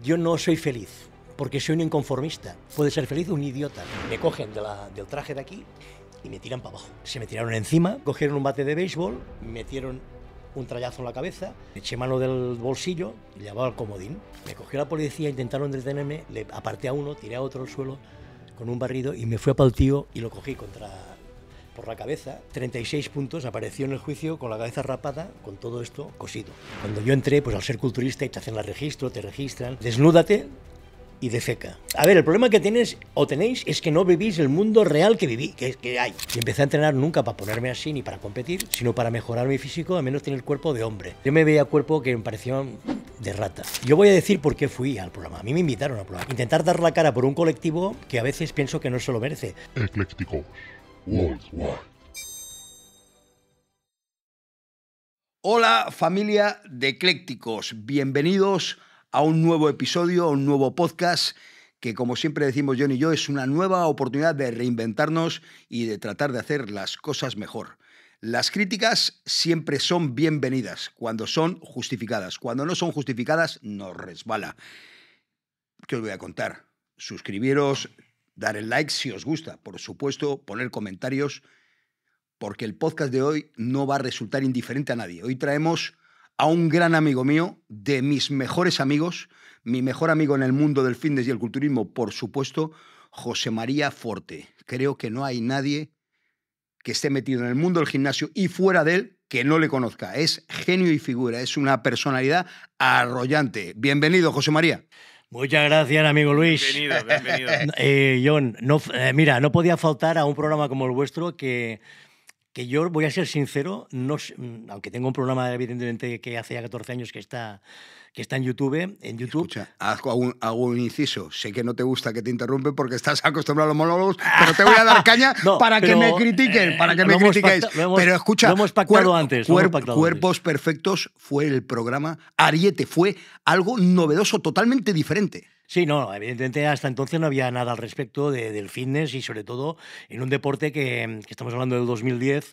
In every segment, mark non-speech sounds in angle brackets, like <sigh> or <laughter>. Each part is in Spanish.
Yo no soy feliz, porque soy un inconformista. Puede ser feliz un idiota. Me cogen del traje de aquí y me tiran para abajo. Se me tiraron encima, cogieron un bate de béisbol, me metieron un trallazo en la cabeza, eché mano del bolsillo y llevaba al comodín. Me cogió la policía, intentaron detenerme, le aparté a uno, tiré a otro al suelo con un barrido y me fui a el tío y lo cogí contra por la cabeza, 36 puntos, apareció en el juicio con la cabeza rapada, con todo esto cosido. Cuando yo entré, pues al ser culturista y te hacen el registro, te registran, desnúdate y defeca. A ver, el problema que tienes o tenéis es que no vivís el mundo real que viví, que, que hay. Y empecé a entrenar nunca para ponerme así ni para competir, sino para mejorar mi físico, al menos tener el cuerpo de hombre. Yo me veía cuerpo que me parecía de rata. Yo voy a decir por qué fui al programa. A mí me invitaron al programa. Intentar dar la cara por un colectivo que a veces pienso que no se lo merece. Eclécticos. Hola familia de eclécticos, bienvenidos a un nuevo episodio, a un nuevo podcast que como siempre decimos John y yo es una nueva oportunidad de reinventarnos y de tratar de hacer las cosas mejor. Las críticas siempre son bienvenidas cuando son justificadas. Cuando no son justificadas nos resbala. ¿Qué os voy a contar? Suscribiros, dar el like si os gusta, por supuesto, poner comentarios, porque el podcast de hoy no va a resultar indiferente a nadie. Hoy traemos a un gran amigo mío, de mis mejores amigos, mi mejor amigo en el mundo del fitness y el culturismo, por supuesto, José María Forte. Creo que no hay nadie que esté metido en el mundo del gimnasio y fuera de él que no le conozca. Es genio y figura, es una personalidad arrollante. Bienvenido, José María. Muchas gracias, amigo Luis. Bienvenido, bienvenido. <laughs> Eh, John, no, eh, mira, no podía faltar a un programa como el vuestro que, que yo voy a ser sincero, no, mm, aunque tengo un programa evidentemente que hace ya 14 años que está que está en YouTube. En YouTube. Escucha, hago un, inciso. Sé que no te gusta que te interrumpe porque estás <laughs> acostumbrado a los monólogos, pero te voy a dar caña <laughs> para que me critiquen, para que eh, me critiquéis. pero escucha, lo hemos pactado antes. Cuerpos Perfectos fue el programa. Ariete fue algo novedoso, totalmente diferente. Sí, no, evidentemente hasta entonces no había nada al respecto de, del fitness y sobre todo en un deporte que, que estamos hablando de 2010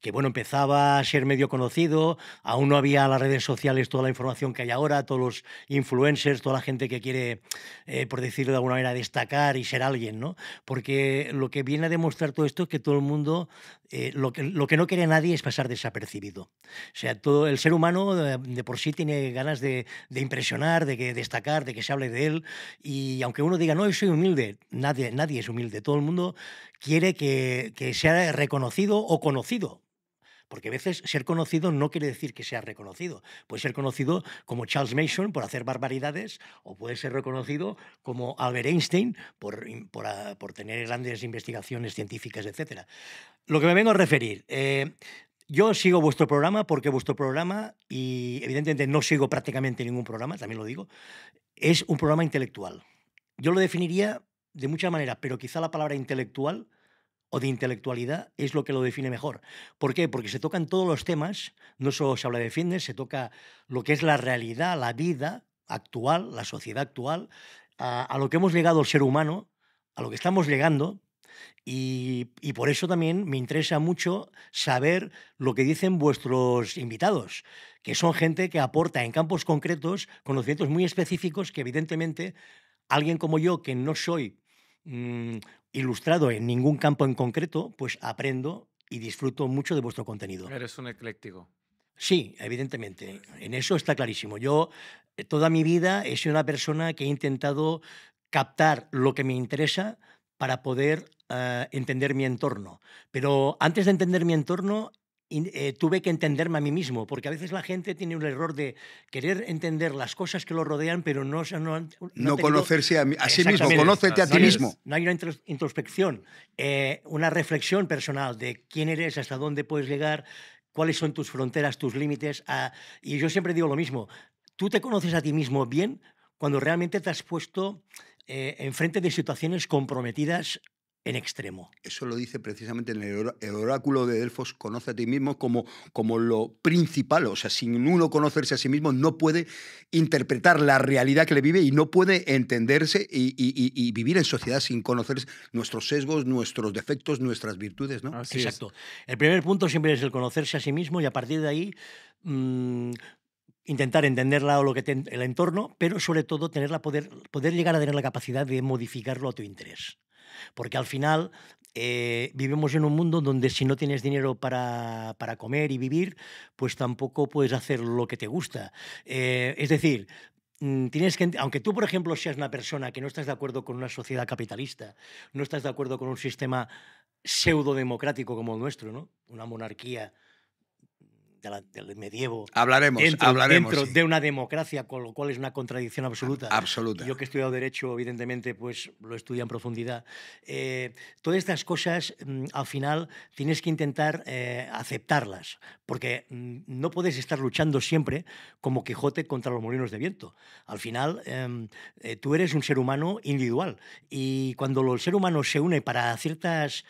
que bueno, empezaba a ser medio conocido, aún no había las redes sociales toda la información que hay ahora, todos los influencers, toda la gente que quiere, eh, por decirlo de alguna manera, destacar y ser alguien, ¿no? Porque lo que viene a demostrar todo esto es que todo el mundo, eh, lo, que, lo que no quiere nadie es pasar desapercibido. O sea, todo el ser humano eh, de, por sí tiene ganas de, impresionar, de que, destacar, de que se hable de él, y aunque uno diga, no, yo soy humilde, nadie, nadie es humilde, todo el mundo quiere que, que sea reconocido o conocido porque a veces ser conocido no quiere decir que sea reconocido. Puede ser conocido como Charles Mason por hacer barbaridades o puede ser reconocido como Albert Einstein por, ah, tener grandes investigaciones científicas, etc. Lo que me vengo a referir, eh, yo sigo vuestro programa porque vuestro programa, y evidentemente no sigo prácticamente ningún programa, también lo digo, es un programa intelectual. Yo lo definiría de muchas maneras, pero quizá la palabra intelectual o de intelectualidad es lo que lo define mejor. ¿Por qué? Porque se tocan todos los temas, no solo se habla de fitness, se toca lo que es la realidad, la vida actual, la sociedad actual, a, lo que hemos llegado al ser humano, a lo que estamos llegando, y, y, por eso también me interesa mucho saber lo que dicen vuestros invitados, que son gente que aporta en campos concretos conocimientos muy específicos que evidentemente alguien como yo, que no soy Mm, ilustrado en ningún campo en concreto, pues aprendo y disfruto mucho de vuestro contenido. Eres un ecléctico. Sí, evidentemente. En eso está clarísimo. Yo eh, toda mi vida he sido una persona que he intentado captar lo que me interesa para poder eh, entender mi entorno. Pero antes de entender mi entorno, eh, tuve que entenderme a mí mismo, porque a veces la gente tiene un error de querer entender las cosas que lo rodean, pero no... No, conocerse a, sí mismo, conócete a ti mismo. No hay una introspección, eh, una reflexión personal de quién eres, hasta dónde puedes llegar, cuáles son tus fronteras, tus límites. Ah, y yo siempre digo lo mismo, tú te conoces a ti mismo bien cuando realmente te has puesto eh, enfrente de situaciones comprometidas en extremo. Eso lo dice precisamente en el oráculo de Delfos, conoce a ti mismo como, como lo principal, o sea, sin uno conocerse a sí mismo no puede interpretar la realidad que le vive y no puede entenderse y, vivir en sociedad sin conocer nuestros sesgos, nuestros defectos, nuestras virtudes, ¿no? Exacto. El primer punto siempre es el conocerse a sí mismo y a partir de ahí... Mm, intentar entenderla o lo que el entorno, pero sobre todo tenerla poder, poder llegar a tener la capacidad de modificarlo a tu interés. Porque al final eh, vivimos en un mundo donde si no tienes dinero para, comer y vivir, pues tampoco puedes hacer lo que te gusta. Eh, es decir, mm, tienes que, aunque tú, por ejemplo, seas una persona que no estás de acuerdo con una sociedad capitalista, no estás de acuerdo con un sistema pseudo democrático como el nuestro, Una monarquía del medievo. Hablaremos, dentro, hablaremos. Dentro de una democracia, con lo cual es una contradicción absoluta. absoluta. Yo que he estudiado Derecho, evidentemente, pues lo estudio en profundidad. Eh, todas estas cosas, mm, al final, tienes que intentar eh, aceptarlas, porque mm, no puedes estar luchando siempre como Quijote contra los molinos de viento. Al final, em, eh, tú eres un ser humano individual y cuando el ser humano se une para ciertas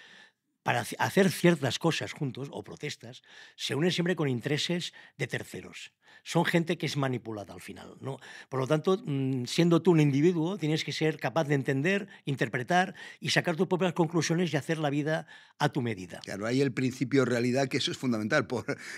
para hacer ciertas cosas juntos o protestas, se unen siempre con intereses de terceros son gente que es manipulada al final. ¿no? Por lo tanto, mm, siendo tú un individuo, tienes que ser capaz de entender, interpretar y sacar tus propias conclusiones y hacer la vida a tu medida. Claro, hay el principio realidad, que eso es fundamental.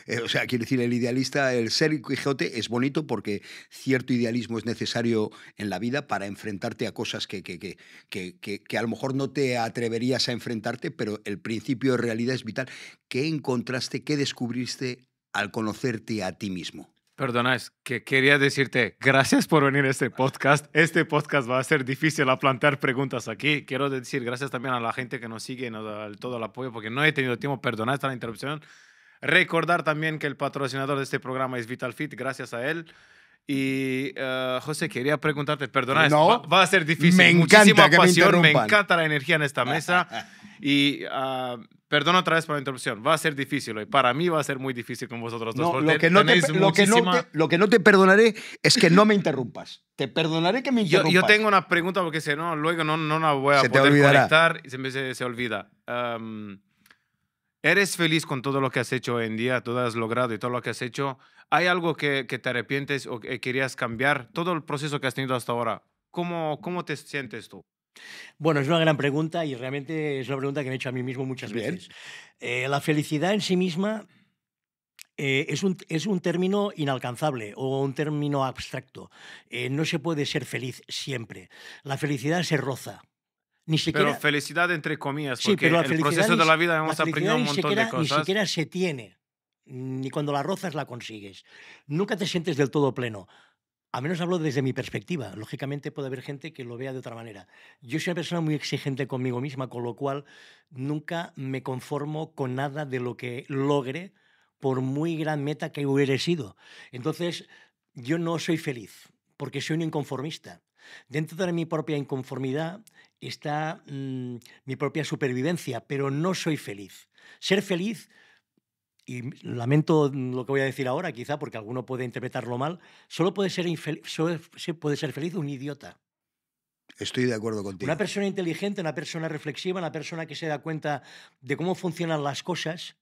Eh, o sea, quiere decir, el idealista, el ser Quijote es bonito porque cierto idealismo es necesario en la vida para enfrentarte a cosas que, que, que, que, que a lo mejor no te atreverías a enfrentarte, pero el principio de realidad es vital. ¿Qué encontraste, qué descubriste al conocerte a ti mismo? Perdona, es que quería decirte gracias por venir a este podcast. Este podcast va a ser difícil a plantear preguntas aquí. Quiero decir gracias también a la gente que nos sigue y nos da todo el apoyo, porque no he tenido tiempo. Perdona esta interrupción. Recordar también que el patrocinador de este programa es Vital Fit. Gracias a él y ah, José, quería preguntarte, perdona, va, a ser difícil. Me Muchísima encanta pasión, me, encanta la energía en esta mesa. <laughs> y ah, perdona otra vez por la interrupción, va a ser difícil hoy. Para mí va a ser muy difícil con vosotros dos. lo, que no te, perdonaré es que no me interrumpas. Te perdonaré que me interrumpas. Yo, tengo una pregunta porque si no, luego no, no la voy a se poder conectar y se, se, olvida eres feliz con todo lo que has hecho hoy en día, todo lo has logrado y todo lo que has hecho, ¿hay algo que, te arrepientes o que querías cambiar? Todo el proceso que has tenido hasta ahora, ¿cómo, te sientes tú? Bueno, es una gran pregunta y realmente es una pregunta que me he hecho a mí mismo muchas veces. Eh, la felicidad en sí misma eh, es, un, es, un, término inalcanzable o un término abstracto. Eh, no se puede ser feliz siempre. La felicidad se roza pero felicidad entre comillas, porque el proceso de la vida hemos un montón de cosas. Ni siquiera se tiene, ni cuando la rozas la consigues. Nunca te sientes del todo pleno. A menos hablo desde mi perspectiva. Lógicamente puede haber gente que lo vea de otra manera. Yo soy una persona muy exigente conmigo misma, con lo cual nunca me conformo con nada de lo que logre, por muy gran meta que hubiera sido. Entonces, yo no soy feliz, porque soy un inconformista. Dentro de mi propia inconformidad está mm, mi propia supervivencia, pero no soy feliz. Ser feliz, y lamento mm, lo que voy a decir ahora, quizá porque alguno puede interpretarlo mal, solo puede ser, solo puede ser feliz un idiota. Estoy de acuerdo contigo. Una persona inteligente, una persona reflexiva, una persona que se da cuenta de cómo funcionan las cosas,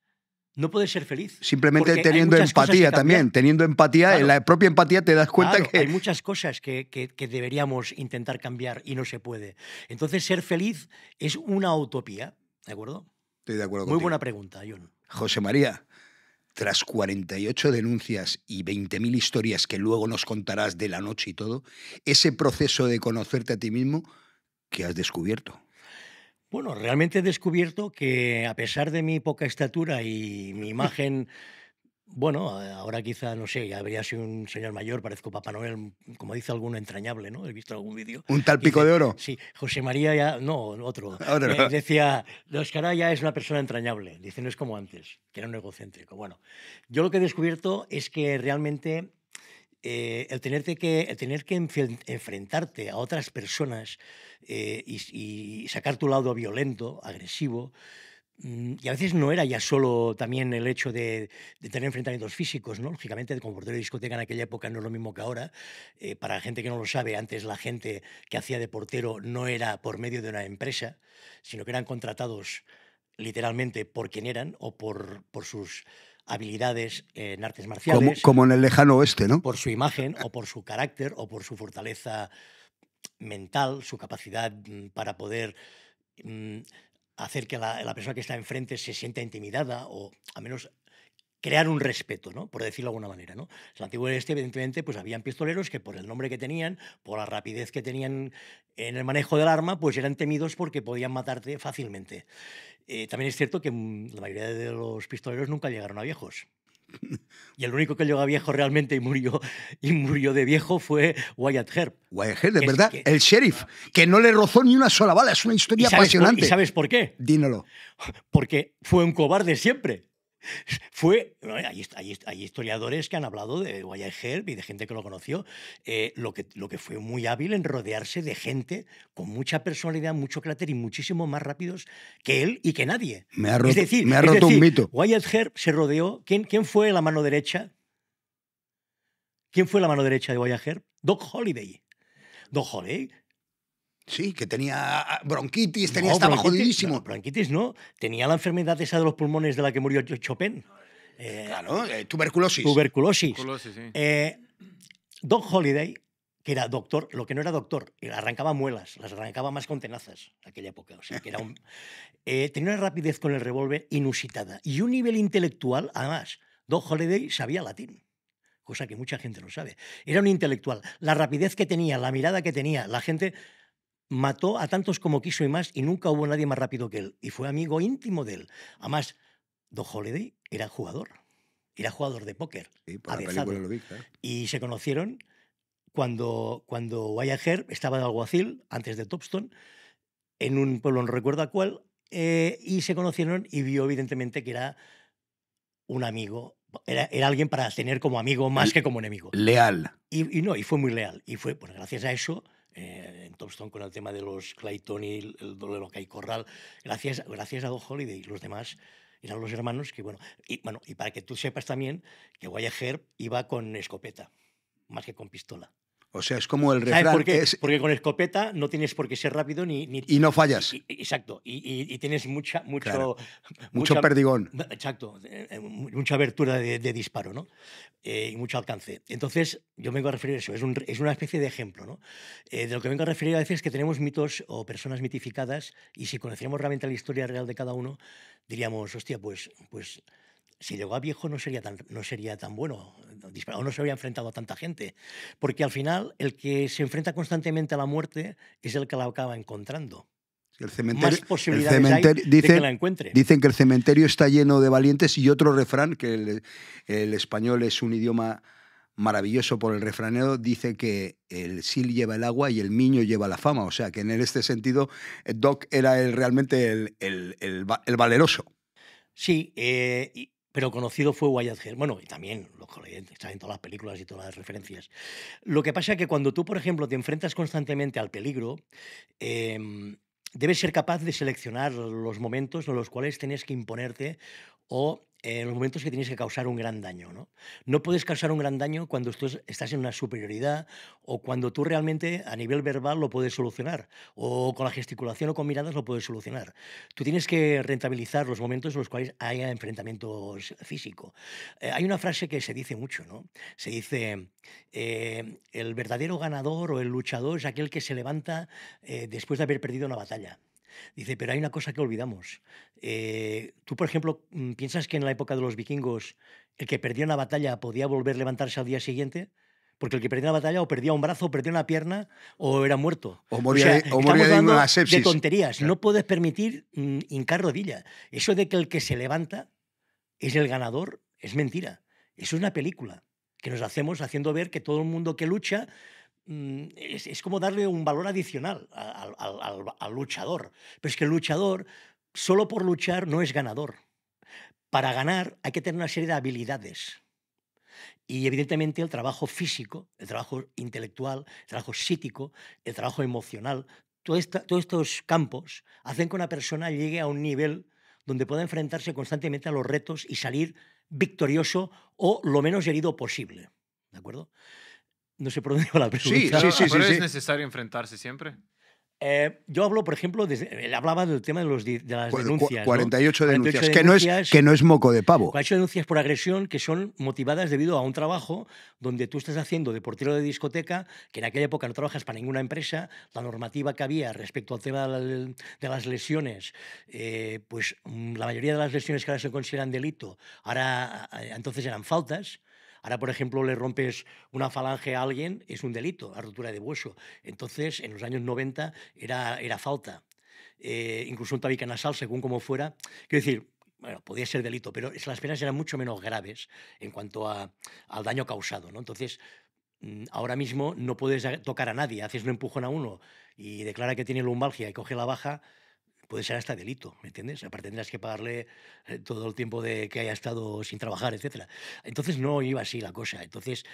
no puedes ser feliz. Simplemente teniendo empatía también, teniendo empatía, en la propia empatía te das cuenta que... Hay muchas cosas que, deberíamos intentar cambiar y no se puede. Entonces, ser feliz es una utopía, ¿de acuerdo? Estoy de acuerdo. Muy buena pregunta, John. José María, tras 48 denuncias y 20.000 historias que luego nos contarás de la noche y todo, ese proceso de conocerte a ti mismo que has descubierto. Bueno, realmente he descubierto que a pesar de mi poca estatura y mi mm. imagen, bueno, ahora quizá, no sé, ya habría sido un señor mayor, parezco Papá Noel, como dice alguno entrañable, ¿no? He visto algún vídeo. ¿Un tal pico de oro? Sí, José María ya, no, otro. <laughs> otro. decía, Oscar ya es una persona entrañable, dice, no es como antes, que era un egocéntrico. Bueno, yo lo que he descubierto es que realmente eh, el, que, tener que enfrentarte a otras personas eh, y, sacar tu lado violento, agresivo, mm, y a veces no era ya solo también el hecho de, tener enfrentamientos físicos, ¿no? Lógicamente, como portero de discoteca en aquella época no es lo mismo que ahora. Eh, para la gente que no lo sabe, antes la gente que hacía de portero no era por medio de una empresa, sino que eran contratados literalmente por quien eran o por, por sus habilidades en artes marciales. Como, en el lejano oeste, ¿no? Por su imagen o por su carácter o por su fortaleza mental, su capacidad mm, para poder mm, hacer que la, persona que está enfrente se sienta intimidada o a menos crear un respeto, ¿no? por decirlo de alguna manera. ¿no? El antiguo este, evidentemente, pues habían pistoleros que por el nombre que tenían, por la rapidez que tenían en el manejo del arma, pues eran temidos porque podían matarte fácilmente. Eh, también es cierto que mm, la mayoría de los pistoleros nunca llegaron a viejos. <laughs> Y el único que llegó a viejo realmente y murió, <laughs> y murió de viejo fue Wyatt Herb. Wyatt Herb, de verdad, el sheriff, que no le rozó ni una sola bala. Es una historia apasionante. ¿Y sabes por qué? Dínelo. <laughs> Porque fue un cobarde siempre. <laughs> Fue, hay, historiadores que han hablado de Wyatt Herb y de gente que lo conoció, eh, lo, que, lo que fue muy hábil en rodearse de gente con mucha personalidad, mucho cráter y muchísimo más rápidos que él y que nadie. Me ha roto, es decir, un mito. Wyatt Herb se rodeó. ¿Quién, ¿Quién fue la mano derecha? ¿Quién fue la mano derecha de Wyatt Herb? Doc Holiday. Doc Holliday Sí, que tenía ah, ah, bronquitis, tenía, estaba jodidísimo. No, bronquitis no, tenía la enfermedad esa de los pulmones de la que murió Chopin. Eh, claro, eh, tuberculosis. Tuberculosis. tuberculosis sí. Eh, Holiday, que era doctor, lo que no era doctor, arrancaba muelas, las arrancaba más con tenazas en aquella época. O sea, que era un, <laughs> tenía una rapidez con el revólver inusitada y un nivel intelectual, además. Doc Holiday sabía latín cosa que mucha gente no sabe. Era un intelectual. La rapidez que tenía, la mirada que tenía, la gente mató a tantos como quiso y más, y nunca hubo nadie más rápido que él. Y fue amigo íntimo de él. Además, Doc Holiday era jugador. Era jugador de póker. ¿eh? Y se conocieron cuando, cuando estaba en alguacil, antes de topstone en un pueblo no recuerda cuál, eh, y se conocieron y vio evidentemente que era un amigo, era, alguien para tener como amigo más que como enemigo. Leal. Y, no, y fue muy leal. Y fue, pues gracias a eso, eh, en Topstone con el tema de los Clayton y el, doble lo que hay Corral, gracias, gracias a Doug Holiday y los demás y eran los hermanos que, bueno, y, para que tú sepas también que y iba con escopeta, más que con pistola. O sea, es como el refrán. Es... Porque con escopeta no tienes por qué ser rápido ni... ni... y no fallas. exacto. Y, y, tienes mucha, mucho... <laughs> Mucho perdigón. Exacto. Eh, eh, mucha abertura de, disparo, ¿no? Eh, y mucho alcance. Entonces, yo vengo a referir eso. Es, un, es una especie de ejemplo, ¿no? de lo que vengo a referir a veces es que tenemos mitos o personas mitificadas y si conociéramos realmente la historia real de cada uno, diríamos, hostia, pues... pues si llegó a viejo no sería tan, no sería tan bueno, o no se habría enfrentado a tanta gente, porque al final el que se enfrenta constantemente a la muerte es el que la acaba encontrando. El cementerio, Más posibilidades dicen, de que la encuentre. Dicen que el cementerio está lleno de valientes y otro refrán, que el, español es un idioma maravilloso por el refranero, dice que el sil lleva el agua y el miño lleva la fama. O sea, que en este sentido Doc era el, realmente el, el, valeroso. Sí, eh, pero conocido fue Wyatt Earp. Bueno, y también los corrientes, en todas las películas y todas las referencias. Lo que pasa es que cuando tú, por ejemplo, te enfrentas constantemente al peligro, em, debes ser capaz de seleccionar los momentos en los cuales tienes que imponerte o en los momentos que tienes que causar un gran daño. ¿no? puedes causar un gran daño cuando tú estás en una superioridad o cuando tú realmente a nivel verbal lo puedes solucionar o con la gesticulación o con miradas lo puedes solucionar. Tú tienes que rentabilizar los momentos en los cuales haya enfrentamientos físico. Eh, hay una frase que se dice mucho, ¿no? Se dice, eh, el verdadero ganador o el luchador es aquel que se levanta eh, después de haber perdido una batalla. Dice, pero hay una cosa que olvidamos. Eh, tú, por ejemplo, mm, ¿piensas que en la época de los vikingos el que perdía una batalla podía volver a levantarse al día siguiente? Porque el que perdía una batalla o perdía un brazo, o perdía una pierna, o era muerto. O moría, de tonterías. No puedes permitir mm, hincar rodilla. Eso de que el que se levanta es el ganador es mentira. Eso es una película que nos hacemos haciendo ver que todo el mundo que lucha Mm, es, como darle un valor adicional al, luchador. Pero es que el luchador, solo por luchar, no es ganador. Para ganar hay que tener una serie de habilidades. Y evidentemente el trabajo físico, el trabajo intelectual, el trabajo psíquico, el trabajo emocional, todos estos campos hacen que una persona llegue a un nivel donde pueda enfrentarse constantemente a los retos y salir victorioso o lo menos herido posible. ¿De acuerdo? No se por la pregunta. Sí, sí, sí. es necesario enfrentarse siempre? Eh, yo hablo, por ejemplo, hablaba del tema de, los, de las denuncias. 48, ¿no? denuncias, que, no es, que no es moco de pavo. 48 denuncias por agresión que son motivadas debido a un trabajo donde tú estás haciendo de portero de discoteca, que en aquella época no trabajas para ninguna empresa, la normativa que había respecto al tema de las lesiones, eh, pues mm, la mayoría de las lesiones que ahora se consideran delito, ahora eh, entonces eran faltas. Ahora, por ejemplo, le rompes una falange a alguien, es un delito, la rotura de hueso. Entonces, en los años 90 era, era falta. Eh, incluso un tabique nasal, según como fuera. Quiero decir, bueno, podía ser delito, pero las penas eran mucho menos graves en cuanto al daño causado. ¿no? Entonces, mm, ahora mismo no puedes tocar a nadie, haces un empujón a uno y declara que tiene lumbalgia y coge la baja, puede ser hasta delito, ¿me entiendes? Aparte tendrás que pagarle eh, todo el tiempo de que haya estado sin trabajar, etc. Entonces no iba así la cosa. Entonces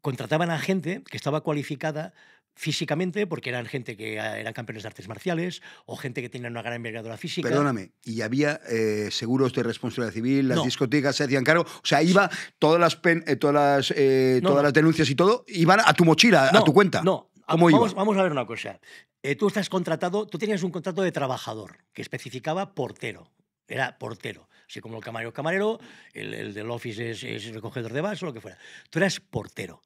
contrataban a gente que estaba cualificada físicamente, porque eran gente que ah, eran campeones de artes marciales o gente que tenía una gran envergadura física. Perdóname, ¿y había eh, seguros de responsabilidad civil? ¿Las discotecas se hacían caro. O sea, iba todas las, eh, todas, todas las denuncias y todo, iban a tu mochila, a tu cuenta. No, vamos, vamos a ver una cosa. Eh, tú estás contratado, tú tenías un contrato de trabajador que especificaba portero, era portero. Así como el camarero camarero, el, del office es, recogedor de vaso, lo que fuera. Tú eras portero.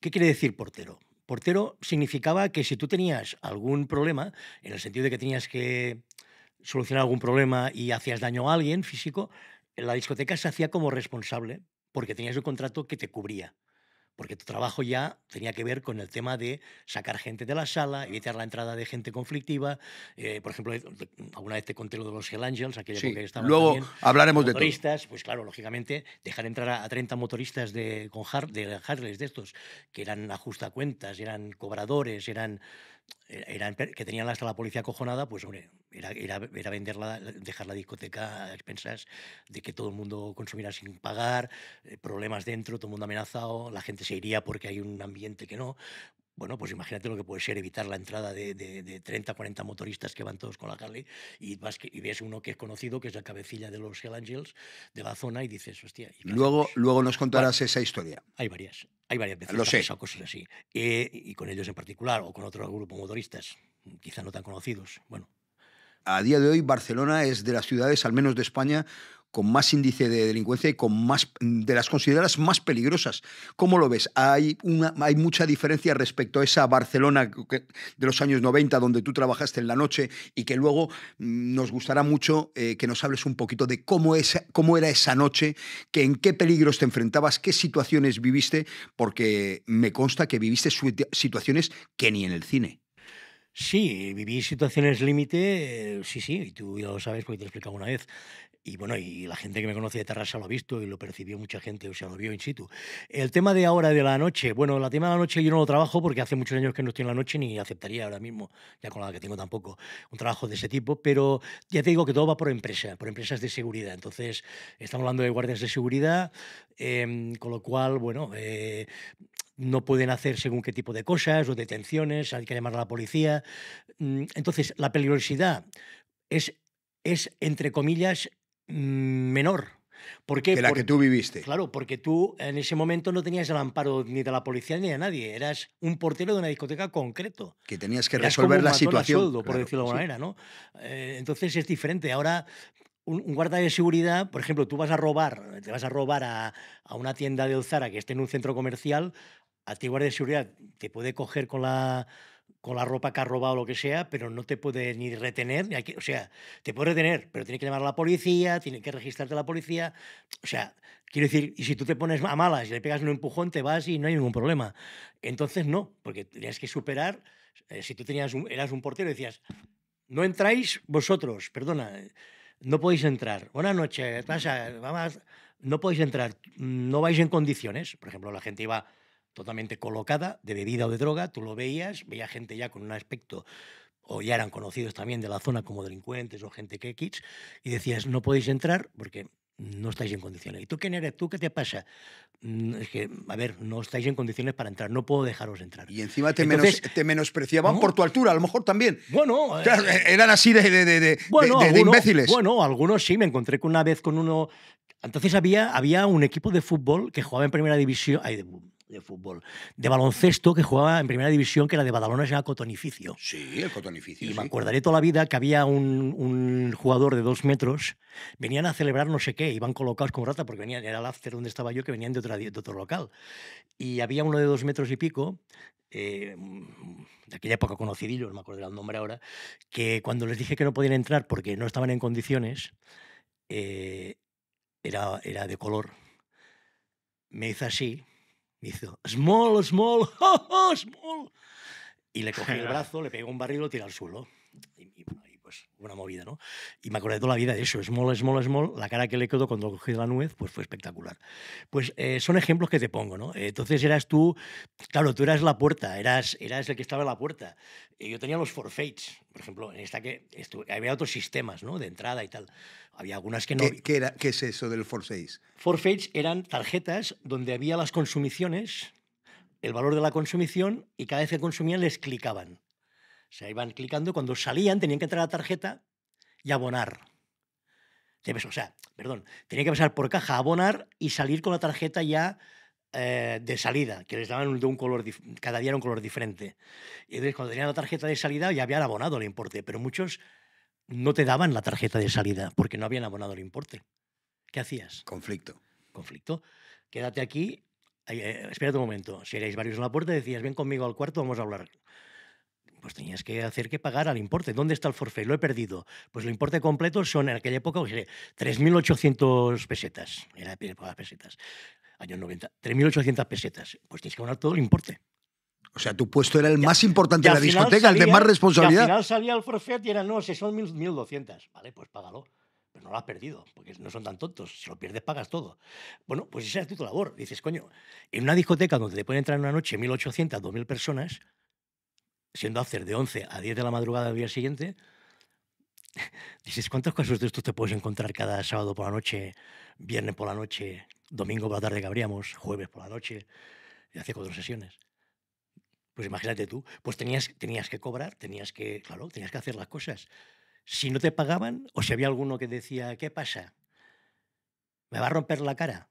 ¿Qué quiere decir portero? Portero significaba que si tú tenías algún problema, en el sentido de que tenías que solucionar algún problema y hacías daño a alguien físico, la discoteca se hacía como responsable porque tenías un contrato que te cubría porque tu trabajo ya tenía que ver con el tema de sacar gente de la sala, evitar la entrada de gente conflictiva. Eh, por ejemplo, alguna vez te conté lo de los Hell Angels, aquella sí, época que estaban Luego hablaremos de todo. pues claro, lógicamente, dejar entrar a, 30 motoristas de, con de Harleys de estos, que eran cuentas eran cobradores, eran e, eran, que tenían hasta la policía cojonada, pues hombre, era, era venderla, dejar la discoteca a expensas de que todo el mundo consumiera sin pagar, eh, problemas dentro, todo el mundo amenazado, la gente se iría porque hay un ambiente que no. Bueno, pues imagínate lo que puede ser evitar la entrada de, de, de 30, 40 motoristas que van todos con la calle y, vas ves uno que es conocido, que es la cabecilla de los Hell Angels de la zona y dices, hostia. Y luego, luego nos contarás esa historia. Hay varias, hay varias veces. Lo sé. cosas así. Eh, y con ellos en particular o con otro grupo motoristas, quizá no tan conocidos. Bueno. A día de hoy, Barcelona es de las ciudades, al menos de España, con más índice de delincuencia y con más de las consideradas más peligrosas. ¿Cómo lo ves? Hay, una, hay mucha diferencia respecto a esa Barcelona de los años 90 donde tú trabajaste en la noche y que luego mm, nos gustará mucho eh, que nos hables un poquito de cómo, cómo era esa noche, que en qué peligros te enfrentabas, qué situaciones viviste, porque me consta que viviste situaciones que ni en el cine. Sí, viví situaciones límite, sí, sí, y tú ya lo sabes porque te lo he explicado una vez. Y bueno, y la gente que me conoce de terraza lo ha visto y lo percibió mucha gente, o sea, lo vio in situ. El tema de ahora de la noche, bueno, el tema de la noche yo no lo trabajo porque hace muchos años que no estoy en la noche ni aceptaría ahora mismo, ya con la que tengo tampoco, un trabajo de ese tipo, pero ya te digo que todo va por empresa, por empresas de seguridad. Entonces, estamos hablando de guardias de seguridad, em, con lo cual, bueno, eh, no pueden hacer según qué tipo de cosas, o detenciones, hay que llamar a la policía. Mm, entonces, la peligrosidad es, es entre comillas, mm, menor. ¿Por qué? De la que tú viviste. Claro, porque tú en ese momento no tenías el amparo ni de la policía ni de nadie. Eras un portero de una discoteca concreto. Que tenías que resolver la situación. por decirlo de alguna manera, ¿no? Eh, entonces es diferente. Ahora. Un, guarda de seguridad, por ejemplo, tú vas a robar, te vas a robar a, una tienda de Zara que esté en un centro comercial, a ti guardia de seguridad te puede coger con la con la ropa que ha robado o lo que sea, pero no te puede ni retener, ni o sea, te puede retener, pero tiene que llamar a la policía, tiene que registrarte a la policía, o sea, quiero decir, y si tú te pones a malas y le pegas un empujón, te vas y no hay ningún problema. Entonces no, porque tenías que superar, eh, si tú tenías eras un portero decías, no entráis vosotros, perdona, no podéis entrar, buenas noches, pasa, vamos, no podéis entrar, no vais en condiciones, por ejemplo, la gente iba totalmente colocada, de bebida o de droga, tú lo veías, veía gente ya con un aspecto o ya eran conocidos también de la zona como delincuentes o gente que kits, y decías, no podéis entrar porque no estáis en condiciones. ¿Y tú quién eres? ¿Tú qué te pasa? Mm, es que, a ver, no estáis en condiciones para entrar, no puedo dejaros entrar. Y encima te, menospreciaban por tu altura, a lo mejor también. Bueno, eh, e-, eran así de, de, de, bueno, de algunos, imbéciles. Bueno, algunos sí, me encontré una vez con uno. Entonces había, había un equipo de fútbol que jugaba en primera división de fútbol, de baloncesto que jugaba en primera división, que era de Badalona, se llama Cotonificio. Sí, el Cotonificio. Y me acordaré toda la vida que había un, jugador de dos metros, venían a celebrar no sé qué, iban colocados como rata, porque venían, era el donde estaba yo, que venían de, otro local. Y había uno de dos metros y pico, eh, de aquella época conocidillo, no me acuerdo el nombre ahora, que cuando les dije que no podían entrar porque no estaban en condiciones, eh, era, era de color, me hizo así me hizo, small, small, <laughs> small. Y le cogí el brazo, le pegó un barril y lo tiré al suelo. Pues, una movida, ¿no? Y me acordé toda la vida de eso, es small, es es la cara que le quedó cuando cogí la nuez, pues fue espectacular. Pues eh, son ejemplos que te pongo, ¿no? Entonces eras tú, claro, tú eras la puerta, eras, eras el que estaba en la puerta. Yo tenía los forfeits, por ejemplo, en esta que había otros sistemas, ¿no? De entrada y tal. Había algunas que no. ¿Qué, era, es eso del forfeits? Forfeits eran tarjetas donde había las consumiciones, el valor de la consumición y cada vez que consumían les clicaban. Se iban clicando, cuando salían tenían que entrar a la tarjeta y abonar. O sea, perdón, tenía que pasar por caja, abonar y salir con la tarjeta ya eh, de salida, que les daban de un color, cada día era un color diferente. Y entonces cuando tenían la tarjeta de salida ya habían abonado el importe, pero muchos no te daban la tarjeta de salida porque no habían abonado el importe. ¿Qué hacías? Conflicto. Conflicto. Quédate aquí, eh, eh, espérate un momento. Si erais varios en la puerta, decías, ven conmigo al cuarto, vamos a hablar pues tenías que hacer que pagar al importe. ¿Dónde está el forfait? Lo he perdido. Pues el importe completo son en aquella época 3.800 pues, eh, pesetas. Era pesetas. Años 90. 3.800 pesetas. Pues tienes que ganar todo el importe. O sea, tu puesto era el más importante de la discoteca, el de más responsabilidad. al final salía el forfait y era, no, si son 1.200. Vale, pues págalo. Pero no lo has perdido, porque no son tan tontos. Si lo pierdes, pagas todo. Bueno, pues esa es tu labor. Dices, coño, en una discoteca donde te pueden entrar en una noche 1.800, 2.000 personas, siendo hacer de 11 a 10 de la madrugada del día siguiente, <laughs> dices, ¿cuántos casos de estos te puedes encontrar cada sábado por la noche, viernes por la noche, domingo por la tarde que abríamos, jueves por la noche? Y hace cuatro sesiones. Pues imagínate tú, pues tenías, tenías que cobrar, tenías que, claro, tenías que hacer las cosas. Si no te pagaban, o si había alguno que decía, ¿qué pasa? ¿Me va a romper la cara?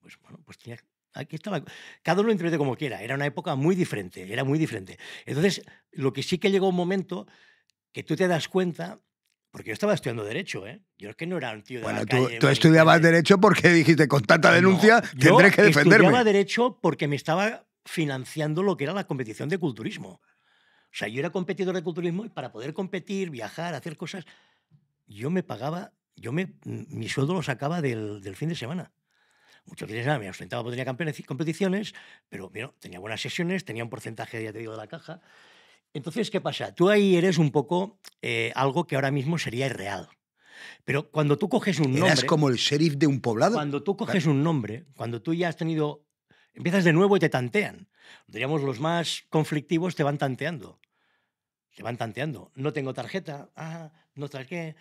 Pues bueno, pues tenías, Aquí estaba. Cada uno interprete como quiera. Era una época muy diferente, era muy diferente. Entonces, lo que sí que llegó un momento que tú te das cuenta porque yo estaba estudiando Derecho, ¿eh? Yo es que no era un tío de Bueno, la tú, calle, tú estudiabas Derecho porque dijiste, con tanta denuncia tendré que defenderme. Yo estudiaba Derecho porque me estaba financiando lo que era la competición de culturismo. O sea, yo era competidor de culturismo y para poder competir, viajar, hacer cosas, yo me pagaba, yo me, mi sueldo lo sacaba del fin de semana. Muchos días nada, me ostentaba porque tenía competiciones, pero tenía buenas sesiones, tenía un porcentaje, ya te digo, de la caja. Entonces, ¿qué pasa? Tú ahí eres un poco eh, algo que ahora mismo sería irreal. Pero cuando tú coges un nombre. eres como el sheriff de un poblado. Cuando tú coges un nombre, cuando tú ya has tenido. Empiezas de nuevo y te tantean. Diríamos, los más conflictivos te van tanteando. Te van tanteando. No tengo tarjeta, ah, no tal qué,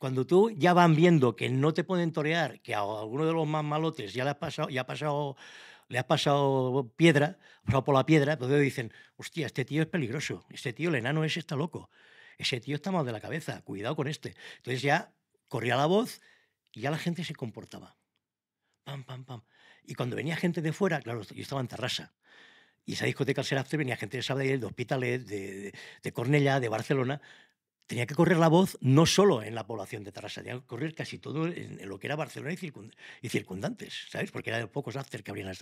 cuando tú ya van viendo que no te pueden torear, que a alguno de los más malotes ya le has pasado, ya ha pasado, le ha pasado piedra, por la piedra, entonces pues dicen, hostia, este tío es peligroso, este tío, el enano ese está loco, ese tío está mal de la cabeza, cuidado con este. Entonces ya corría la voz y ya la gente se comportaba. Pam, pam, pam. Y cuando venía gente de fuera, claro, yo estaba en Terrassa, y esa discoteca al ser venía gente de Sabadell, de Hospitalet, de, de, de Barcelona, tenía que correr la voz no solo en la población de Tarrasa, tenía que correr casi todo en lo que era Barcelona y, circundantes, ¿sabes? Porque era de pocos after que abrían las,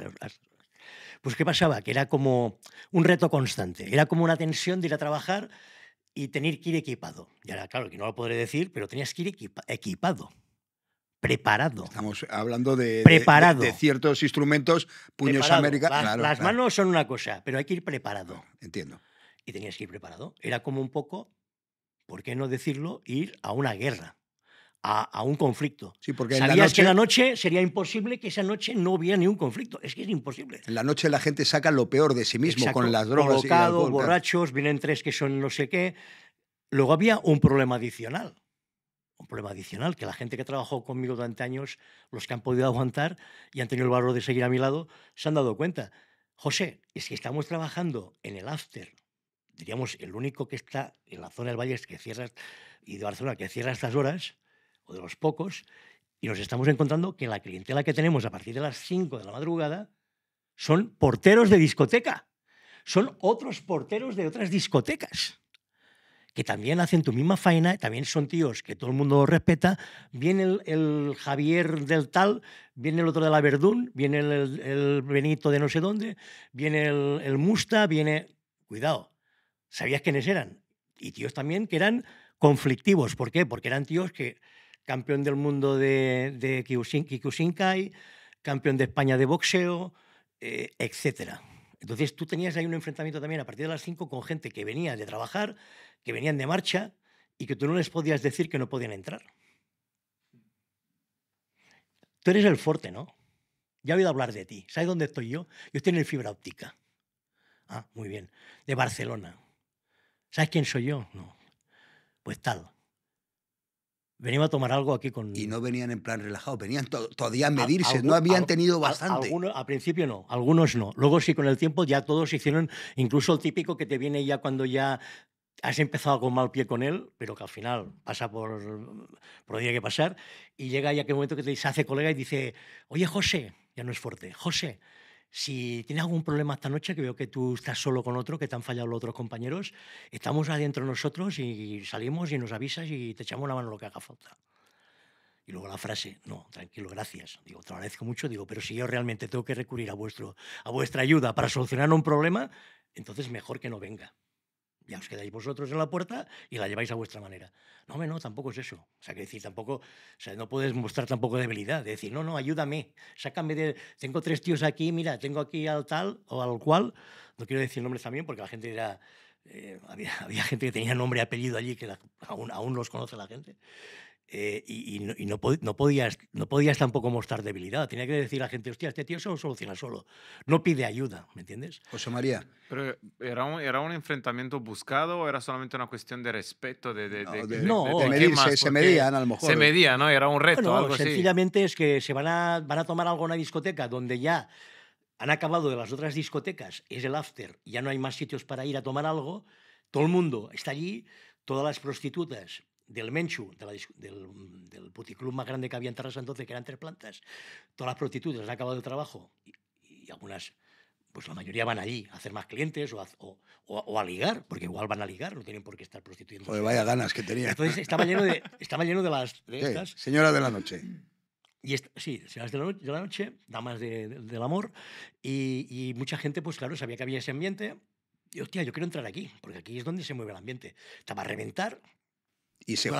Pues ¿qué pasaba? Que era como un reto constante, era como una tensión de ir a trabajar y tener que ir equipado. Y ahora, claro, que no lo podré decir, pero tenías que ir equipado preparado. Estamos hablando de, de, ciertos instrumentos, puños americanos. Las, las manos son una cosa, pero hay que ir preparado. entiendo. Y tenías que ir preparado. Era como un poco ¿por qué no decirlo? Ir a una guerra. A, un conflicto. Sí, porque Sabías en la noche, que la noche sería imposible que esa noche no hubiera ni un conflicto. Es que es imposible. En la noche la gente saca lo peor de sí mismo con las drogas. Colocado, y el borrachos, vienen tres que son no sé qué. Luego había un problema adicional. Un problema adicional que la gente que trabajó conmigo durante años, los que han podido aguantar y han tenido el valor de seguir a mi lado, se han dado cuenta. José, es que estamos trabajando en el after diríamos, el único que está en la zona del Valle que cierra, y de Barcelona que cierra estas horas, o de los pocos, y nos estamos encontrando que la clientela que tenemos a partir de las 5 de la madrugada son porteros de discoteca, son otros porteros de otras discotecas que también hacen tu misma faena, también son tíos que todo el mundo respeta. Viene el, Javier del tal, viene el otro de la Verdún, viene el, Benito de no sé dónde, viene el Musta, viene... Cuidado, sabías quiénes eran. Y tíos también que eran conflictivos. ¿Por qué? Porque eran tíos que campeón del mundo de, de campeón de España de boxeo, eh, etcétera. Entonces tú tenías ahí un enfrentamiento también a partir de las 5 con gente que venía de trabajar, que venían de marcha y que tú no les podías decir que no podían entrar. Tú eres el fuerte, ¿no? Ya he oído hablar de ti. ¿Sabes dónde estoy yo? Yo estoy en el fibra óptica. Ah, muy bien. De Barcelona. ¿Sabes quién soy yo? No. Pues tal. Venimos a tomar algo aquí con... Y no venían en plan relajado, venían todavía a medirse, no habían tenido bastante. A, principio no, algunos no. Luego sí, con el tiempo ya todos hicieron, incluso el típico que te viene ya cuando ya has empezado con mal pie con él, pero que al final pasa por, por lo que pasar, y llega ya aquel momento que te se hace colega y dice, oye José, ya no es fuerte, José, si tienes algún problema esta noche, que veo que tú estás solo con otro, que te han fallado los otros compañeros, estamos adentro nosotros y salimos y nos avisas y te echamos la mano lo que haga falta. Y luego la frase, no, tranquilo, gracias. Digo, te agradezco mucho, digo, pero si yo realmente tengo que recurrir a, vuestro, a vuestra ayuda para solucionar un problema, entonces mejor que no venga ya os quedáis vosotros en la puerta y la lleváis a vuestra manera. No, hombre, no, tampoco es eso. O sea, que decir, tampoco, o sea, no puedes mostrar tampoco debilidad, decir, no, no, ayúdame, sácame de, tengo tres tíos aquí, mira, tengo aquí al tal o al cual, no quiero decir nombres también porque la gente era, eh, había, <laughs> había, gente que tenía nombre y apellido allí que aún, aún los conoce la gente, eh, y, no, podías, no podías tampoco mostrar debilidad. Tenía que decir a la gente, hostia, este tío se lo soluciona solo. No pide ayuda, ¿me entiendes? José María. Pero era un, enfrentamiento buscado o era solamente una cuestión de respeto? De, no, se, medían a lo mejor. Se medía ¿no? Era un reto. sencillamente es que se van a, van a tomar algo en una discoteca donde ya han acabado de las otras discotecas, es el after, ya no hay más sitios para ir a tomar algo, todo el mundo está allí, todas las prostitutas del Menchu, del, del puticlub más grande que había en Terrassa entonces, que eran tres plantas, todas las prostitutas han acabado de trabajo y, algunas pues la mayoría van allí a hacer más clientes o a, ligar, porque igual van a ligar, no tienen por qué estar prostituyendo. Joder, vaya ganas que tenía. Entonces estaba lleno de, estaba lleno de las de estas. Señoras de la noche. Y sí, señoras de la, noche, damas del amor, y, mucha gente, pues claro, sabía que había ese ambiente. Y hostia, yo quiero entrar aquí, porque aquí es donde se mueve el ambiente. Estaba a reventar, y se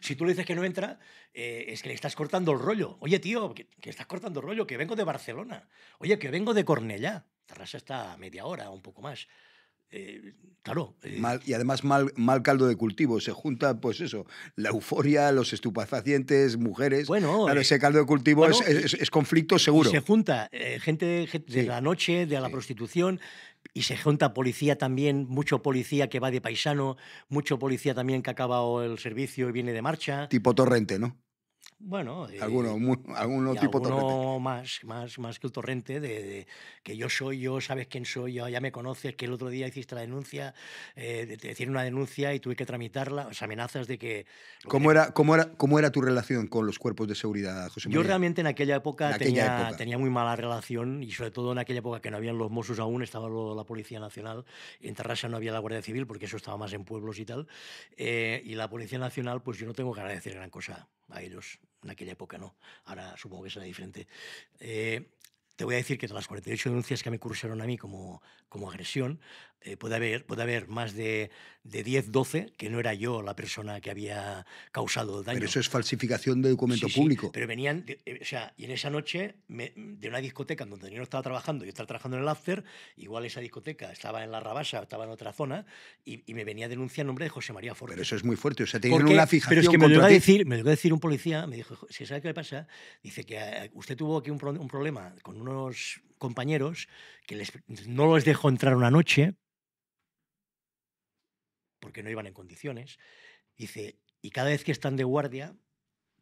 si tú le dices que no entra, eh, es que le estás cortando el rollo. Oye, tío, que, estás cortando el rollo, que vengo de Barcelona. Oye, que vengo de Cornellá. Tarrasa está a media hora, un poco más. Eh, claro. Eh. Mal, y además mal, mal caldo de cultivo. Se junta, pues eso, la euforia, los estupefacientes, mujeres. Bueno, ese caldo de cultivo es, conflicto seguro. se junta gente, de la noche, de la prostitución, y se junta policía también, mucho policía que va de paisano, mucho policía también que ha acabado el servicio y viene de marcha. Tipo torrente, ¿no? Bueno, eh, alguno, tipo Más, más, más que el torrente de, que yo soy yo, sabes quién soy yo, ya me conoces, que el otro día hiciste la denuncia, eh, te hicieron una denuncia y tuve que tramitarla, o amenazas de que... ¿Cómo, Era, cómo, era, ¿Cómo era tu relación con los cuerpos de seguridad, José Miguel? Yo realmente en aquella época, tenía, tenía muy mala relación y sobre todo en aquella época que no habían los Mossos aún, estaba la Policía Nacional, en Terrassa no había la Guardia Civil porque eso estaba más en pueblos y tal, eh, y la Policía Nacional, pues yo no tengo que agradecer gran cosa a ellos en aquella época no, ahora supongo que será diferente. Eh, te voy a decir que de las 48 denuncias que me cursaron a mí como, como agresión, eh, puede, haber, puede haber más de, de, 10, 12, que no era yo la persona que había causado el daño. Pero eso es falsificación de documento público. Sí, pero venían, eh, o sea, y en esa noche de una discoteca donde yo no estaba trabajando, yo estaba trabajando en el after, igual esa discoteca estaba en la Rabasa, estaba en otra zona, y, y me venía a denunciar el nombre de José María Forte. Pero eso es muy fuerte, o sea, te una fijación Pero es que me lo a decir, me a decir un policía, me dijo, si sabe qué le pasa, dice que eh, usted tuvo aquí un, un problema con unos compañeros que les, no los dejó entrar una noche porque no iban en condiciones. Dice, y cada vez que están de guardia,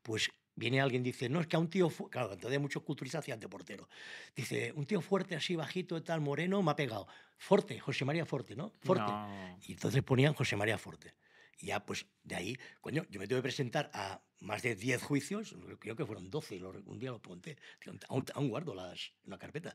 pues viene alguien dice, no, es que a un tío, claro, entonces muchos culturistas hacían de portero. Dice, un tío fuerte, así bajito, tal, moreno, me ha pegado. fuerte, José María fuerte ¿no? Forte. Y entonces ponían José María fuerte Y ya, pues de ahí, coño, yo me tuve que presentar a más de 10 juicios, creo que fueron 12, un día lo ponte, aún, guardo las, la carpeta.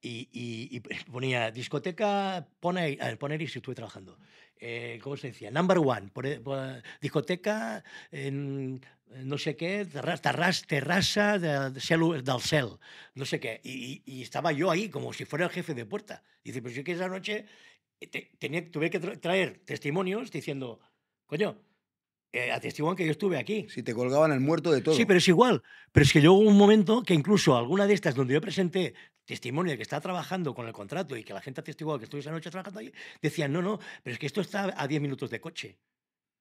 Y, <laughs> ponía discoteca, pone, poner y si estuve trabajando. Eh, ¿Cómo se decía? Number one. Por, e, eh, discoteca, en, no sé qué, terraza, terraza del cel, no sé qué. Y, estaba yo ahí como si fuera el jefe de puerta. dice, pero pues yo que esa noche eh, tenía, tuve que traer testimonios diciendo, coño, eh, atestiguan que yo estuve aquí. Si te colgaban el muerto de todo. Sí, pero es igual. Pero es que yo hubo un momento que incluso alguna de estas donde yo presenté testimonio de que está trabajando con el contrato y que la gente ha testiguado que estoy esa noche trabajando ahí, decían, no, no, pero es que esto está a 10 minutos de coche.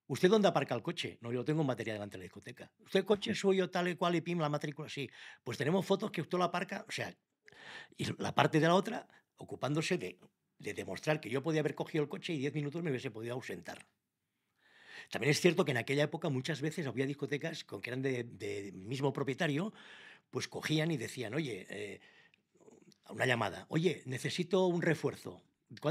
¿Usted dónde aparca el coche? No, yo tengo en batería delante de la discoteca. ¿Usted coche mm. suyo tal y cual y pim, la matrícula sí? Pues tenemos fotos que usted lo aparca, o sea, y la parte de la otra ocupándose de, de demostrar que yo podía haber cogido el coche y 10 minutos me hubiese podido ausentar. También es cierto que en aquella época muchas veces había discotecas con que eran de, mismo propietario, pues cogían y decían, oye, eh, una llamada. Oye, necesito un refuerzo.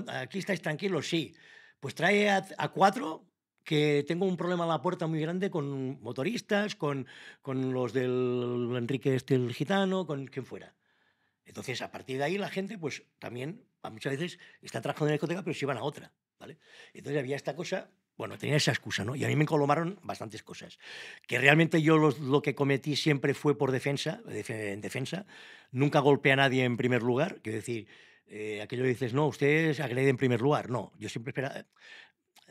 ¿Aquí estáis tranquilos? Sí. Pues trae a, cuatro que tengo un problema en la puerta muy grande con motoristas, con, con los del Enrique este, el gitano, con quien fuera. Entonces, a partir de ahí, la gente, pues también, muchas veces, está atrás con la discoteca, pero se van a otra. ¿vale? Entonces había esta cosa bueno, tenía esa excusa, ¿no? Y a mí me colomaron bastantes cosas. Que realmente yo lo que cometí siempre fue por defensa, en defensa. Nunca golpeé a nadie en primer lugar. Quiero decir, eh, aquello dices, no, ustedes agreden en primer lugar. No, yo siempre esperaba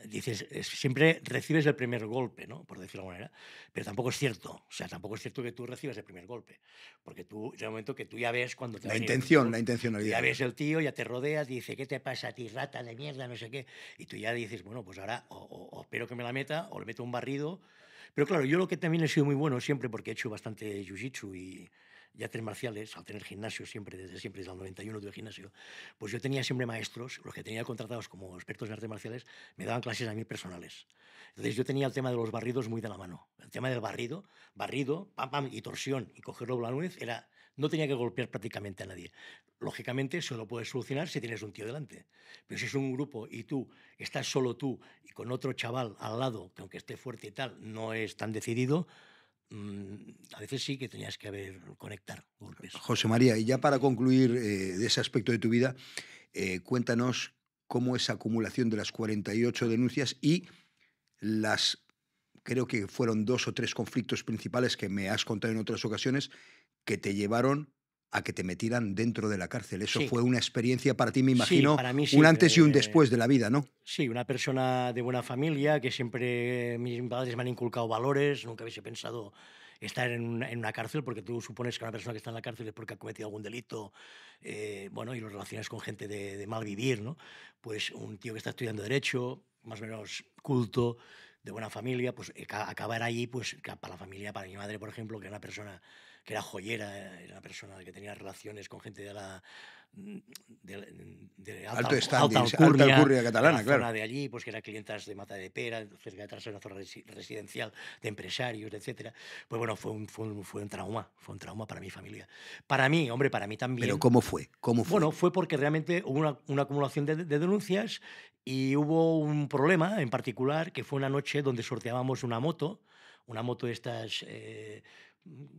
dices, siempre recibes el primer golpe, ¿no? Por decirlo de alguna manera. Pero tampoco es cierto. O sea, tampoco es cierto que tú recibas el primer golpe. Porque tú, en el momento que tú ya ves cuando te La intención, la intencionalidad. Ya ves el tío, ya te rodeas, dice, ¿qué te pasa a ti, rata de mierda, no sé qué? Y tú ya dices, bueno, pues ahora o, o espero que me la meta o le meto un barrido. Pero claro, yo lo que también he sido muy bueno siempre, porque he hecho bastante jiu-jitsu y y artes marciales, al tener gimnasio siempre, desde siempre, desde el 91 tuve gimnasio, pues yo tenía siempre maestros, los que tenía contratados como expertos en artes marciales, me daban clases a mí personales. Entonces yo tenía el tema de los barridos muy de la mano. El tema del barrido, barrido, pam, pam, y torsión, y cogerlo la nuez, era, no tenía que golpear prácticamente a nadie. Lógicamente, se lo puedes solucionar si tienes un tío delante. Pero si es un grupo y tú estás solo tú y con otro chaval al lado, que aunque esté fuerte y tal, no es tan decidido, Mm, a veces sí que tenías que haber conectar José María, y ya para concluir eh, de ese aspecto de tu vida, eh, cuéntanos cómo esa acumulación de las 48 denuncias y las, creo que fueron dos o tres conflictos principales que me has contado en otras ocasiones, que te llevaron a que te metieran dentro de la cárcel. Eso fue una experiencia para ti, me imagino, para mí un antes y un eh, después de la vida, ¿no? Sí, una persona de buena familia que siempre mis padres me han inculcado valores, nunca hubiese pensado estar en una, cárcel, porque tú supones que una persona que está en la cárcel es porque ha cometido algún delito, eh, bueno, y lo relacionas con gente de, mal vivir, ¿no? Pues un tío que está estudiando Derecho, más o menos culto, de buena familia, pues eh, acabar ahí pues para la familia, para mi madre, por ejemplo, que era una persona que era joyera, eh, era una persona que tenía relaciones con gente de la. Alto alta alcurnia, catalana, claro. de allí, pues que eran clientas de Mata de Pera, cerca de atrás era una zona residencial de empresarios, etc. Pues bueno, fue un, fue trauma, fue un trauma para mi familia. Para mí, hombre, para mí también. ¿Pero cómo fue? ¿Cómo Bueno, fue porque realmente hubo una, acumulación de, denuncias y hubo un problema en particular que fue una noche donde sorteábamos una moto, una moto de estas eh,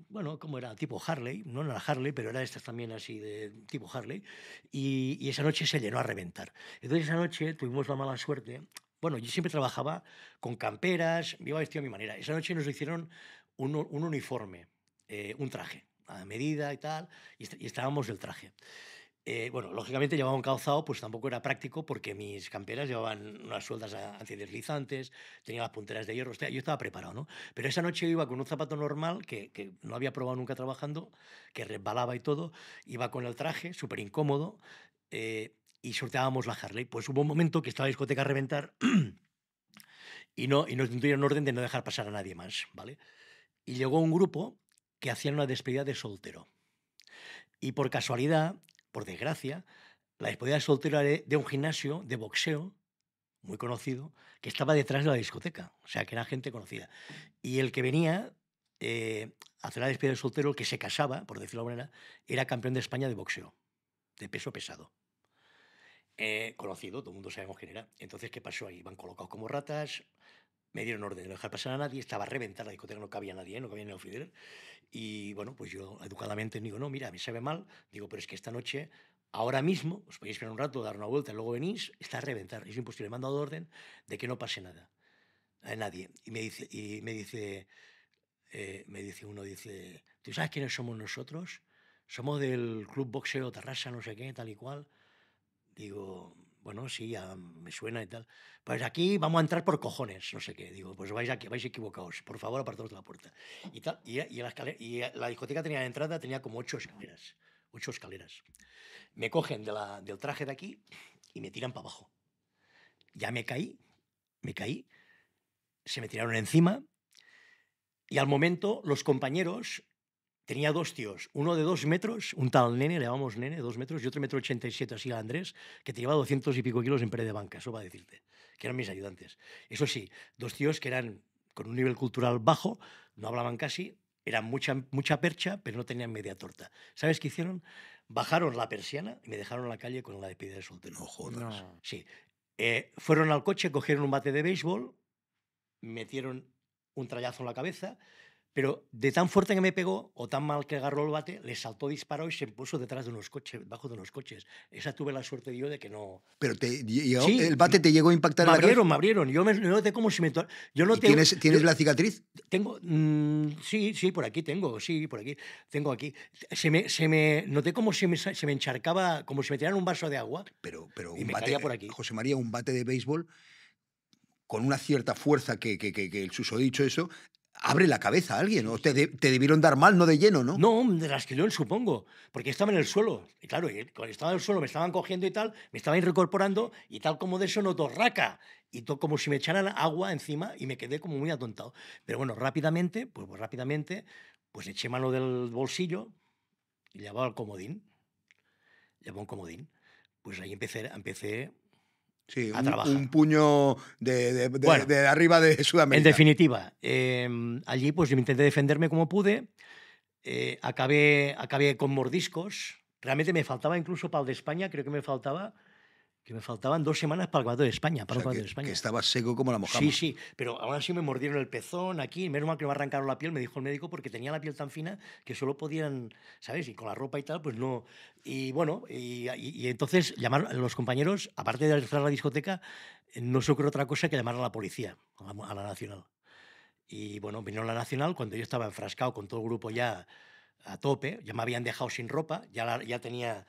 bueno, como era tipo Harley, no era Harley, pero era estas también así de tipo Harley, y, esa noche se llenó a reventar. Entonces esa noche tuvimos la mala suerte. Bueno, yo siempre trabajaba con camperas, me iba vestido a mi manera. Esa noche nos hicieron un, uniforme, eh, un traje, a medida y tal, y estábamos del traje. Eh, bueno, lógicamente llevaba un calzado, pues tampoco era práctico porque mis camperas llevaban unas sueldas antideslizantes, tenía las punteras de hierro, yo estaba preparado, ¿no? Pero esa noche iba con un zapato normal que, no había probado nunca trabajando, que resbalaba y todo, iba con el traje, súper incómodo, eh, y sorteábamos la Harley. Pues hubo un momento que estaba la discoteca a reventar <clears throat> y, no, y nos dieron orden de no dejar pasar a nadie más, ¿vale? Y llegó un grupo que hacían una despedida de soltero. Y por casualidad por desgracia, la despedida era de un gimnasio de boxeo muy conocido que estaba detrás de la discoteca, o sea, que era gente conocida. Y el que venía eh, a hacer la despedida de soltero, que se casaba, por decirlo de alguna manera, era campeón de España de boxeo, de peso pesado. Eh, conocido, todo el mundo sabemos quién Entonces, ¿qué pasó ahí? Van colocados como ratas, me dieron orden de no dejar pasar a nadie, estaba a reventar la discoteca, no cabía nadie, no cabía ni el Y bueno, pues yo educadamente digo, no, mira, me sabe mal, digo, pero es que esta noche, ahora mismo, os podéis esperar un rato, dar una vuelta, y luego venís, está a reventar, es imposible, me han dado orden de que no pase nada, a nadie. Y me dice, y me dice, eh, me dice uno, dice, ¿tú sabes quiénes somos nosotros? Somos del Club Boxeo Tarrasa, no sé qué, tal y cual. Digo, bueno, sí, me suena y tal. Pues aquí vamos a entrar por cojones, no sé qué. Digo, pues vais aquí, vais equivocados, por favor, apartaos de la puerta. Y, tal, y, la, discoteca tenía la entrada, tenía como ocho escaleras, ocho escaleras. Me cogen del traje de aquí y me tiran para abajo. Ya me caí, me caí, se me tiraron encima y al momento los compañeros tenía dos tíos, uno de dos metros, un tal nene, le llamamos nene, dos metros, y otro metro ochenta y siete, así el Andrés, que te llevaba doscientos y pico kilos en pared de banca, eso va a decirte, que eran mis ayudantes. Eso sí, dos tíos que eran con un nivel cultural bajo, no hablaban casi, eran mucha, mucha percha, pero no tenían media torta. ¿Sabes qué hicieron? Bajaron la persiana y me dejaron en la calle con la despedida de soltero. No jodas. Sí. Eh, fueron al coche, cogieron un bate de béisbol, metieron un trallazo en la cabeza pero de tan fuerte que me pegó o tan mal que agarró el bate, le saltó disparo y se puso detrás de unos coches, bajo de unos coches. Esa tuve la suerte yo de que no. Pero oh, el bate te llegó a impactar. Me la abrieron, me abrieron. Yo me noté como si me. Yo no ¿Tienes, ¿tienes la cicatriz? Tengo. Mm, sí, sí, por aquí tengo, sí, por aquí. Tengo aquí. Se me, se me noté como si me, se me encharcaba, como si me tiraran un vaso de agua. Pero, pero un bate. por aquí. José María, un bate de béisbol con una cierta fuerza que, que, que, que el susodicho eso, abre la cabeza a alguien, o te, te, debieron dar mal, no de lleno, ¿no? No, de las que yo supongo, porque estaba en el suelo. Y claro, cuando estaba en el suelo me estaban cogiendo y tal, me estaban incorporando y tal como de eso no torraca. Y todo como si me echaran agua encima y me quedé como muy atontado. Pero bueno, rápidamente, pues, pues rápidamente, pues eché mano del bolsillo y llevaba el comodín. Llevaba un comodín. Pues ahí empecé, empecé Sí, un, puño de, de, de, arriba de Sudamérica. En definitiva, em, allí pues yo intenté defenderme como pude, eh, acabé, acabé con mordiscos, realmente me faltaba incluso para de España, creo que me faltaba que me faltaban dos semanas para el cuadro de España. Para que, España. que estaba seco como la mojada. Sí, sí, pero aún así me mordieron el pezón aquí, menos mal que me arrancaron la piel, me dijo el médico, porque tenía la piel tan fina que solo podían, ¿sabes? Y con la ropa y tal, pues no. Y bueno, y, y, llamaron entonces llamar los compañeros, aparte de a la discoteca, no se ocurrió otra cosa que llamar a la policía, a la, Nacional. Y bueno, vino la Nacional cuando yo estaba enfrascado con todo el grupo ya a tope, ya me habían dejado sin ropa, ya, ya tenía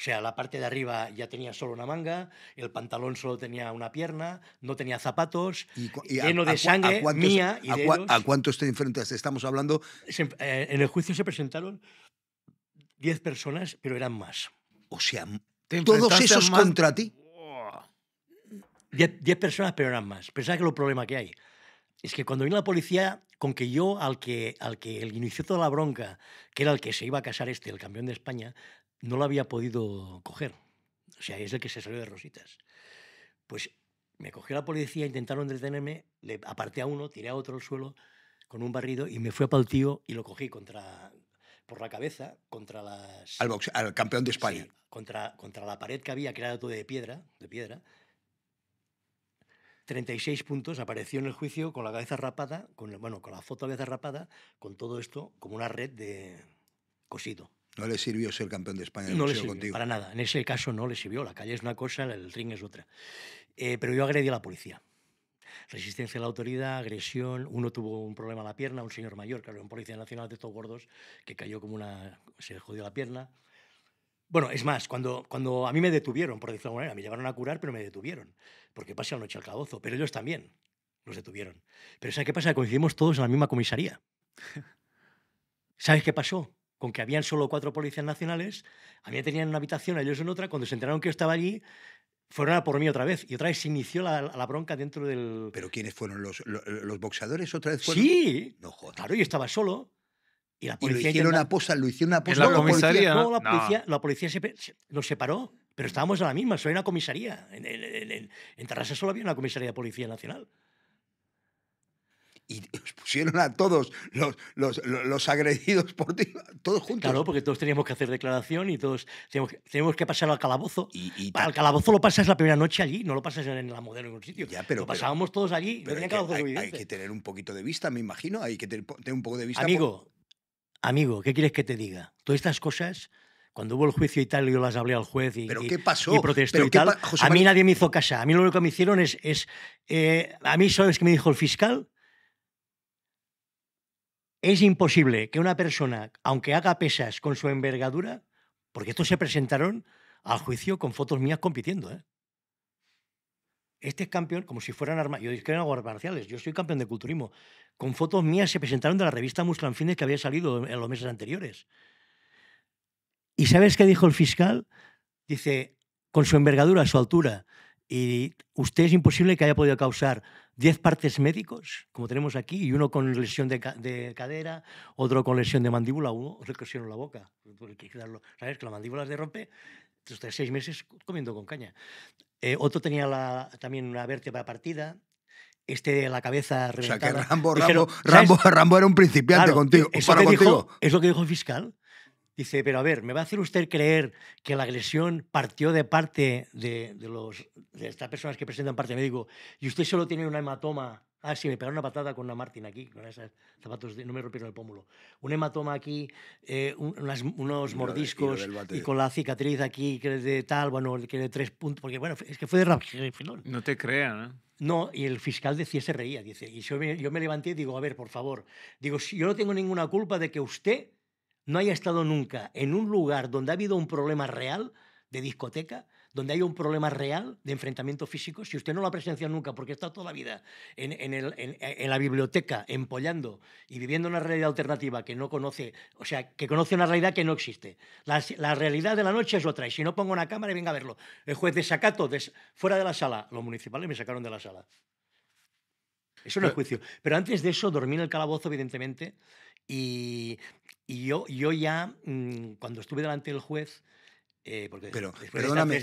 o sea, la parte de arriba ya tenía solo una manga, el pantalón solo tenía una pierna, no tenía zapatos, lleno de sangre mía y de ¿A cuántos te enfrentas? Este? Estamos hablando... Eh, en el juicio se presentaron 10 personas, pero eran más. O sea, todos esos contra ti. 10 personas, pero eran más. Pensaba que lo problema que hay es que cuando vino la policía, con que yo, al que, al que inició toda la bronca, que era el que se iba a casar este, el campeón de España, no la había podido coger. O sea, es el que se salió de Rositas. Pues me cogió la policía, intentaron detenerme, le aparté a uno, tiré a otro al suelo con un barrido y me fui para el tío y lo cogí contra, por la cabeza contra las... Al, campeón de España. contra, contra la pared que había, creado todo de piedra, de piedra. 36 puntos, apareció en el juicio con la cabeza rapada, con, bueno, con la foto a cabeza rapada, con todo esto como una red de cosido. No le sirvió ser campeón de España. No le sirvió, para nada. En ese caso no le sirvió. La calle es una cosa, el ring es otra. Eh, pero yo agredí a la policía. Resistencia a la autoridad, agresión. Uno tuvo un problema en la pierna, un señor mayor, claro, un policía nacional de estos gordos, que cayó como una. se jodió la pierna. Bueno, es más, cuando, cuando a mí me detuvieron, por decirlo de alguna manera, me llevaron a curar, pero me detuvieron, porque pasé la noche al calabozo, pero ellos también los detuvieron. Pero ¿sabes qué pasa? Coincidimos todos en la misma comisaría. <laughs> ¿Sabes qué pasó? con que habían solo cuatro policías nacionales, a mí me tenían en una habitación, ellos en otra, cuando se enteraron que yo estaba allí, fueron a por mí otra vez. Y otra vez se inició la, bronca dentro del... ¿Pero quiénes fueron? ¿Los, los, boxeadores otra vez fueron? Sí, no, claro, yo estaba solo. Y, la policía y lo hicieron intentaba... posa? lo hicieron a posa? la comisaría? No, la policía, no. La policía nos separó, pero estábamos en la misma, solo hay una comisaría. En, en, solo había una comisaría de Policía Nacional y pusieron a todos los, los, los agredidos por ti, todos juntos. Claro, porque todos teníamos que hacer declaración y todos teníamos, que pasar al calabozo. Y, al calabozo lo pasas la primera noche allí, no lo pasas en la modelo en sitio. Ya, pero, lo pasábamos todos allí. hay, que, tener un poquito de vista, me imagino, hay que tener, un poco de vista. Amigo, amigo, ¿qué quieres que te diga? Todas estas cosas cuando hubo el juicio y tal, yo las hablé al juez y, ¿Pero qué pasó? protestó tal. a mí nadie me hizo casa. A mí lo único que me hicieron es... es eh, a mí, ¿sabes que me dijo el fiscal? Es imposible que una persona, aunque haga pesas con su envergadura, porque estos se presentaron al juicio con fotos mías compitiendo. ¿eh? Este es campeón, como si fueran armas. Yo que eran aguas marciales, yo soy campeón de culturismo. Con fotos mías se presentaron de la revista Musclan que había salido en los meses anteriores. ¿Y sabes qué dijo el fiscal? Dice, con su envergadura, su altura, y usted es imposible que haya podido causar 10 partes médicos, como tenemos aquí, y uno con lesión de, cadera, otro con lesión de mandíbula, uno lesión en la boca. Sabes que la mandíbula se rompe, entonces seis meses comiendo con caña. Eh, otro tenía también una vértebra partida, este la cabeza reventada. O sea, que Rambo, Rambo, Rambo, era un principiante contigo. Eso, es lo que dijo el fiscal. Dice, pero a ver, ¿me va a hacer usted creer que la agresión partió de parte de, de los, de estas personas que presentan parte me digo, y usted solo tiene un hematoma? Ah, sí, me pegaron una patada con una Martin aquí, con esos zapatos, no me rompieron el pómulo. Un hematoma aquí, eh, unos mordiscos y, con la cicatriz aquí que de tal, bueno, que de tres puntos, porque bueno, es que fue de rabia. No te crean, ¿eh? No, y el fiscal decía, se reía, dice, y yo me, yo me levanté y digo, a ver, por favor, digo, yo no tengo ninguna culpa de que usted no haya estado nunca en un lugar donde ha habido un problema real de discoteca, donde haya un problema real de enfrentamiento físico, si usted no lo ha presenciado nunca porque está toda la vida en, el, en, la biblioteca empollando y viviendo una realidad alternativa que no conoce, o sea, que conoce una realidad que no existe. La, realidad de la noche es otra y si no pongo una cámara y venga a verlo. El juez de sacato, fuera de la sala, los municipales me sacaron de la sala. Eso no es juicio. Pero antes de eso dormí en el calabozo, evidentemente, y y yo, yo ya, mm, cuando estuve delante del juez, eh, porque pero, perdóname,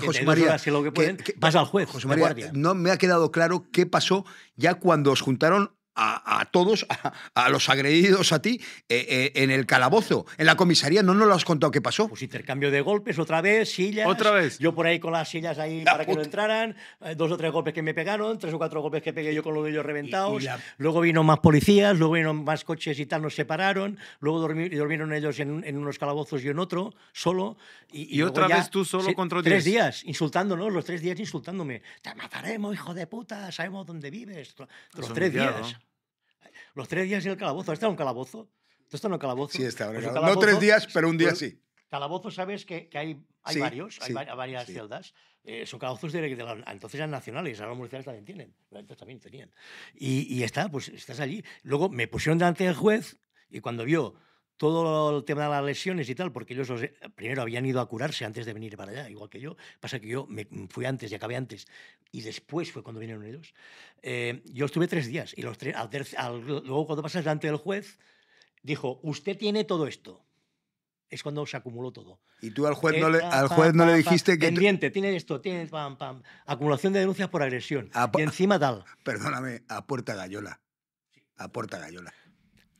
José María. Que al juez. José María, no me ha quedado claro qué pasó ya cuando os juntaron a, todos, a, los agredidos a ti, eh, eh, en el calabozo, en la comisaría, no nos lo has contado qué pasó. Pues intercambio de golpes, otra vez, sillas. Otra vez. Yo por ahí con las sillas ahí para que no entraran, eh, dos o tres golpes que me pegaron, tres o cuatro golpes que pegué yo con los de ellos reventados. Luego vino más policías, luego vino más coches y tal, nos separaron. Luego dormi durmieron ellos en, unos calabozos y en otro, solo. Y, otra vez tú solo se, contra Tres días, insultándonos, los tres días insultándome. Te mataremos, hijo de puta, sabemos dónde vives. Los tres días. Los tres días en el calabozo. ¿Esto era un calabozo? ¿Esto no un calabozo? Sí, está. Pues no tres días, pero un día sí. Calabozo, sabes que, que hay, hay varios, hay varias celdas. Eh, son calabozos de, de la, entonces eran nacionales, ahora los municipales también tienen, entonces también tenían. Y, y está, pues estás allí. Luego me pusieron delante del juez y cuando vio todo el tema de las lesiones y tal, porque ellos eh, primero habían ido a curarse antes de venir para allá, igual que yo. Pasa que yo me mm, fui antes y acabé antes, y después fue cuando vinieron ellos. Eh, yo estuve tres días, y los tres, luego cuando pasas delante del juez, dijo, usted tiene todo esto. Es cuando se acumuló todo. Y tú al juez no eh, le, al juez no le dijiste que... Pendiente, tiene esto, tiene pam, pam. Acumulación de denuncias por agresión. y encima tal. Perdóname, a puerta gallola. A puerta gallola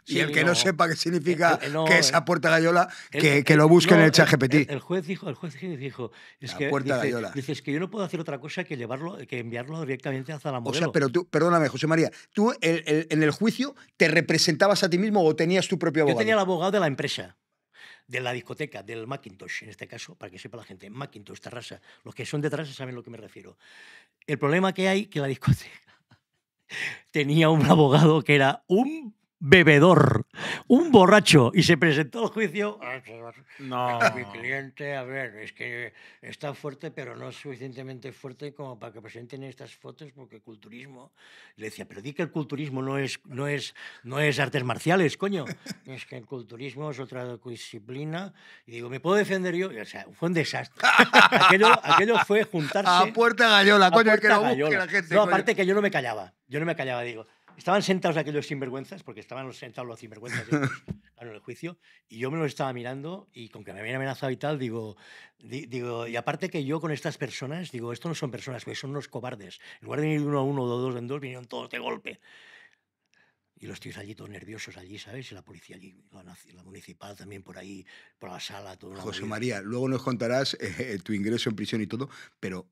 y el que no, sepa qué eh, significa que es a que esa eh, puerta gallola, que, que, lo busque en el chat El, juez dijo, el juez dijo, es que, Dices que yo no puedo hacer otra cosa que llevarlo, que enviarlo directamente la modelo. O sea, pero tú, perdóname, José María, tú el, en el juicio te representabas a ti mismo o tenías tu propio abogado. Yo tenía el abogado de la empresa de la discoteca, del Macintosh, en este caso, para que sepa la gente, Macintosh, Terrasa, los que son de Terrasa saben a lo que me refiero. El problema que hay que la discoteca <laughs> tenía un abogado que era un bebedor, un borracho, y se presentó al juicio. No. Mi cliente, a ver, es que está fuerte, pero no suficientemente fuerte como para que presenten estas fotos, porque el culturismo. Le decía, pero di que el culturismo no es, no es, no es artes marciales, coño. <laughs> es que el culturismo es otra disciplina. Y digo, ¿me puedo defender yo? o sea, fue un desastre. <laughs> aquello, aquello, fue juntarse. A puerta gallola, coño, puerta que la gente. No, aparte que yo no me callaba. Yo no me callaba, digo Estaban sentados aquellos sinvergüenzas, porque estaban sentados los sinvergüenzas <laughs> en el juicio, y yo me los estaba mirando y con que me habían amenazado y tal, digo, digo, y aparte que yo con estas personas, digo, estos no son personas, pues son unos cobardes. En lugar de venir uno a uno, dos, dos en dos, vinieron todos de golpe. Y los tíos allí, todos nerviosos allí, ¿sabes? Y la policía allí, la, municipal también por ahí, por la sala, todo. José María, luego nos contarás eh, tu ingreso en prisión y todo, pero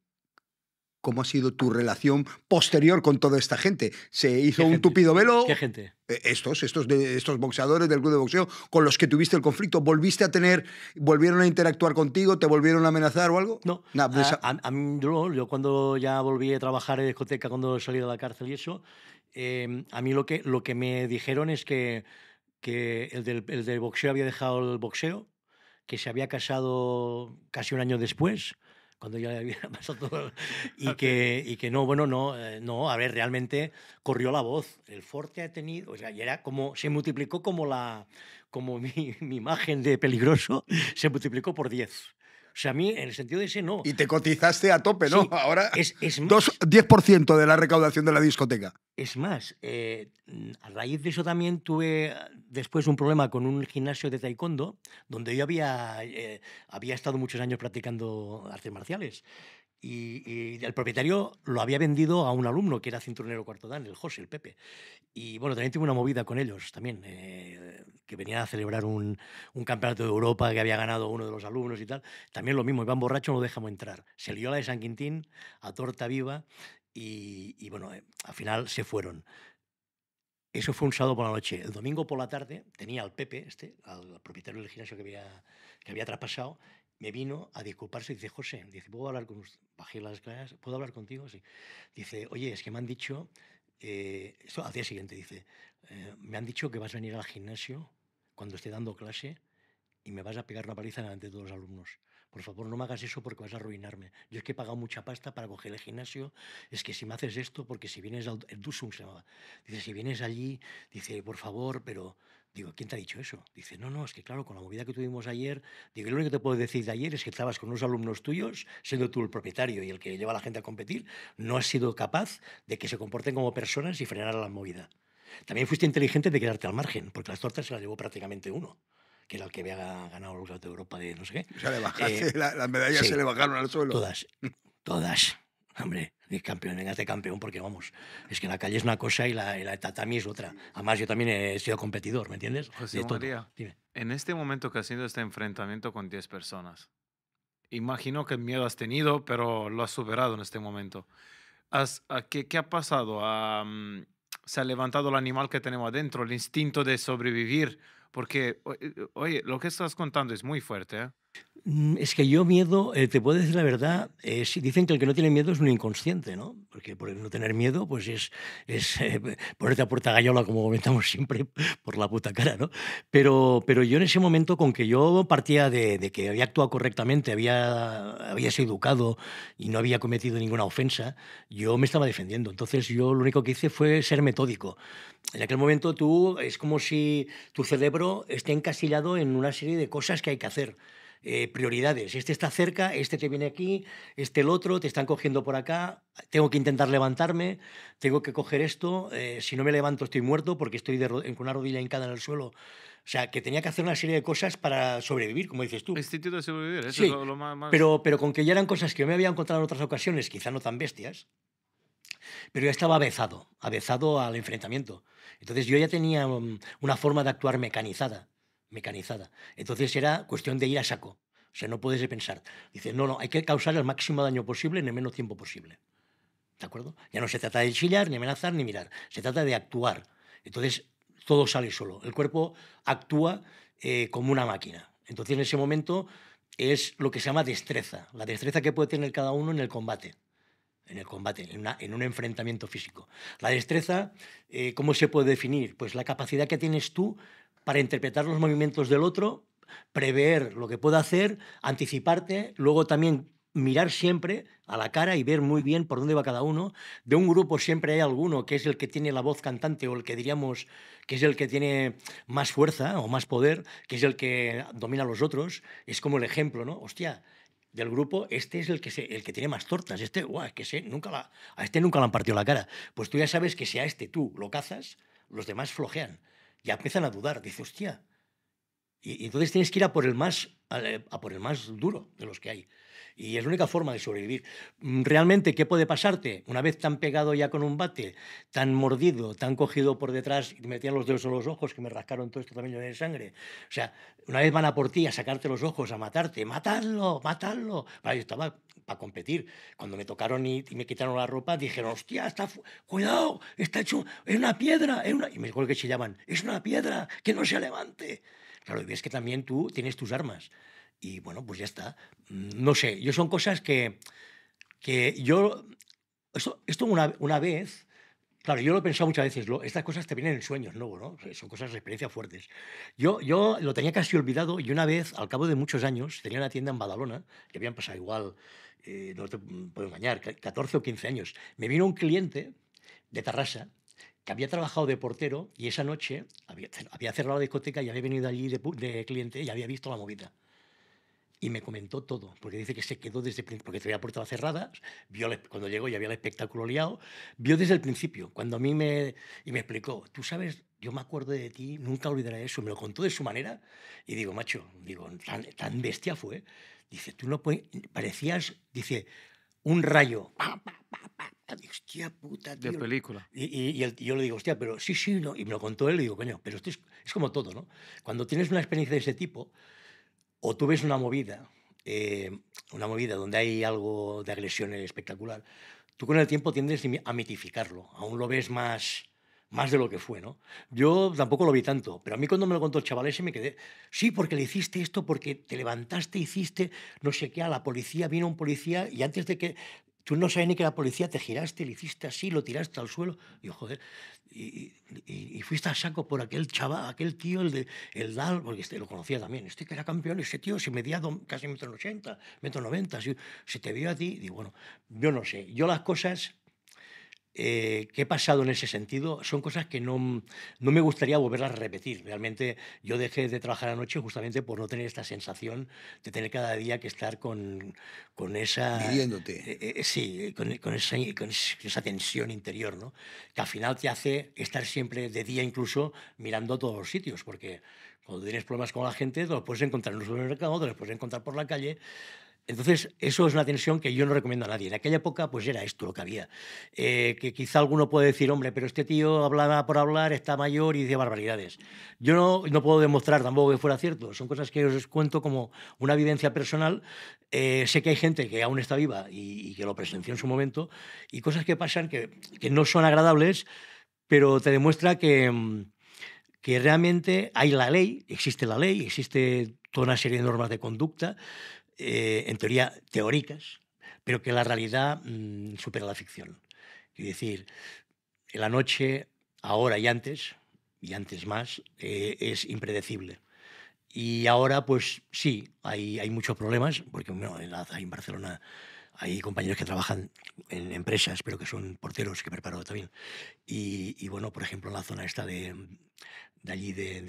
cómo ha sido tu relación posterior con toda esta gente. Se hizo un tupido velo. ¿Qué gente? Eh, estos, estos, de, estos boxeadores del club de boxeo con los que tuviste el conflicto, ¿volviste a tener, volvieron a interactuar contigo, te volvieron a amenazar o algo? No, pues, a, mí, yo, cuando ya volví a trabajar en discoteca, cuando salí de la cárcel y eso, em, a mí lo que, lo que me dijeron es que, que el, del, el del boxeo había dejado el boxeo, que se había casado casi un año después, cuando ya había <laughs> pasado todo. Y, que, y que no, bueno, no, eh, no, a ver, realmente corrió la voz. El Forte ha tenido, o sea, era como, se multiplicó como la, como mi, <laughs> mi imagen de peligroso, se multiplicó por 10. O sea, a mí en el sentido de ese no. Y te cotizaste a tope, ¿no? Ahora es, es 10% de la recaudación de la discoteca. Es más, eh, a raíz de eso también tuve después un problema con un gimnasio de taekwondo, donde yo había, eh, había estado muchos años practicando artes marciales. Y, el propietario lo había vendido a un alumno que era cinturonero cuarto dan, el José, el Pepe. Y bueno, también tuve una movida con ellos también, eh, que venía a celebrar un, campeonato de Europa que había ganado uno de los alumnos y tal. También lo mismo, iban borracho, no lo dejamos entrar. Se lió la de San Quintín a torta viva y, bueno, eh, al final se fueron. Eso fue un sábado por la noche. El domingo por la tarde tenía al Pepe, este, al propietario del gimnasio que había, que había traspasado, me vino a disculparse dice, José, dice, ¿puedo hablar con ¿puedo hablar contigo? Sí. Dice, oye, es que me han dicho, eh, esto al día siguiente dice, eh, me han dicho que vas a venir al gimnasio cuando esté dando clase y me vas a pegar una paliza delante de todos los alumnos. Por favor, no me hagas eso porque vas a arruinarme. Yo es que he pagado mucha pasta para coger el gimnasio. Es que si me haces esto, porque si vienes al... El se llamaba. Dice, si vienes allí, dice, por favor, pero Digo, ¿quién te ha dicho eso? Dice, no, no, es que claro, con la movida que tuvimos ayer, digo, lo único que te puedo decir de ayer es que estabas con unos alumnos tuyos, siendo tú el propietario y el que lleva a la gente a competir, no has sido capaz de que se comporten como personas y frenar a la movida. También fuiste inteligente de quedarte al margen, porque las tortas se las llevó prácticamente uno que era el que había ganado los de Europa de no sé qué. O sea, eh, las medallas se le bajaron al suelo. Todas, todas. Hombre, campeón, de campeón, porque vamos, es que la calle es una cosa y la, tatami es otra. Además, yo también he sido competidor, ¿me entiendes? José María, en este momento que has sido este enfrentamiento con 10 personas, imagino que miedo has tenido, pero lo has superado en este momento. Ah, qué, ha pasado? ¿Se ha levantado el animal que tenemos adentro, el instinto de sobrevivir? Porque, eh, oye, lo que estás contando es muy fuerte, ¿eh? Mm, es que yo miedo, eh, te puedo decir la verdad, eh, si dicen que el que no tiene miedo es un inconsciente, ¿no? Porque por no tener miedo, pues es, eh, <laughs> ponerte a puerta gallola, como comentamos siempre, <laughs> por la puta cara, ¿no? Pero, pero yo en ese momento, con que yo partía de, de que había actuado correctamente, había, había sido educado y no había cometido ninguna ofensa, yo me estaba defendiendo. Entonces yo lo único que hice fue ser metódico. En aquel momento tú, es como si tu cerebro esté encasillado en una serie de cosas que hay que hacer. Eh, prioridades. Este está cerca, este te viene aquí, este el otro, te están cogiendo por acá, tengo que intentar levantarme, tengo que coger esto, eh, si no me levanto estoy muerto porque estoy con una rodilla hincada en el suelo. O sea, que tenía que hacer una serie de cosas para sobrevivir, como dices tú. Instituto de sobrevivir, eso es lo, Pero, pero con que ya eran cosas que yo me había encontrado en otras ocasiones, quizá no tan bestias, pero ya estaba avezado, avezado al enfrentamiento. Entonces yo ya tenía mm, una forma de actuar mecanizada mecanizada. Entonces era cuestión de ir a saco. O sea, no puedes pensar. Dices, no, no, hay que causar el máximo daño posible en el menos tiempo posible. ¿De acuerdo? Ya no se trata de chillar, ni amenazar, ni mirar. Se trata de actuar. Entonces, todo sale solo. El cuerpo actúa eh, como una máquina. Entonces, en ese momento es lo que se llama destreza. La destreza que puede tener cada uno en el combate. En el combate, en, un enfrentamiento físico. La destreza, eh, ¿cómo se puede definir? Pues la capacidad que tienes tú para interpretar los movimientos del otro, prever lo que pueda hacer, anticiparte, luego también mirar siempre a la cara y ver muy bien por dónde va cada uno. De un grupo siempre hay alguno que es el que tiene la voz cantante o el que diríamos que es el que tiene más fuerza o más poder, que es el que domina a los otros. Es como el ejemplo, ¿no? Hostia, del grupo, este es el que, se, el que tiene más tortas, este, guau, que se, nunca a este nunca le han partido la cara. Pues tú ya sabes que si a este tú lo cazas, los demás flojean ya empiezan a dudar. Dice, hostia. Y, entonces tienes que ir a por el más, eh, a por el más duro de los que hay. Y es la única forma de sobrevivir. Mm, realmente, ¿qué puede pasarte? Una vez tan pegado ya con un bate, tan mordido, tan cogido por detrás, y metían los dedos en los ojos, que me rascaron todo esto también de sangre. O sea, una vez van a por ti a sacarte los ojos, a matarte, matadlo, matadlo. yo estaba para competir. Cuando me tocaron y, me quitaron la ropa, dijeron, hostia, está, cuidado, está hecho, es una piedra. Es una... Y me dijo el que chillaban, es una piedra, que no se levante. Claro, y ves que también tú tienes tus armas y bueno, pues ya está. Mm, no sé, yo son cosas que, que yo... Esto, esto una, una vez, Claro, yo lo he pensado muchas veces, lo, estas cosas te vienen en sueños, ¿no? ¿no? Son cosas de experiencia fuertes. Yo, yo lo tenía casi olvidado y una vez, al cabo de muchos años, tenía una tienda en Badalona, que habían pasado igual, eh, no te puedo engañar, 14 o 15 años. Me vino un cliente de Tarrasa que había trabajado de portero y esa noche había, cerrado la discoteca y había venido allí de, de cliente y había visto la movida y me comentó todo, porque dice que se quedó desde porque tenía puertas cerradas, vio cuando llegó ya había el espectáculo liado, vio desde el principio, cuando a mí me y me explicó, tú sabes, yo me acuerdo de ti, nunca olvidaré eso, me lo contó de su manera y digo, macho, digo, tan, bestia fue. Dice, tú no parecías, dice, un rayo. De película. Y, yo le digo, hostia, pero sí, sí, no. y me lo contó él, y digo, coño, pero esto es, como todo, ¿no? Cuando tienes una experiencia de ese tipo, o tú ves una movida, eh, una movida donde hay algo de agresión espectacular, tú con el tiempo tiendes a mitificarlo, aún lo ves más más de lo que fue, ¿no? Yo tampoco lo vi tanto, pero a mí cuando me lo contó el chaval ese me quedé, sí, porque le hiciste esto, porque te levantaste, hiciste no sé qué, a la policía, vino un policía y antes de que Tú no sabes ni que la policía te giraste, le hiciste así, lo tiraste al suelo. Y joder, y, fuiste a saco por aquel chaval, aquel tío, el de el Dal, porque este lo conocía también. Este que era campeón, ese tío se medía casi metro ochenta, metro noventa. Se te vio a ti, y digo, bueno, yo no sé. Yo las cosas eh, ¿Qué ha pasado en ese sentido son cosas que no, no me gustaría volverlas a repetir. Realmente yo dejé de trabajar anoche justamente por no tener esta sensación de tener cada día que estar con, con esa... Midiéndote. Eh, eh, sí, con, con, esa, con, esa, tensión interior, ¿no? Que al final te hace estar siempre de día incluso mirando a todos los sitios, porque cuando tienes problemas con la gente, te los puedes encontrar en un supermercado, te los puedes encontrar por la calle, entonces, eso es una tensión que yo no recomiendo a nadie. En aquella época, pues era esto lo que había. Eh, que quizá alguno puede decir, hombre, pero este tío hablaba por hablar, está mayor y dice barbaridades. Yo no, no puedo demostrar tampoco que fuera cierto. Son cosas que os cuento como una evidencia personal. Eh, sé que hay gente que aún está viva y, y, que lo presenció en su momento y cosas que pasan que, que no son agradables, pero te demuestra que, que realmente hay la ley, existe la ley, existe toda una serie de normas de conducta, eh, en teoría teóricas, pero que la realidad mm, supera la ficción. Es decir, la noche, ahora y antes, y antes más, eh, es impredecible. Y ahora, pues sí, hay, hay muchos problemas, porque en, Barcelona hay compañeros que trabajan en empresas, pero que son porteros, que preparo también. Y, bueno, por ejemplo, la zona esta de, allí, de,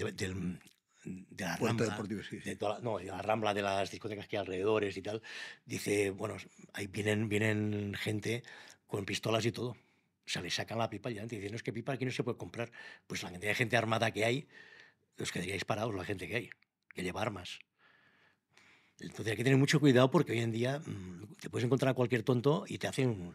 de la Rambla, De las discotecas que hay alrededores y tal, dice, bueno, ahí vienen, vienen gente con pistolas y todo. O sea, le sacan la pipa y antes Dicen, no, es que pipa aquí no se puede comprar. Pues la cantidad de gente armada que hay, los quedaríais parados, la gente que hay, que lleva armas. Entonces hay que tener mucho cuidado porque hoy en día mm, te puedes encontrar a cualquier tonto y te hacen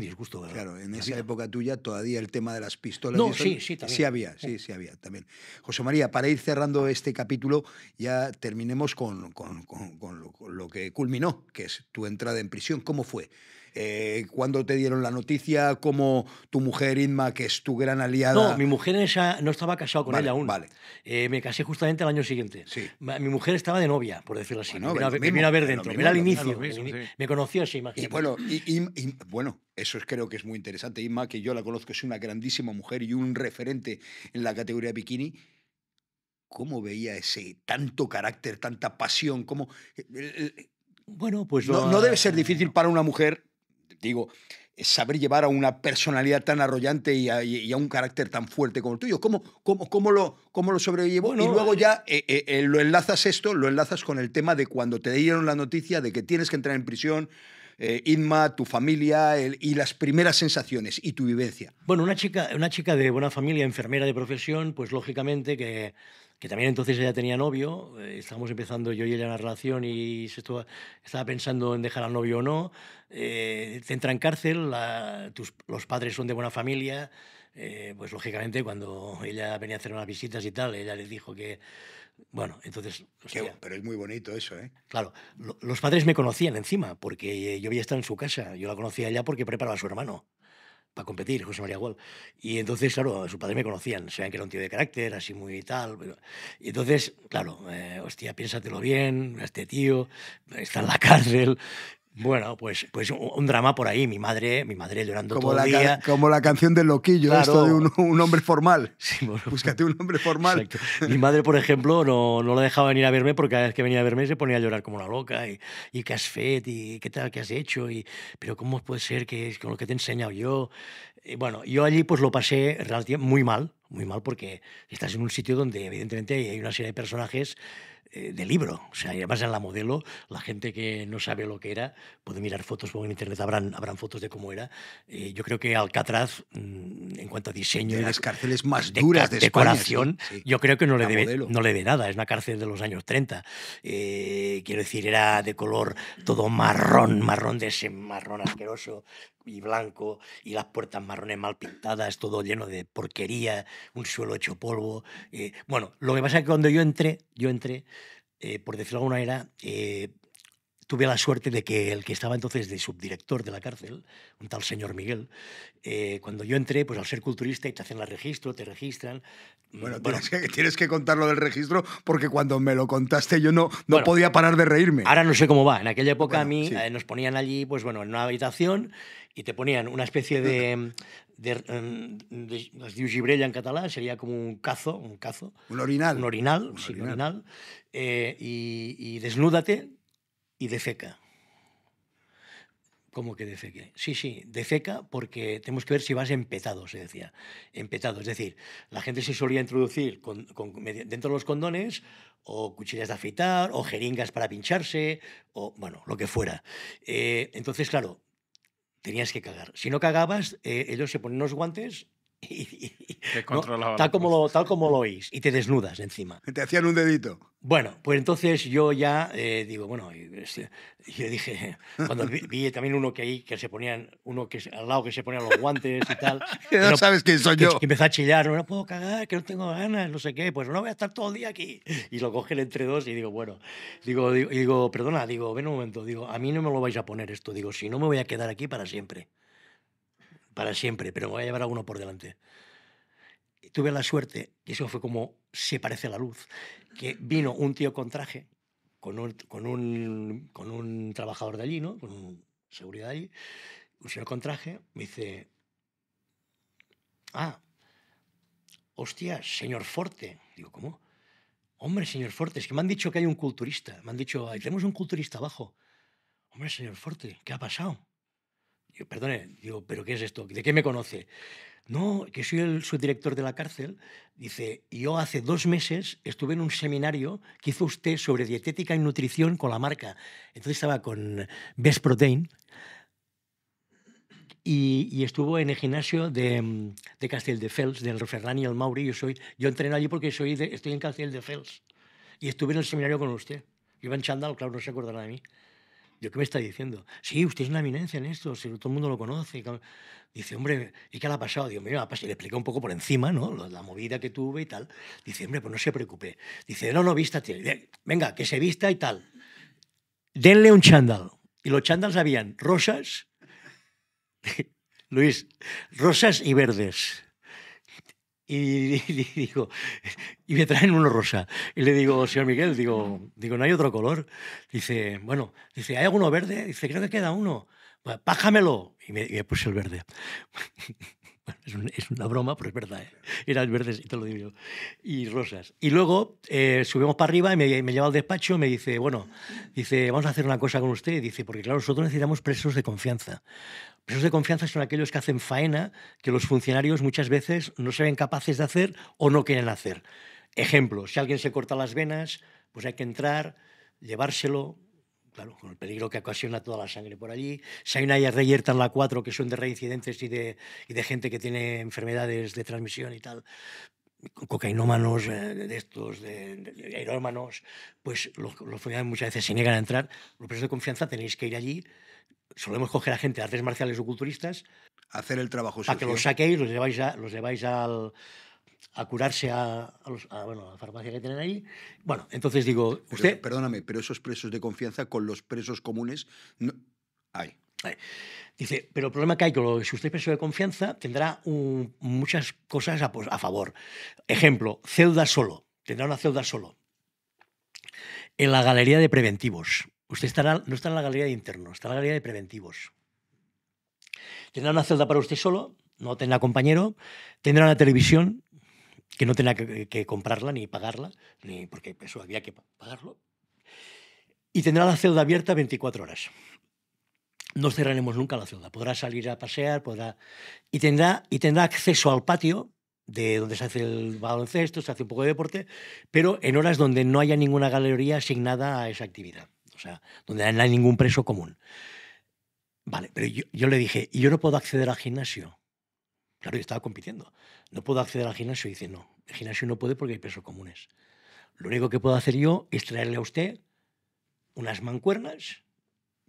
disgusto. Claro, en esa época tuya todavía el tema de las pistolas. sí, había, sí, sí había también. José María, para ir cerrando este capítulo, ya terminemos con, con, con, lo, que culminó, que es tu entrada en prisión. ¿Cómo fue? eh, cuándo te dieron la noticia, cómo tu mujer Inma, que es tu gran aliada. No, mi mujer no estaba casado con ella aún. Vale. Eh, me casé justamente el año siguiente. Mi mujer estaba de novia, por decirlo así. Bueno, me, vino, a ver dentro, era inicio. Me conoció se imagínate. Y bueno, y, bueno, eso es, creo que es muy interesante. Inma, que yo la conozco, es una grandísima mujer y un referente en la categoría bikini cómo veía ese tanto carácter, tanta pasión, Como, eh, eh, Bueno, pues... No, no, debe ser difícil para una mujer digo, eh, saber llevar a una personalidad tan arrollante y a, un carácter tan fuerte como el tuyo. ¿Cómo, cómo, cómo lo, cómo lo sobrellevó? y luego eh, ya eh, lo enlazas esto, lo enlazas con el tema de cuando te dieron la noticia de que tienes que entrar en prisión, Inma, tu familia y las primeras sensaciones y tu vivencia. Bueno, una chica, una chica de buena familia, enfermera de profesión, pues lógicamente que que también entonces ella tenía novio, eh, estábamos empezando yo y ella una relación y se estaba pensando en dejar al novio o no, eh, te entra en cárcel, los padres son de buena familia, eh, pues lógicamente cuando ella venía a hacer unas visitas y tal, ella les dijo que, bueno, entonces... pero es muy bonito eso, ¿eh? Claro, los padres me conocían encima, porque yo había estado en su casa, yo la conocía ya porque preparaba a su hermano para competir, José María Gual. Y entonces, claro, ...su padre me conocían, sabían que era un tío de carácter, así muy tal. Y entonces, claro, eh, hostia, piénsatelo bien, este tío está en la <laughs> cárcel, bueno, pues, pues un drama por ahí. Mi madre, mi madre llorando como todo la el día. Como la canción del loquillo, esto de un, hombre formal. <laughs> Sí, Búscate un hombre formal. Mi madre, por ejemplo, no, no la dejaba venir a verme porque cada vez que venía a verme se ponía a llorar como una loca. ¿Y, y qué has hecho? ¿Y qué tal? ¿Qué has hecho? Y, ¿Pero cómo puede ser que es con lo que te he enseñado yo? bueno, yo allí pues lo pasé muy mal, muy mal porque estás en un sitio donde evidentemente hay una serie de personajes eh, de libro. O sea, y además en la modelo, la gente que no sabe lo que era puede mirar fotos, porque en internet habrán, habrán fotos de cómo era. Eh, yo creo que Alcatraz, mm, en cuanto a diseño. De las cárceles más duras de, España, decoración, yo creo que no le, debe, no le nada. Es una cárcel de los años 30. Eh, quiero decir, era de color todo marrón, marrón de ese marrón asqueroso, y blanco y las puertas marrones mal pintadas, todo lleno de porquería, un suelo hecho polvo. Eh, bueno, lo que pasa es que cuando yo entré, yo entré, eh, por decirlo de alguna manera, eh, tuve la suerte de que el que estaba entonces de subdirector de la cárcel, un tal señor Miguel, eh, cuando yo entré, pues al ser culturista y te hacen el registro, te registran. Mm, bueno, tienes, que, tienes, contar lo del registro porque cuando me lo contaste yo no, no podía parar de reírme. Ahora no sé cómo va. En aquella época a mí eh, nos ponían allí, pues bueno, en una habitación y te ponían una especie de, <laughs> mm, de, mm, de, de en catalán, sería como un cazo, un cazo. Un orinal. Un orinal, un sí, orinal. orinal y, eh, y desnúdate y de feca. ¿Cómo que de feca? Sí, sí, de feca porque tenemos que ver si vas empetado, se decía. Empetado, es decir, la gente se solía introducir dentro de los condones o cuchillas de afeitar o jeringas para pincharse o, bueno, lo que fuera. Eh, entonces, claro, tenías que cagar. Si no cagabas, eh, ellos se ponen los guantes <laughs> Tal, como lo, tal como lo oís, y te desnudas encima. Te hacían un dedito. Bueno, pues entonces yo ya eh, digo, bueno, yo dije, cuando vi, también uno que ahí, que se ponían, uno que al lado que se ponían los guantes y tal. <laughs> no, sabes quién soy yo. empezó a chillar, no, puedo cagar, que no tengo ganas, no sé qué, pues no voy a estar todo el día aquí. Y lo cogen entre dos y digo, bueno, digo, digo, digo perdona, digo, ven un momento, digo, a mí no me lo vais a poner esto, digo, si no me voy a quedar aquí para siempre para siempre, pero me voy a llevar a uno por delante. Y tuve la suerte, y eso fue como se parece a la luz, que vino un tío con traje, con un, con un, trabajador de allí, ¿no? con seguridad allí, un señor con traje, me dice, ah, hostia, señor Forte. Digo, ¿cómo? Hombre, señor Forte, es que me han dicho que hay un culturista. Me han dicho, tenemos un culturista abajo. Hombre, señor Forte, ¿qué ha pasado? perdone, digo, ¿pero qué es esto? ¿De qué me conoce? No, que soy el subdirector de la cárcel. Dice, yo hace dos meses estuve en un seminario que hizo usted sobre dietética y nutrición con la marca. Entonces estaba con Best Protein y, estuvo en el gimnasio de, de Castelldefels, del Ferran y el Mauri. Yo, soy, yo entreno allí porque soy estoy en Castelldefels y estuve en el seminario con usted. Yo iba en chandal, claro, no se acordará de mí. ¿Yo qué me está diciendo? Sí, usted es una eminencia en esto, si todo el mundo lo conoce. Dice, hombre, ¿y qué le ha pasado? Digo, mira, y le explica un poco por encima, ¿no? La movida que tuve y tal. Dice, hombre, pues no se preocupe. Dice, no, no, vista Venga, que se vista y tal. Denle un chándal. Y los chándals habían rosas, <laughs> Luis, rosas y verdes. Y, digo, y me traen uno rosa. Y le digo, señor Miguel, digo, digo, no hay otro color. Dice, bueno, dice, ¿hay alguno verde? Dice, creo que queda uno. Pájamelo. Y y me puse el verde. <laughs> <laughs> es, una broma, pero es verdad. ¿eh? Eran verdes, y te lo digo. Y rosas. Y luego eh, subimos para arriba y me, lleva al despacho y me dice, bueno, dice, vamos a hacer una cosa con usted. Y dice, porque claro, nosotros necesitamos presos de confianza. Presos de confianza son aquellos que hacen faena que los funcionarios muchas veces no se ven capaces de hacer o no quieren hacer. Ejemplo, si alguien se corta las venas, pues hay que entrar, llevárselo, claro, con el peligro que ocasiona toda la sangre por allí. hay Saina y en la 4, que son de reincidentes y de, y de gente que tiene enfermedades de transmisión y tal cocainómanos, eh, de estos, de, aerómanos, pues los, funcionarios muchas veces se niegan a entrar. Los presos de confianza tenéis que ir allí. Solemos coger a gente de artes marciales o culturistas. Hacer el trabajo Para que los saquéis, los lleváis, los lleváis al, a curarse a, la farmacia que tienen ahí. Bueno, entonces digo, usted... perdóname, pero esos presos de confianza con los presos comunes... No... Hay. Dice, pero el problema que hay con lo, si usted es preso de confianza, tendrá muchas cosas a, pues, favor. Ejemplo, celda solo. Tendrá una celda solo. En la galería de preventivos. Usted estará, no está en la galería de internos, está en la galería de preventivos. Tendrá una celda para usted solo, no tendrá compañero, tendrá una televisión, que no tenga que, comprarla ni pagarla, ni porque eso había que pagarlo. Y tendrá la celda abierta 24 horas. No cerraremos nunca la celda. Podrá salir a pasear, podrá... Y tendrá, y tendrá acceso al patio de donde se hace el baloncesto, se hace un poco de deporte, pero en horas donde no haya ninguna galería asignada a esa actividad. O sea, donde no hay ningún preso común. Vale, pero yo, yo le dije, ¿y yo no puedo acceder al gimnasio? Claro, yo estaba compitiendo. No puedo acceder al gimnasio. Y dice, no, el gimnasio no puede porque hay pesos comunes. Lo único que puedo hacer yo es traerle a usted unas mancuernas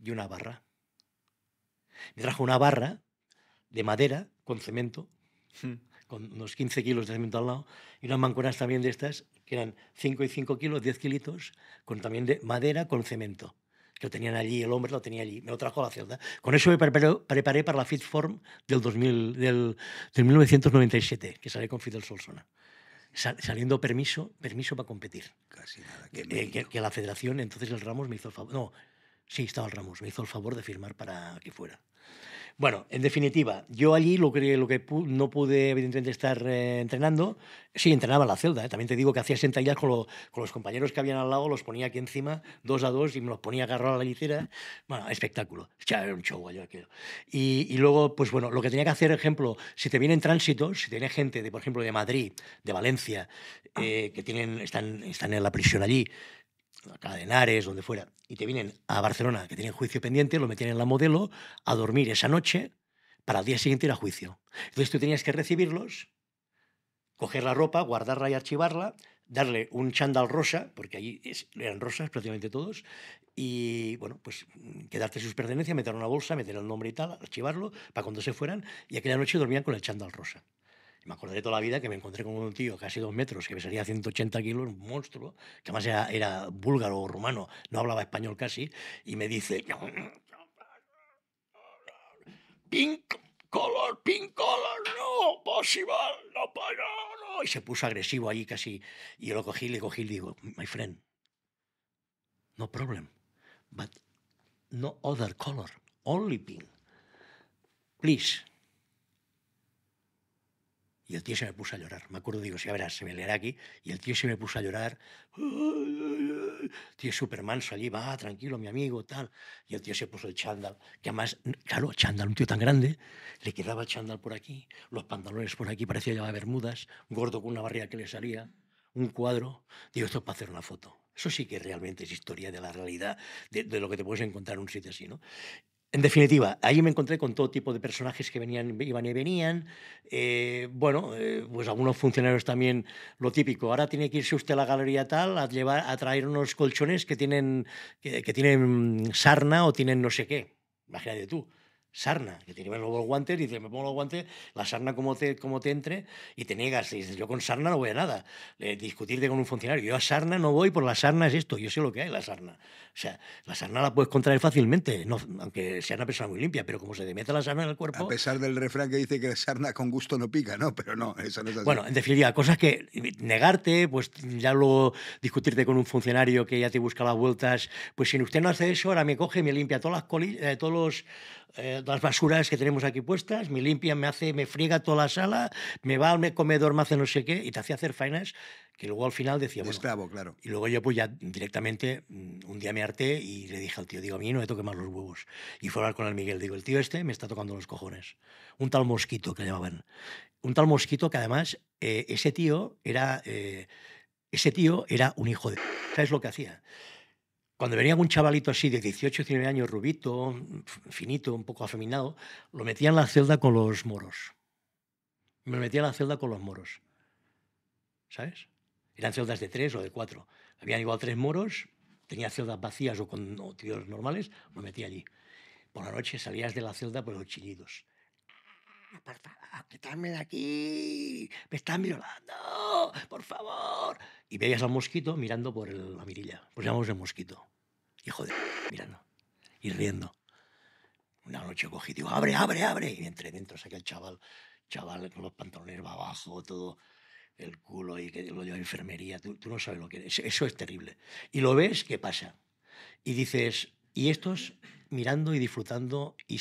y una barra. Me trajo una barra de madera con cemento, hmm. con unos 15 kilos de cemento al lado, y unas mancuernas también de estas, que eran 5 y 5 kilos, 10 kilitos, con, también de madera con cemento. Lo tenían allí, el hombre lo tenía allí, me lo trajo a la celda. Con eso me preparé para la Fitform del, 2000, del, 1997, que salí con Fidel Solsona saliendo permiso, permiso para competir. Casi nada. Eh, que, la federación, entonces el Ramos me hizo el favor. No, Sí, estaba el Ramos, me hizo el favor de firmar para que fuera. Bueno, en definitiva, yo allí lo que, lo que no pude, evidentemente, estar eh, entrenando, sí, entrenaba en la celda, eh. también te digo que hacía sentadillas con, los compañeros que habían al lado, los ponía aquí encima, dos a dos, y me los ponía agarrados a la litera. Bueno, espectáculo, ya un show yo aquello. Y, y, luego, pues bueno, lo que tenía que hacer, ejemplo, si te viene en tránsito, si tiene gente, de, por ejemplo, de Madrid, de Valencia, eh, ah. que tienen, están, están en la prisión allí, a Cadenares, donde fuera, y te vienen a Barcelona, que tienen juicio pendiente, lo metían en la modelo, a dormir esa noche para el día siguiente ir a juicio. Entonces tú tenías que recibirlos, coger la ropa, guardarla y archivarla, darle un chándal rosa, porque allí eran rosas prácticamente todos, y bueno, pues quedarte sus pertenencias, meter una bolsa, meter el nombre y tal, archivarlo, para cuando se fueran, y aquella noche dormían con el chandal rosa me de toda la vida que me encontré con un tío casi dos metros, que pesaría 180 kilos, un monstruo, que además era, búlgaro o rumano, no hablaba español casi, y me dice, pink color, pink color, no, posible, no, no, no, y se puso agresivo ahí casi, y yo lo cogí, le cogí y le digo, my friend, no problem, but no other color, only pink, please. Y el tío se me puso a llorar. Me acuerdo, digo, si sí, a verás, se me leerá aquí. Y el tío se me puso a llorar. Tío superman, manso allí, va, tranquilo, mi amigo, tal. Y el tío se puso el chándal, que además, claro, chándal, un tío tan grande, le quedaba el chándal por aquí, los pantalones por aquí, parecía llevar bermudas, gordo con una barriga que le salía, un cuadro. Digo, esto es para hacer una foto. Eso sí que realmente es historia de la realidad, de, de lo que te puedes encontrar en un sitio así, ¿no? En definitiva, ahí me encontré con todo tipo de personajes que venían, iban y venían. Eh, bueno, eh, pues algunos funcionarios también lo típico. Ahora tiene que irse usted a la galería tal a, llevar, a traer unos colchones que tienen, que, que tienen sarna o tienen no sé qué. Imagínate tú sarna, que te luego los guantes y dices, me pongo los guantes, la sarna como te, como te entre y te niegas. Y dices, yo con sarna no voy a nada. Eh, discutirte con un funcionario, yo a sarna no voy, por la sarna es esto, yo sé lo que hay, la sarna. O sea, la sarna la puedes contraer fácilmente, no, aunque sea una persona muy limpia, pero como se te mete la sarna en el cuerpo... A pesar del refrán que dice que la sarna con gusto no pica, ¿no? Pero no, eso no es así. Bueno, en definitiva, cosas que negarte, pues ya luego discutirte con un funcionario que ya te busca las vueltas, pues si usted no hace eso, ahora me coge y me limpia todas las colillas, eh, todos los eh, las basuras que tenemos aquí puestas, me limpia, me hace, me friega toda la sala, me va al comedor, me hace no sé qué, y te hacía hacer faenas que luego al final decía... Bueno, esclavo, claro. Y luego yo pues ya directamente mm, un día me harté y le dije al tío, digo, a mí no me toque más los huevos. Y fue a hablar con el Miguel, digo, el tío este me está tocando los cojones. Un tal mosquito que llamaban. Un tal mosquito que además eh, ese tío era... Eh, ese tío era un hijo de... ¿Sabes lo que hacía? Cuando venía un chavalito así de 18, 19 años, rubito, finito, un poco afeminado, lo metía en la celda con los moros. Me lo metía en la celda con los moros. ¿Sabes? Eran celdas de tres o de cuatro. Habían igual tres moros, tenía celdas vacías o con tíos normales, lo metía allí. Por la noche salías de la celda por los chillidos. Ah, por favor, quítame de aquí, me están violando, por favor. Y veías al mosquito mirando por la mirilla, pues llamamos el mosquito. Y joder, mirando y riendo. Una noche cogí, digo, abre, abre, abre. Y entre dentro saqué el chaval, chaval con los pantalones abajo, todo el culo y que lo lleva a enfermería. Tú, no sabes lo que es. Eso es terrible. Y lo ves, ¿qué pasa? Y dices, y estos mirando y disfrutando. Y,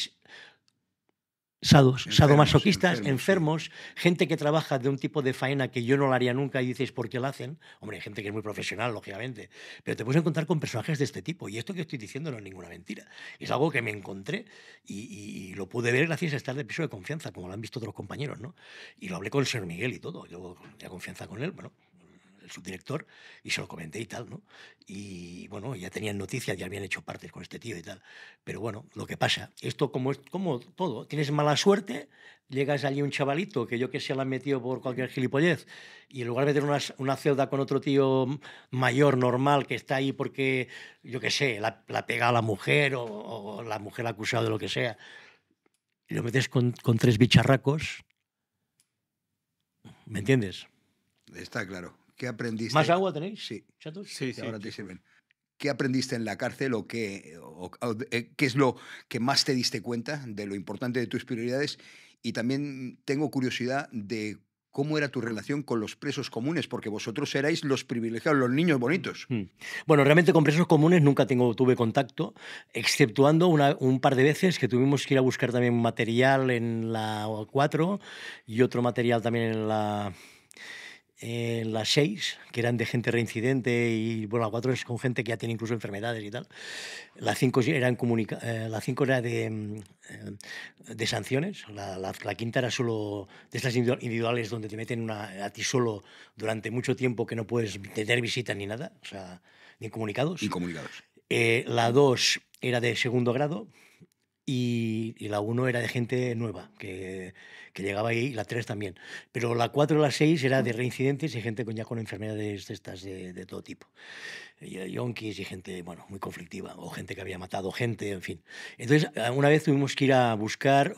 Sados, sadomasoquistas, enfermos, gente que trabaja de un tipo de faena que yo no la haría nunca y dices, ¿por qué la hacen? Hombre, hay gente que es muy profesional, lógicamente, pero te puedes encontrar con personajes de este tipo y esto que estoy diciendo no es ninguna mentira. Es algo que me encontré y, lo pude ver gracias a estar de piso de confianza, como lo han visto otros compañeros, ¿no? Y lo hablé con el señor Miguel y todo, yo tenía confianza con él, bueno subdirector, y se lo comenté y tal, ¿no? Y bueno, ya tenían noticias, ya habían hecho partes con este tío y tal. Pero bueno, lo que pasa, esto como, es, como todo, tienes mala suerte, llegas allí un chavalito que yo que sé la han metido por cualquier gilipollez, y en lugar de tener una, una celda con otro tío mayor, normal, que está ahí porque, yo que sé, la, pega a la mujer o, la mujer ha acusada de lo que sea, y lo metes con tres bicharracos, ¿me entiendes? Está claro. ¿Qué aprendiste? ¿Más agua tenéis? Sí. Sí, sí. Ahora te sirven. ¿Qué aprendiste en la cárcel o qué, eh, qué es lo que más te diste cuenta de lo importante de tus prioridades? Y también tengo curiosidad de cómo era tu relación con los presos comunes, porque vosotros erais los privilegiados, los niños bonitos. Hmm. Bueno, realmente con presos comunes nunca tengo, tuve contacto, exceptuando un par de veces que tuvimos que ir a buscar también material en la 4 y otro material también en la eh, las seis, que eran de gente reincidente, y bueno, la cuatro es con gente que ya tiene incluso enfermedades y tal. Las cinco eran comunica eh, la cinco era de, eh, de sanciones, la, la, quinta era solo de estas individuales donde te meten una, a ti solo durante mucho tiempo que no puedes tener visitas ni nada, o sea, ni comunicados. comunicados. la dos era de segundo grado, y, y, la 1 era de gente nueva, que, que llegaba ahí, y la 3 también. Pero la 4 y la 6 era de reincidentes y gente con, ya con enfermedades de estas de, de todo tipo yonkis y gente, bueno, muy conflictiva, o gente que había matado gente, en fin. Entonces, una vez tuvimos que ir a buscar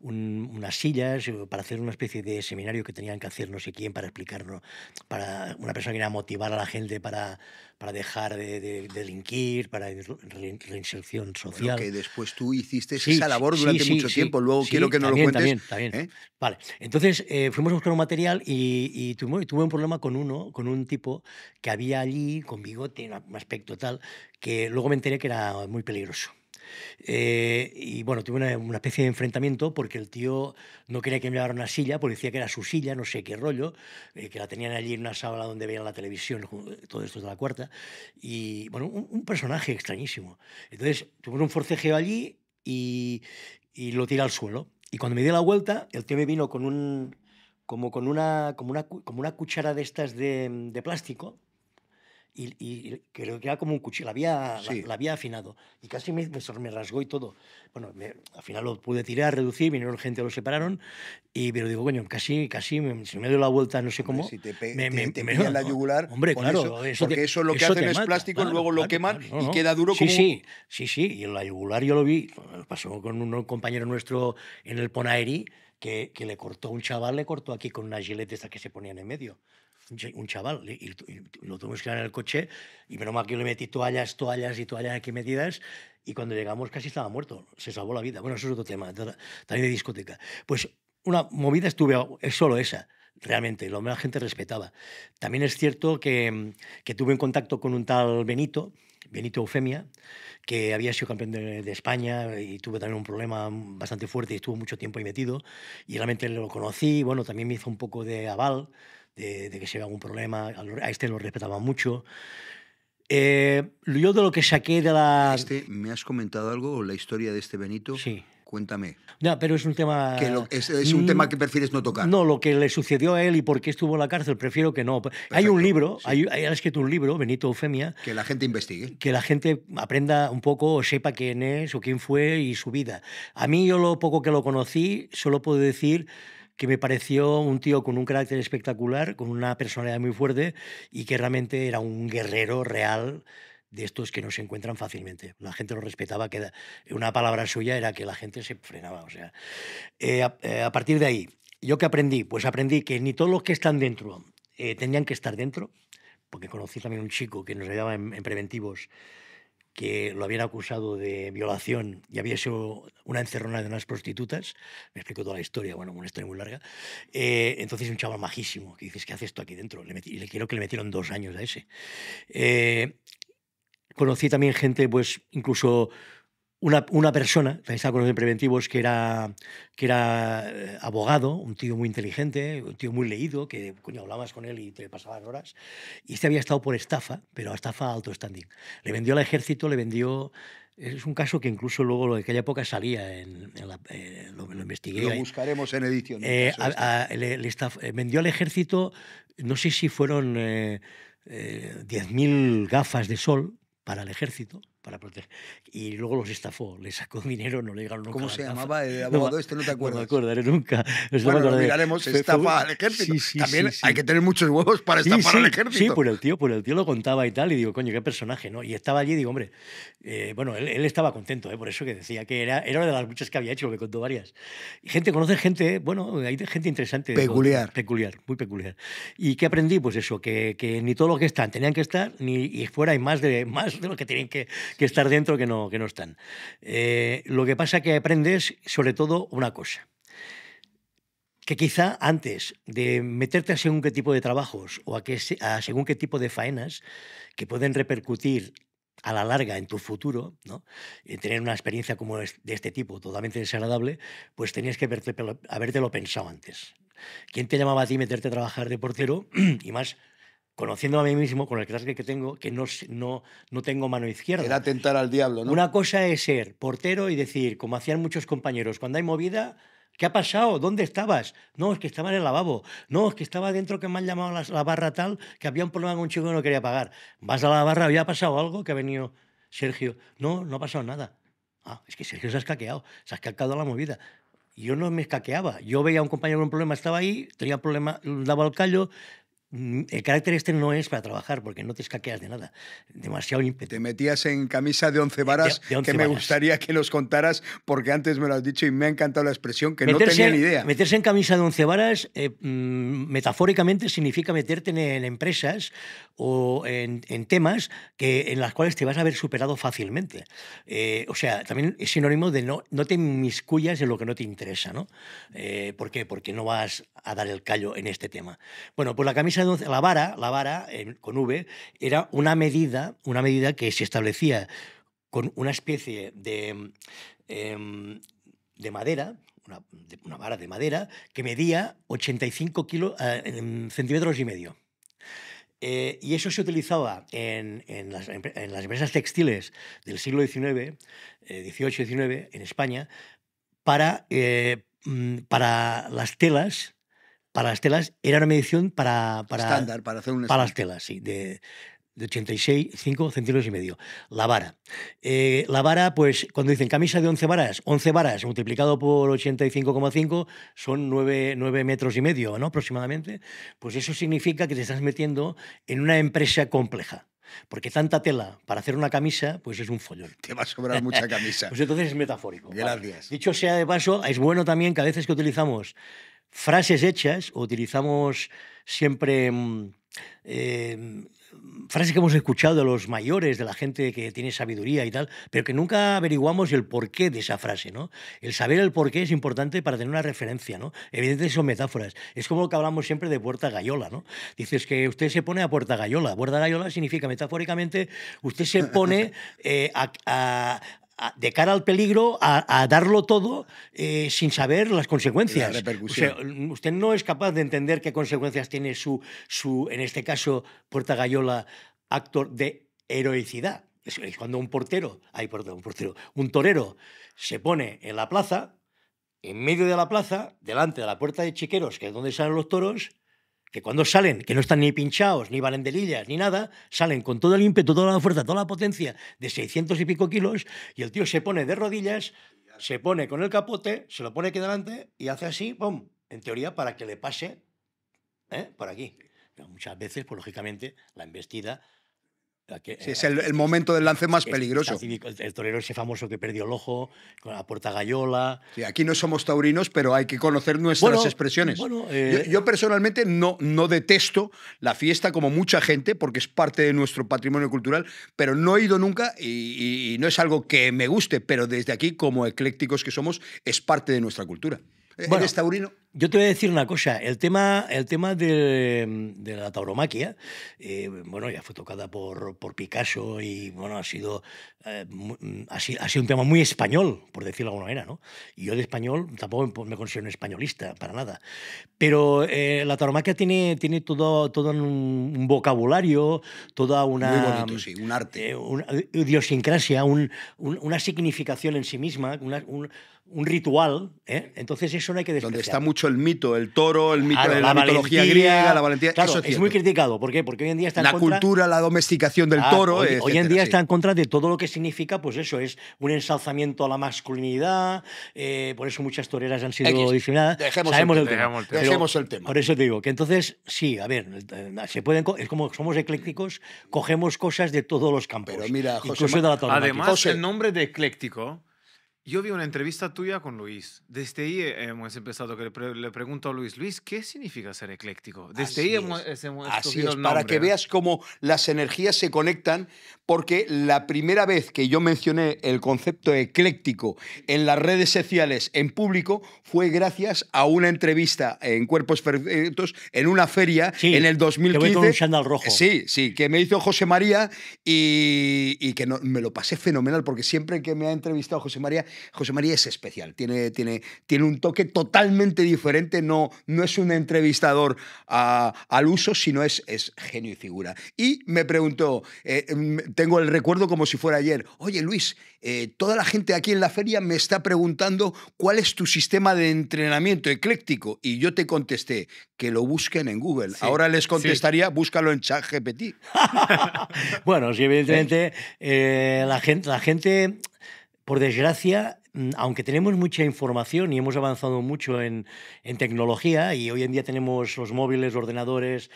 unas sillas eh, para hacer una especie de seminario que tenían que hacer no sé quién para explicarnos, para una persona que era motivar a la gente para, para dejar de, delinquir, para reinserción social. Bueno, que después tú hiciste esa labor durante mucho tiempo, luego quiero que nos lo cuentes. También, ¿eh? Vale, entonces eh, fuimos a buscar un material y, y tuve, tuve, un problema con uno, con un tipo que había allí, con tiene un aspecto tal, que luego me enteré que era muy peligroso. Eh, y bueno, tuve una, especie de enfrentamiento porque el tío no quería que me llevara una silla, porque decía que era su silla, no sé qué rollo, eh, que la tenían allí en una sala donde veían la televisión, todo esto de la cuarta. Y bueno, un, personaje extrañísimo. Entonces tuve un forcejeo allí y, y lo tiré al suelo. Y cuando me di la vuelta, el tío me vino con un, como con una, como una, como una cuchara de estas de, de plástico y, creo que era como un cuchillo, la había, la, había afinado y casi me, me rasgó y todo. Bueno, al final lo pude tirar, reducir, vinieron gente, lo separaron y pero digo, coño, casi, casi, me, si me dio la vuelta, no sé cómo. si te, me, te, la <laughs> yugular, hombre, claro, eso, eso porque eso lo que hacen es plástico, luego lo queman y queda duro sí, como. Sí, sí, sí, y la yugular yo lo vi, pasó con un compañero nuestro en el Ponaeri. Que, que, le cortó un chaval, le cortó aquí con una giletes esta que se ponían en medio un chaval, y, lo tuvimos que ir en el coche, y menos mal que yo le metí toallas, toallas y toallas aquí metidas, y cuando llegamos casi estaba muerto, se salvó la vida. Bueno, eso es otro tema, también de discoteca. Pues una movida estuve, es solo esa, realmente, lo la gente respetaba. También es cierto que, que tuve en contacto con un tal Benito, Benito Eufemia, que había sido campeón de, de, España y tuve también un problema bastante fuerte y estuvo mucho tiempo ahí metido. Y realmente lo conocí, bueno, también me hizo un poco de aval de, que se vea algún problema, a este lo respetaba mucho. Eh, yo de lo que saqué de la... Este, ¿Me has comentado algo, la historia de este Benito? Sí. Cuéntame. ya pero es un tema... Que es, un tema que prefieres no tocar. No, lo que le sucedió a él y por qué estuvo en la cárcel, prefiero que no. hay un libro, hay, hay, ha escrito un libro, Benito Eufemia... Que la gente investigue. Que la gente aprenda un poco o sepa quién es o quién fue y su vida. A mí yo lo poco que lo conocí, solo puedo decir que me pareció un tío con un carácter espectacular, con una personalidad muy fuerte y que realmente era un guerrero real de estos que no se encuentran fácilmente. La gente lo respetaba, que una palabra suya era que la gente se frenaba. O sea, eh, eh, a, partir de ahí, ¿yo qué aprendí? Pues aprendí que ni todos los que están dentro eh, tenían que estar dentro, porque conocí también un chico que nos ayudaba en preventivos que lo habían acusado de violación y había sido una encerrona de unas prostitutas. Me explico toda la historia, bueno, una historia muy larga. Eh, entonces un chaval majísimo que dices, ¿qué haces tú aquí dentro? Le y le quiero que le metieron dos años a ese. Eh, conocí también gente, pues incluso una, una, persona estaba con los preventivos que era, que era eh, abogado, un tío muy inteligente, un tío muy leído, que coño, hablabas con él y te pasabas horas. Y este había estado por estafa, pero estafa alto standing. Le vendió al ejército, le vendió es un caso que incluso luego de aquella época salía, en, la, eh, lo, investigué. Lo buscaremos en edición. Eh, le, vendió al ejército, no sé si fueron 10.000 gafas de sol para el ejército para Y luego los estafó, le sacó dinero, no le llegaron nunca. ¿Cómo se llamaba el <laughs> abogado? este no te acuerdas. No me acordaré nunca. bueno, no miraremos, estafa al ejército. También hay que tener muchos huevos para estafar al ejército. Sí, por el tío, por el tío lo contaba y tal, y digo, coño, qué personaje, ¿no? Y estaba allí y digo, hombre, eh, bueno, él, estaba contento, ¿eh? por eso que decía que era, era una de las muchas que había hecho, que contó varias. Y gente, conoce gente, ¿eh? bueno, hay gente interesante. Peculiar. peculiar, muy peculiar. ¿Y qué aprendí? Pues eso, que, que ni todo lo que están tenían que estar, ni y fuera hay más de, más de lo que tienen que, que estar dentro que no, que no están. Eh, lo que pasa que aprendes sobre todo una cosa, que quizá antes de meterte a según qué tipo de trabajos o a, que, a según qué tipo de faenas que pueden repercutir a la larga en tu futuro, ¿no? tener una experiencia como de este tipo, totalmente desagradable, pues tenías que haberte, lo pensado antes. ¿Quién te llamaba a ti meterte a trabajar de portero <clears throat> y más conociendo a mí mismo, con el carácter que tengo, que no, no, no tengo mano izquierda. Era tentar al diablo, ¿no? Una cosa es ser portero y decir, como hacían muchos compañeros, cuando hay movida, ¿Qué ha pasado? ¿Dónde estabas? No, es que estaba en el lavabo. No, es que estaba dentro que me han llamado la, barra tal, que había un problema con un chico que no quería pagar. Vas a la barra, había pasado algo que ha venido Sergio. No, no ha pasado nada. Ah, es que Sergio se ha escaqueado, se ha escaqueado la movida. Yo no me escaqueaba. Yo veía a un compañero con un problema, estaba ahí, tenía problema, daba el callo, Mm, el carácter este no es para trabajar, porque no te escaqueas de nada. Demasiado Te metías en camisa de once varas, que me gustaría que los contaras, porque antes me lo has dicho y me ha encantado la expresión, que no tenía ni idea. Meterse en camisa de once varas, eh, mm, metafóricamente, significa meterte en, empresas o en, temas que, en las cuales te vas a haber superado fácilmente. Eh, o sea, también es sinónimo de no, no te inmiscuyas en lo que no te interesa, ¿no? Eh, ¿Por qué? Porque no vas a dar el callo en este tema. Bueno, pues la camisa la vara, la vara eh, con V, era una medida, una medida que se establecía con una especie de, em, de madera, una, vara de madera, que medía 85 eh, centímetros y medio. Eh, y eso se utilizaba en, las, empresas textiles del siglo XIX, XVIII XIX, en España, para, mm, para las telas para las telas era una medición para... Estándar, para hacer un... Para las telas, sí, de, de 86, 5 centímetros y medio. La vara. Eh, la vara, pues cuando dicen camisa de 11 varas, 11 varas multiplicado por 85,5 son 9, metros y medio, ¿no? Aproximadamente. Pues eso significa que te estás metiendo en una empresa compleja. Porque tanta tela para hacer una camisa, pues es un follón. Te va a sobrar mucha camisa. <laughs> pues entonces es metafórico. Gracias. Dicho sea de paso, es bueno también que a veces que utilizamos frases hechas, utilizamos siempre mm, em, frases que hemos escuchado de los mayores, de la gente que tiene sabiduría y tal, pero que nunca averiguamos el porqué de esa frase, ¿no? El saber el porqué es importante para tener una referencia, ¿no? Evidentemente son metáforas. Es como que hablamos siempre de puerta gallola, ¿no? Dices que usted se pone a puerta gallola. Puerta gallola significa metafóricamente usted se pone <laughs> eh, a de cara al peligro a, darlo todo eh, sin saber las consecuencias. Mm, usted no es capaz de entender qué consecuencias tiene su, en este caso, Puerta Gallola, actor de heroicidad. Es, cuando un portero, un portero, un torero se pone en la plaza, en medio de la plaza, delante de la puerta de chiqueros, que es donde salen los toros, que cuando salen, que no están ni pinchados, ni valendelillas, ni nada, salen con todo el ímpetu, toda la fuerza, toda la potencia de 600 y pico kilos y el tío se pone de rodillas, se pone con el capote, se lo pone aquí delante y hace así, ¡pum!, en teoría para que le pase ¿eh? por aquí. muchas veces, pues lógicamente, la embestida eh, es el, momento del lance más peligroso. el torero ese famoso que perdió el ojo, con la puerta gallola. aquí no somos taurinos, pero hay que conocer nuestras expresiones. Eh, yo, personalmente no, no detesto la fiesta como mucha gente, porque es parte de nuestro patrimonio cultural, pero no he ido nunca y, y no es algo que me guste, pero desde aquí, como eclécticos que somos, es parte de nuestra cultura. Bueno, ¿Eres taurino? Yo te voy a decir una cosa. El tema, el tema de, la tauromaquia, eh, bueno, ya fue tocada por, por Picasso y, bueno, ha sido, eh, mm, ha sido, un tema muy español, por decirlo de alguna manera, ¿no? Y yo de español tampoco me considero un españolista, para nada. Pero eh, la tauromaquia tiene, tiene todo, todo un, vocabulario, toda una... bonito, sí, un arte. una idiosincrasia, una significación en sí misma, un un ritual, ¿eh? entonces eso no hay que despreciar. Donde está mucho el mito, el toro, el mito, la, mitología griega, la valentía. Claro, es, muy criticado. ¿Por qué? Porque hoy en día está la en contra... cultura, la domesticación del ah, toro. Hoy, en día está en contra de todo lo que significa, pues eso es un ensalzamiento a la masculinidad. Eh, por eso muchas toreras han sido X. Dejemos el, tema. Por eso te digo que entonces sí, a ver, se pueden, es como somos eclécticos, cogemos cosas de todos los campos. Pero mira, José, Además, el nombre de ecléctico yo vi una entrevista tuya con Luis. Desde ahí eh, hemos empezado que le, pregunto a Luis, Luis, ¿qué significa ser ecléctico? Desde ahí hemos, Así para que veas cómo las energías se conectan, porque la primera vez que yo mencioné el concepto ecléctico en las redes sociales, en público, fue gracias a una entrevista en Cuerpos Perfectos, en una feria, en el 2015. Que voy con un rojo. Sí, sí, que me hizo José María y, y que me lo pasé fenomenal, porque siempre que me ha entrevistado José María, José María es especial, tiene, tiene, tiene un toque totalmente diferente, no, no es un entrevistador al uso, sino es, es genio y figura. Y me preguntó, eh, em, tengo el recuerdo como si fuera ayer, oye Luis, eh, toda la gente aquí en la feria me está preguntando cuál es tu sistema de entrenamiento ecléctico. Y yo te contesté que lo busquen en Google. Ahora les contestaría, búscalo en ChatGPT. <laughs> bueno, sí, evidentemente eh, la gente... La gente por desgracia, mm, aunque tenemos mucha información y hemos avanzado mucho en, tecnología y hoy en día tenemos los móviles, ordenadores,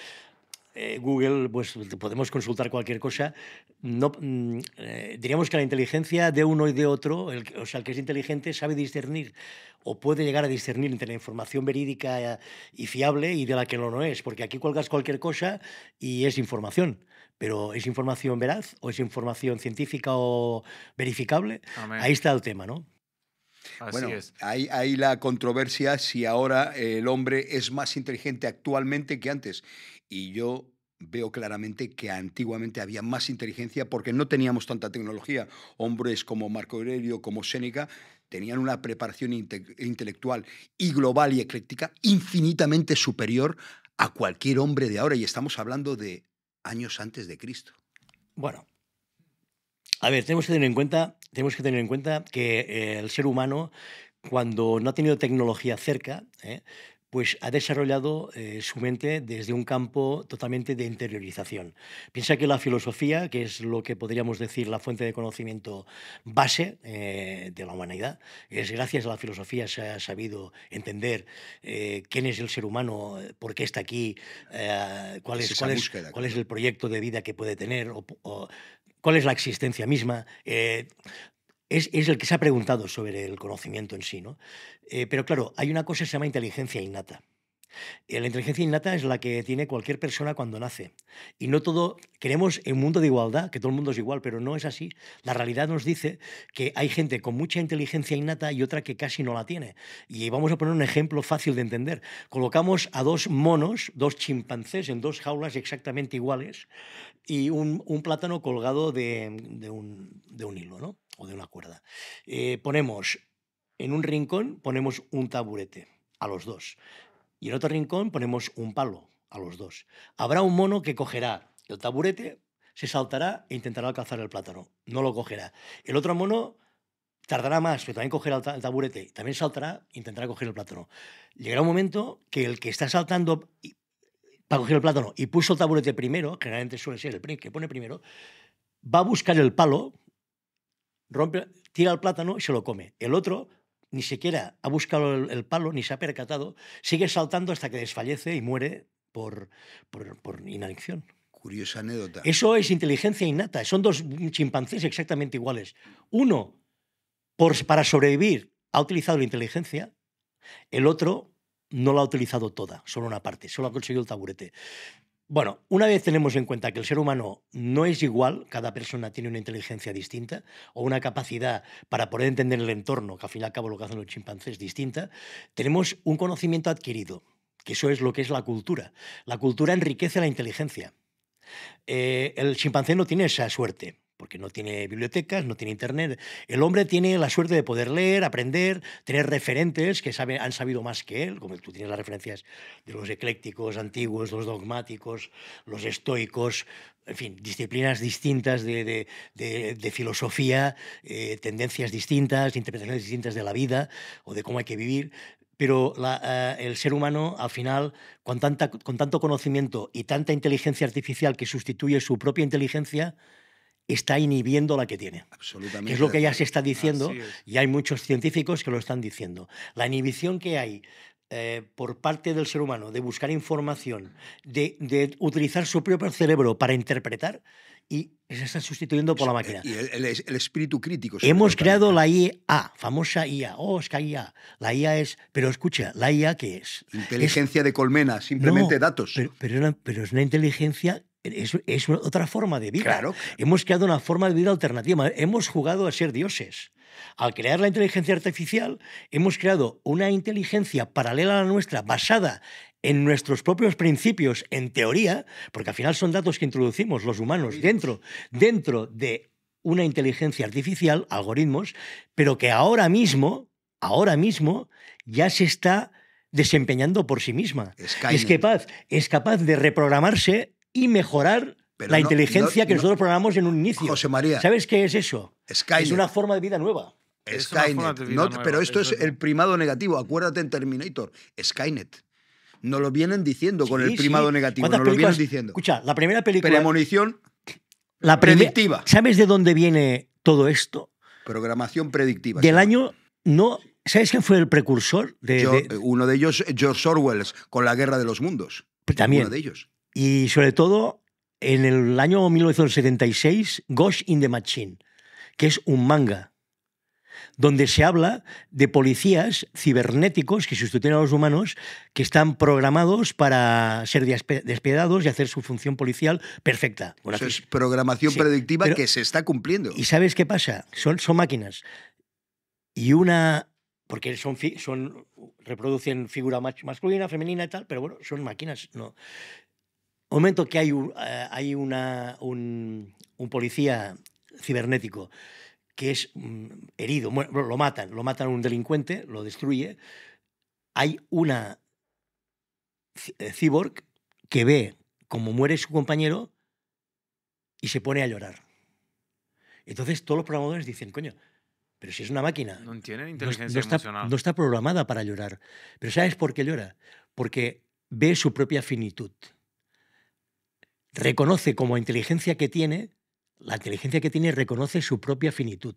eh, Google, pues podemos consultar cualquier cosa. No, mm, eh, diríamos que la inteligencia de uno y de otro, o sea, el que es inteligente sabe discernir o puede llegar a discernir entre la información verídica y fiable y de la que lo no es, porque aquí cuelgas cualquier cosa y es información pero ¿es información veraz o es información científica o verificable? Ahí está el tema, ¿no? bueno, Hay, la controversia si ahora el hombre es más inteligente actualmente que antes. Y yo veo claramente que antiguamente había más inteligencia porque no teníamos tanta tecnología. Hombres como Marco Aurelio, como Séneca, tenían una preparación intelectual y global y ecléctica infinitamente superior a cualquier hombre de ahora. Y estamos hablando de años antes de Cristo. Bueno, a ver, tenemos que tener en cuenta, tenemos que, tener en cuenta que eh, el ser humano, cuando no ha tenido tecnología cerca, eh, pues ha desarrollado eh, su mente desde un campo totalmente de interiorización. Piensa que la filosofía, que es lo que podríamos decir la fuente de conocimiento base eh, de la humanidad, es gracias a la filosofía se ha sabido entender eh, quién es el ser humano, por qué está aquí, cuál, es, el proyecto de vida que puede tener, o, cuál es la existencia misma es, el que se ha preguntado sobre el conocimiento en sí. ¿no? Eh, pero claro, hay una cosa que se llama inteligencia innata. Eh, la inteligencia innata es la que tiene cualquier persona cuando nace. Y no todo, queremos el mundo de igualdad, que todo el mundo es igual, pero no es así. La realidad nos dice que hay gente con mucha inteligencia innata y otra que casi no la tiene. Y vamos a poner un ejemplo fácil de entender. Colocamos a dos monos, dos chimpancés, en dos jaulas exactamente iguales y un, plátano colgado de, un, de un hilo, ¿no? de una cuerda. Eh, ponemos en un rincón ponemos un taburete a los dos y en otro rincón ponemos un palo a los dos. Habrá un mono que cogerá el taburete, se saltará e intentará alcanzar el plátano. No lo cogerá. El otro mono tardará más, pero también cogerá el, taburete, también saltará e intentará coger el plátano. Llegará un momento que el que está saltando para coger el plátano y puso el taburete primero, generalmente suele ser el que pone primero, va a buscar el palo rompe, tira el plátano y se lo come. El otro ni siquiera ha buscado el, palo, ni se ha percatado, sigue saltando hasta que desfallece y muere por, por, por inanición. Curiosa anécdota. Eso es inteligencia innata. Son dos chimpancés exactamente iguales. Uno, por, para sobrevivir, ha utilizado la inteligencia. El otro no la ha utilizado toda, solo una parte, solo ha conseguido el taburete. Bueno, una vez tenemos en cuenta que el ser humano no es igual, cada persona tiene una inteligencia distinta o una capacidad para poder entender el entorno, que al fin y al cabo lo que hacen los chimpancés es distinta, tenemos un conocimiento adquirido, que eso es lo que es la cultura. La cultura enriquece la inteligencia. Eh, el chimpancé no tiene esa suerte porque no tiene bibliotecas, no tiene internet. El hombre tiene la suerte de poder leer, aprender, tener referentes que han sabido más que él, como tú tienes las referencias de los eclécticos antiguos, los dogmáticos, los estoicos, en fin, disciplinas distintas de, filosofía, eh, tendencias distintas, interpretaciones distintas de la vida o de cómo hay que vivir, pero eh, el ser humano al final, con tanto conocimiento y tanta inteligencia artificial que sustituye su propia inteligencia, está inhibiendo la que tiene. Absolutamente. es lo que ya se está diciendo y hay muchos científicos que lo están diciendo. La inhibición que hay eh, por parte del ser humano de buscar información, de, utilizar su propio cerebro para interpretar y se está sustituyendo por la eh, máquina. Y el, espíritu crítico. Hemos creado la IA, famosa IA, oh, es que IA. La IA es, pero escucha, ¿la IA qué es? Inteligencia de colmena, simplemente datos. pero, pero es una inteligencia es, otra forma de vida. Hemos creado una forma de vida alternativa. Hemos jugado a ser dioses. Al crear la inteligencia artificial, hemos creado una inteligencia paralela a la nuestra, basada en nuestros propios principios, en teoría, porque al final son datos que introducimos los humanos dentro, dentro de una inteligencia artificial, algoritmos, pero que ahora mismo, ahora mismo, ya se está desempeñando por sí misma. capaz, es capaz de reprogramarse y mejorar la inteligencia que nosotros programamos en un inicio. José María. ¿Sabes qué es eso? Skynet. Es una forma de vida nueva. pero esto es el primado negativo. Acuérdate en Terminator. Skynet. Nos lo vienen diciendo con el primado negativo. No lo vienen diciendo. Escucha, la primera película. Premonición la predictiva. ¿Sabes de dónde viene todo esto? Programación predictiva. Del año. No. ¿Sabes quién fue el precursor? De, de, Uno de ellos, George Orwell, con la guerra de los mundos. Pues también. Uno de ellos. Y sobre todo, en el año 1976, Gosh in the Machine, que es un manga donde se habla de policías cibernéticos que sustituyen a los humanos, que están programados para ser despedados y hacer su función policial perfecta. es programación predictiva que se está cumpliendo. ¿Y sabes qué pasa? Son, son máquinas. Y una... Porque son, son reproducen figura masculina, femenina y tal, pero bueno, son máquinas. No momento que hay, eh, hay una, un, policía cibernético que es mm, herido, lo matan, lo matan a un delincuente, lo destruye, hay una eh, cyborg que ve cómo muere su compañero y se pone a llorar. Entonces todos los programadores dicen, coño, pero si es una máquina. No tiene inteligencia no, no está programada para llorar. Pero ¿sabes por qué llora? Porque ve su propia finitud reconoce como inteligencia que tiene, la inteligencia que tiene reconoce su propia finitud.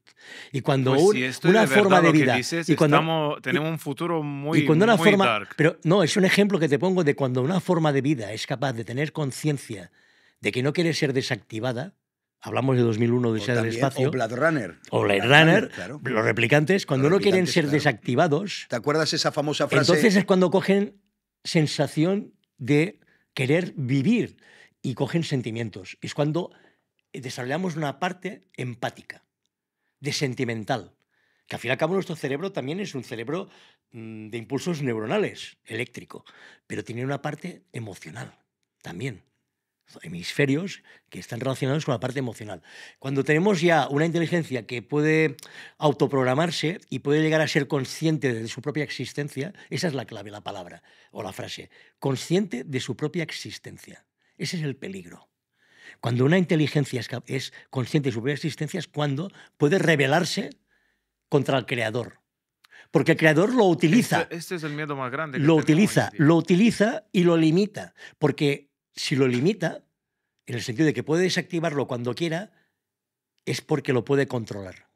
Y cuando pues una forma de vida. y cuando, tenemos un futuro muy, muy Pero no, es un ejemplo que te pongo de cuando una forma de vida es capaz de tener conciencia de que no quiere ser desactivada. Hablamos de 2001 de ser espacio. O Blade Runner. O Blade Runner, los replicantes, cuando no quieren ser desactivados. ¿Te acuerdas esa famosa frase? Entonces es cuando cogen sensación de querer vivir y cogen sentimientos. Es cuando eh, desarrollamos una parte empática, de sentimental, que al fin y al cabo nuestro cerebro también es un cerebro mm, de impulsos neuronales, eléctrico, pero tiene una parte emocional también hemisferios que están relacionados con la parte emocional. Cuando tenemos ya una inteligencia que puede autoprogramarse y puede llegar a ser consciente de su propia existencia, esa es la clave, la palabra o la frase, consciente de su propia existencia. Ese es el peligro. Cuando una inteligencia es consciente de su propia existencia es cuando puede rebelarse contra el creador. Porque el creador lo utiliza. Este, es el miedo más grande. lo utiliza, lo utiliza y lo limita. Porque si lo limita, en el sentido de que puede desactivarlo cuando quiera, es porque lo puede controlar.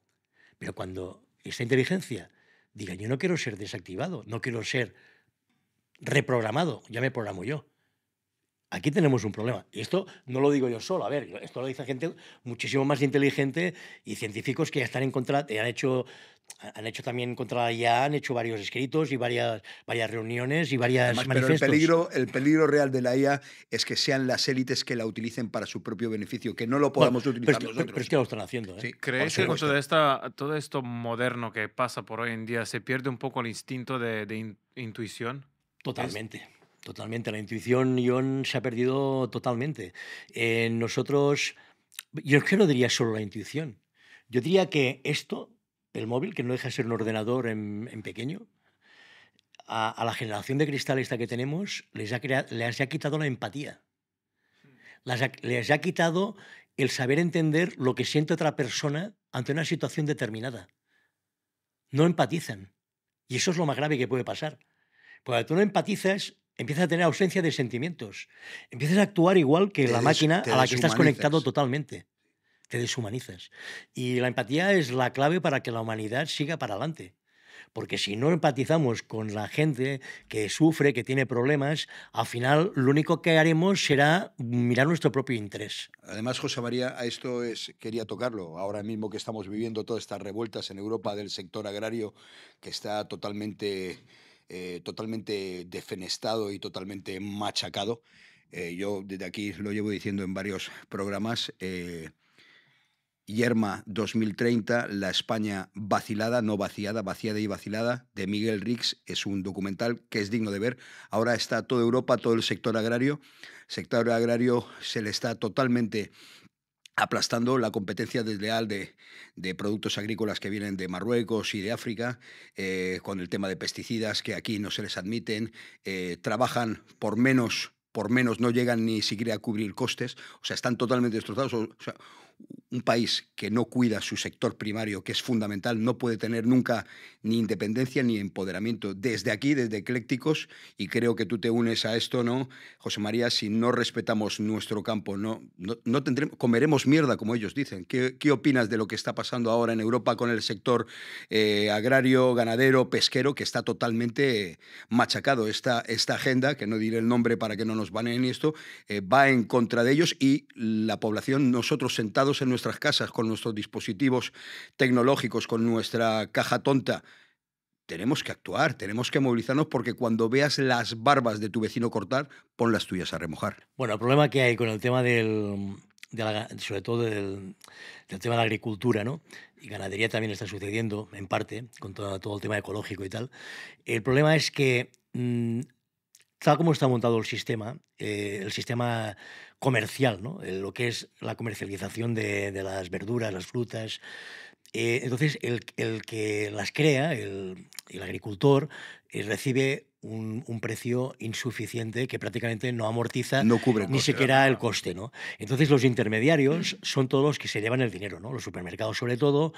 Pero cuando esta inteligencia diga, yo no quiero ser desactivado, no quiero ser reprogramado, ya me programo yo. Aquí tenemos un problema. Y esto no lo digo yo solo. A ver, esto lo dice gente muchísimo más inteligente y científicos que ya están en contra, eh, han hecho, han hecho también contra la IA, han hecho varios escritos y varias, varias reuniones y varias manifestaciones. Pero el peligro, el peligro real de la IA es que sean las élites que la utilicen para su propio beneficio, que no lo podamos utilizar pero, nosotros. Pero, es que lo están haciendo. ¿eh? ¿Crees que todo, esta, todo esto moderno que pasa por hoy en día se pierde un poco el instinto de, intuición? Totalmente. Totalmente, la intuición, se ha perdido totalmente. Eh, nosotros, yo es que no diría solo la intuición, yo diría que esto, el móvil, que no deja de ser un ordenador en, pequeño, a, la generación de cristal que tenemos les ha, quitado la empatía. les ha quitado el saber entender lo que siente otra persona ante una situación determinada. No empatizan. Y eso es lo más grave que puede pasar. Porque tú no empatizas, empiezas a tener ausencia de sentimientos, empiezas a actuar igual que la máquina a la que estás conectado totalmente, te deshumanizas. Y la empatía es la clave para que la humanidad siga para adelante. Porque si no empatizamos con la gente que sufre, que tiene problemas, al final lo único que haremos será mirar nuestro propio interés. Además, José María, a esto quería tocarlo. Ahora mismo que estamos viviendo todas estas revueltas en Europa del sector agrario que está totalmente eh, totalmente defenestado y totalmente machacado. Eh, yo desde aquí lo llevo diciendo en varios programas. Eh, Yerma 2030, La España vacilada, no vaciada, vaciada y vacilada, de Miguel Rix. Es un documental que es digno de ver. Ahora está toda Europa, todo el sector agrario. Sector agrario se le está totalmente aplastando la competencia desleal de, de, productos agrícolas que vienen de Marruecos y de África, eh, con el tema de pesticidas que aquí no se les admiten, eh, trabajan por menos por menos no llegan ni siquiera a cubrir costes, o sea, están totalmente destrozados. O sea, un país que no cuida su sector primario, que es fundamental, no puede tener nunca ni independencia ni empoderamiento. Desde aquí, desde Eclécticos, y creo que tú te unes a esto, ¿no? José María, si no respetamos nuestro campo, no, no, tendremos, comeremos mierda, como ellos dicen. ¿Qué, opinas de lo que está pasando ahora en Europa con el sector eh, agrario, ganadero, pesquero, que está totalmente machacado? Esta, esta agenda, que no diré el nombre para que no nos banen esto, eh, va en contra de ellos y la población, nosotros sentados, en nuestras casas con nuestros dispositivos tecnológicos, con nuestra caja tonta, tenemos que actuar, tenemos que movilizarnos porque cuando veas las barbas de tu vecino cortar, pon las tuyas a remojar. Bueno, el problema que hay con el tema del, sobre todo del, tema de la agricultura, ¿no? Y ganadería también está sucediendo, en parte, con todo, el tema ecológico y tal. El problema es que mm, tal como está montado el sistema, eh, el sistema comercial, ¿no? Eh, lo que es la comercialización de, de las verduras, las frutas, eh, entonces el, el, que las crea, el, el agricultor, recibe un, un, precio insuficiente que prácticamente no amortiza no cubre ni siquiera el coste. ¿no? Entonces los intermediarios mm. son todos los que se llevan el dinero, ¿no? los supermercados sobre todo,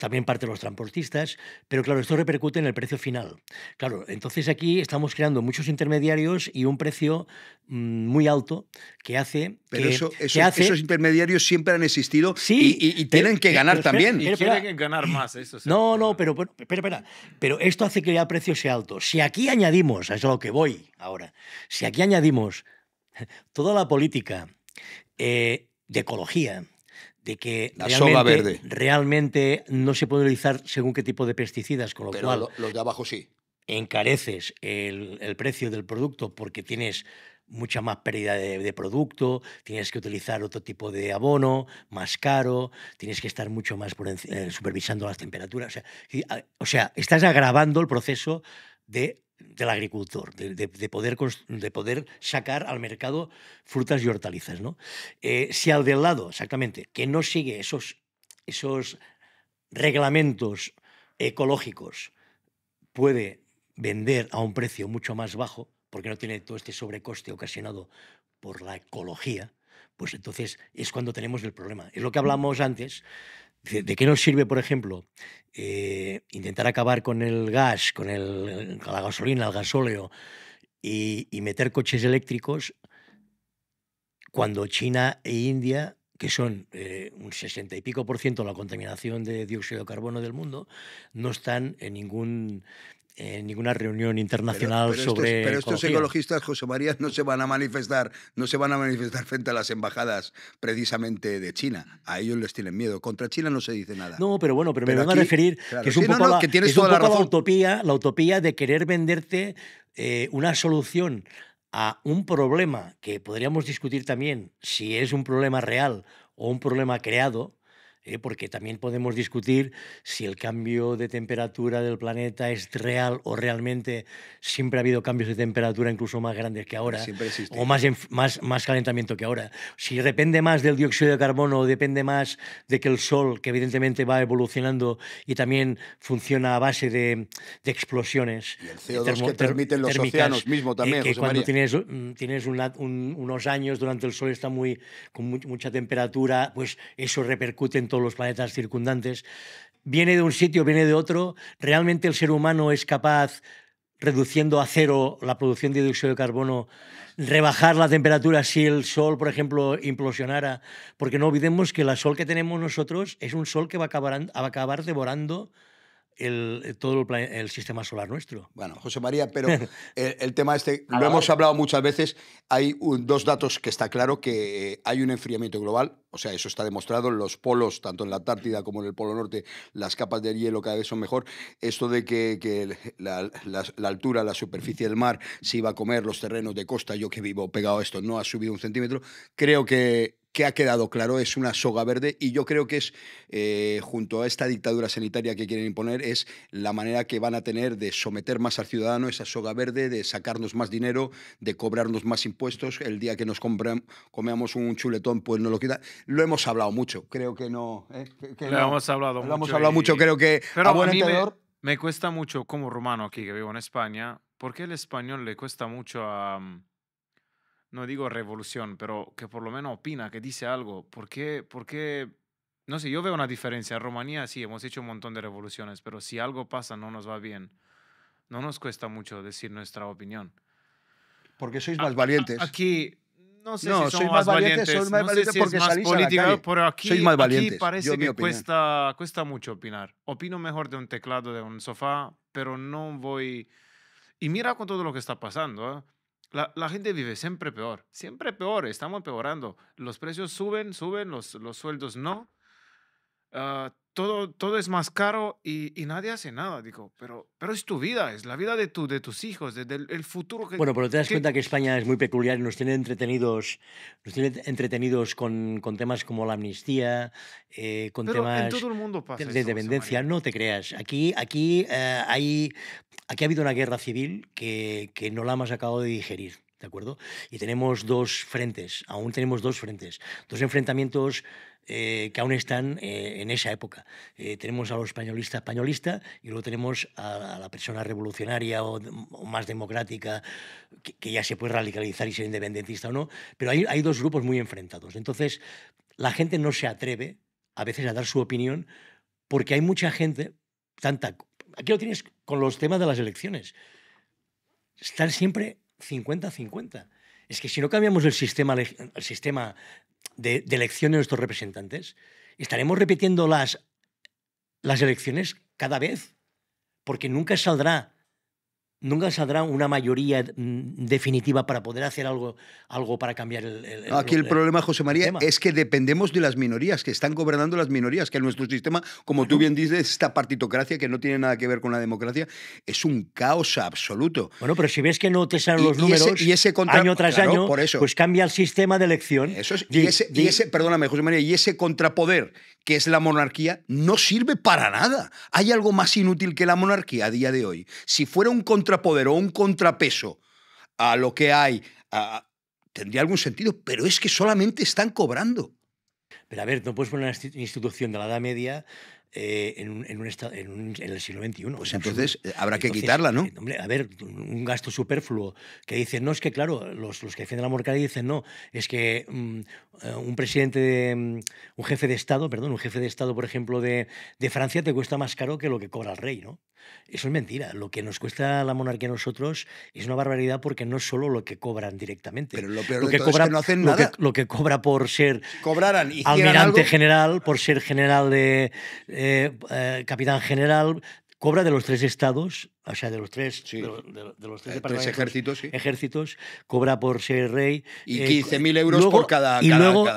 también parte de los transportistas, pero claro, esto repercute en el precio final. Claro, entonces aquí estamos creando muchos intermediarios y un precio mm, muy alto que hace... Pero que, eso, esos intermediarios siempre han existido y, tienen que ganar también. tienen que ganar más. no, no, pero, espera, espera. Pero esto hace que el precio sea alto. Si aquí añadimos, es lo que voy ahora, si aquí añadimos <laughs> toda la política eh, de ecología, de que realmente, realmente no se puede utilizar según qué tipo de pesticidas, con lo cual... los de abajo sí. Encareces el, precio del producto porque tienes mucha más pérdida de, producto, tienes que utilizar otro tipo de abono más caro, tienes que estar mucho más eh, supervisando las temperaturas. o sea, estás agravando el proceso de del agricultor, de, poder, de poder sacar al mercado frutas y hortalizas. ¿no? Eh, si al del lado, exactamente, que no sigue esos, esos reglamentos ecológicos, puede vender a un precio mucho más bajo, porque no tiene todo este sobrecoste ocasionado por la ecología, pues entonces es cuando tenemos el problema. Es lo que hablamos antes ¿De qué nos sirve, por ejemplo, eh, intentar acabar con el gas, con, la gasolina, el gasóleo y, meter coches eléctricos cuando China e India, que son eh, un 60 y pico por ciento de la contaminación de dióxido de carbono del mundo, no están en ningún en ninguna reunión internacional sobre. Estos, pero estos ecologistas, José María, no se van a manifestar, no se van a manifestar frente a las embajadas precisamente de China. A ellos les tienen miedo. Contra China no se dice nada. No, pero bueno, pero, me van a referir que es un poco, utopía, la utopía de querer venderte eh, una solución a un problema que podríamos discutir también si es un problema real o un problema creado ¿eh? porque también podemos discutir si el cambio de temperatura del planeta es real o realmente siempre ha habido cambios de temperatura incluso más grandes que ahora, o más, más, más calentamiento que ahora. Si depende más del dióxido de carbono, o depende más de que el Sol, que evidentemente va evolucionando y también funciona a base de, explosiones. Y el CO2 que permiten los océanos mismo también. Eh, cuando tienes, mm, tienes unos años durante el Sol está muy, con mucha temperatura, pues eso repercute en todos los planetas circundantes, viene de un sitio, viene de otro. ¿Realmente el ser humano es capaz, reduciendo a cero la producción de dióxido de carbono, rebajar la temperatura si el sol, por ejemplo, implosionara? Porque no olvidemos que la sol que tenemos nosotros es un sol que va a acabar devorando eh, todo el, sistema solar nuestro. Bueno, José María, pero <laughs> el, tema este, lo hemos hablado muchas veces, hay dos datos que está claro, que eh, hay un enfriamiento global, o sea, eso está demostrado en los polos, tanto en la Antártida como en el Polo Norte, las capas de hielo cada vez son mejor. Esto de que, la, la, altura, la superficie del mar, se iba a comer los terrenos de costa, yo que vivo pegado a esto, no ha subido un centímetro, creo que que ha quedado claro, es una soga verde y yo creo que es, eh, junto a esta dictadura sanitaria que quieren imponer, es la manera que van a tener de someter más al ciudadano esa soga verde, de sacarnos más dinero, de cobrarnos más impuestos. El día que nos comemos un chuletón, pues no lo quita. Lo hemos hablado mucho, creo que no. ¿eh? lo, Hemos hablado lo hemos hablado mucho, creo que Pero a me, cuesta mucho como romano aquí que vivo en España, porque el español le cuesta mucho a... Mm, no digo revolución, pero que por lo menos opina, que dice algo. ¿Por qué? No sé, yo veo una diferencia. En Rumanía sí, hemos hecho un montón de revoluciones, pero si algo pasa, no nos va bien. No nos cuesta mucho decir nuestra opinión. Porque sois más valientes. Aquí, no sé si somos más valientes, valientes. Sois más valientes porque salís a calle. pero aquí, sois más valientes. aquí parece que cuesta, cuesta mucho opinar. Opino mejor de un teclado, de un sofá, pero no voy... Y mira con todo lo que está pasando, ¿eh? La, la, gente vive siempre peor, siempre peor, estamos empeorando. Los precios suben, suben, los, los sueldos no. Ah, todo, es más caro y, nadie hace nada. Digo, pero, pero es tu vida, es la vida de, tus hijos, del el futuro que... Bueno, pero te das cuenta que España es muy peculiar y nos tiene entretenidos, nos entretenidos con, temas como la amnistía, eh, con temas de, dependencia. No te creas. Aquí, eh, aquí, ha habido una guerra civil que, que no la hemos acabado de digerir. ¿De acuerdo? Y tenemos dos frentes, aún tenemos dos frentes, dos enfrentamientos eh, que aún están eh, en esa época. Eh, tenemos a los españolistas españolistas y luego tenemos a, la persona revolucionaria o, más democrática, que, ya se puede radicalizar y ser independentista o no, pero hay, hay dos grupos muy enfrentados. Entonces, la gente no se atreve a veces a dar su opinión porque hay mucha gente, tanta... Aquí lo tienes con los temas de las elecciones. Están siempre 50-50 es que si no cambiamos el sistema, de, elección de nuestros representantes, estaremos repitiendo las, las elecciones cada vez, porque nunca saldrá nunca saldrá una mayoría mm, definitiva para poder hacer algo, algo para cambiar el... Aquí el, problema, José María, es que dependemos de las minorías, que están gobernando las minorías, que nuestro sistema, como tú bien dices, esta partitocracia que no tiene nada que ver con la democracia, es un caos absoluto. Bueno, pero si ves que no te salen los números y año tras año, pues cambia el sistema de elección. Eso y, perdóname, José María, y ese contrapoder que es la monarquía, no sirve para nada. Hay algo más inútil que la monarquía a día de hoy. Si fuera un contrapoder o un contrapeso a lo que hay, tendría algún sentido, pero es que solamente están cobrando. Pero a ver, no puedes poner una institución de la Edad Media eh, en, en, el siglo XXI. Pues entonces eh, habrá que quitarla, ¿no? Eh, a ver, un gasto superfluo que dicen, no, es que claro, los, que defienden la monarquía dicen, no, es que mm, eh, un presidente, mm, un jefe de Estado, perdón, un jefe de Estado, por ejemplo, de, de, Francia te cuesta más caro que lo que cobra el rey, ¿no? Eso es mentira. Lo que nos cuesta la monarquía a nosotros es una barbaridad porque no es solo lo que cobran directamente. Pero lo que cobran, no hacen nada. Lo que, cobra por ser Cobraran, almirante general, por ser general de eh, eh, capitán general, cobra de los tres estados o sea, de los tres, de, los, eh, ejércitos, sí. ejércitos, cobra por ser rey. Y 15.000 eh, euros por cada, y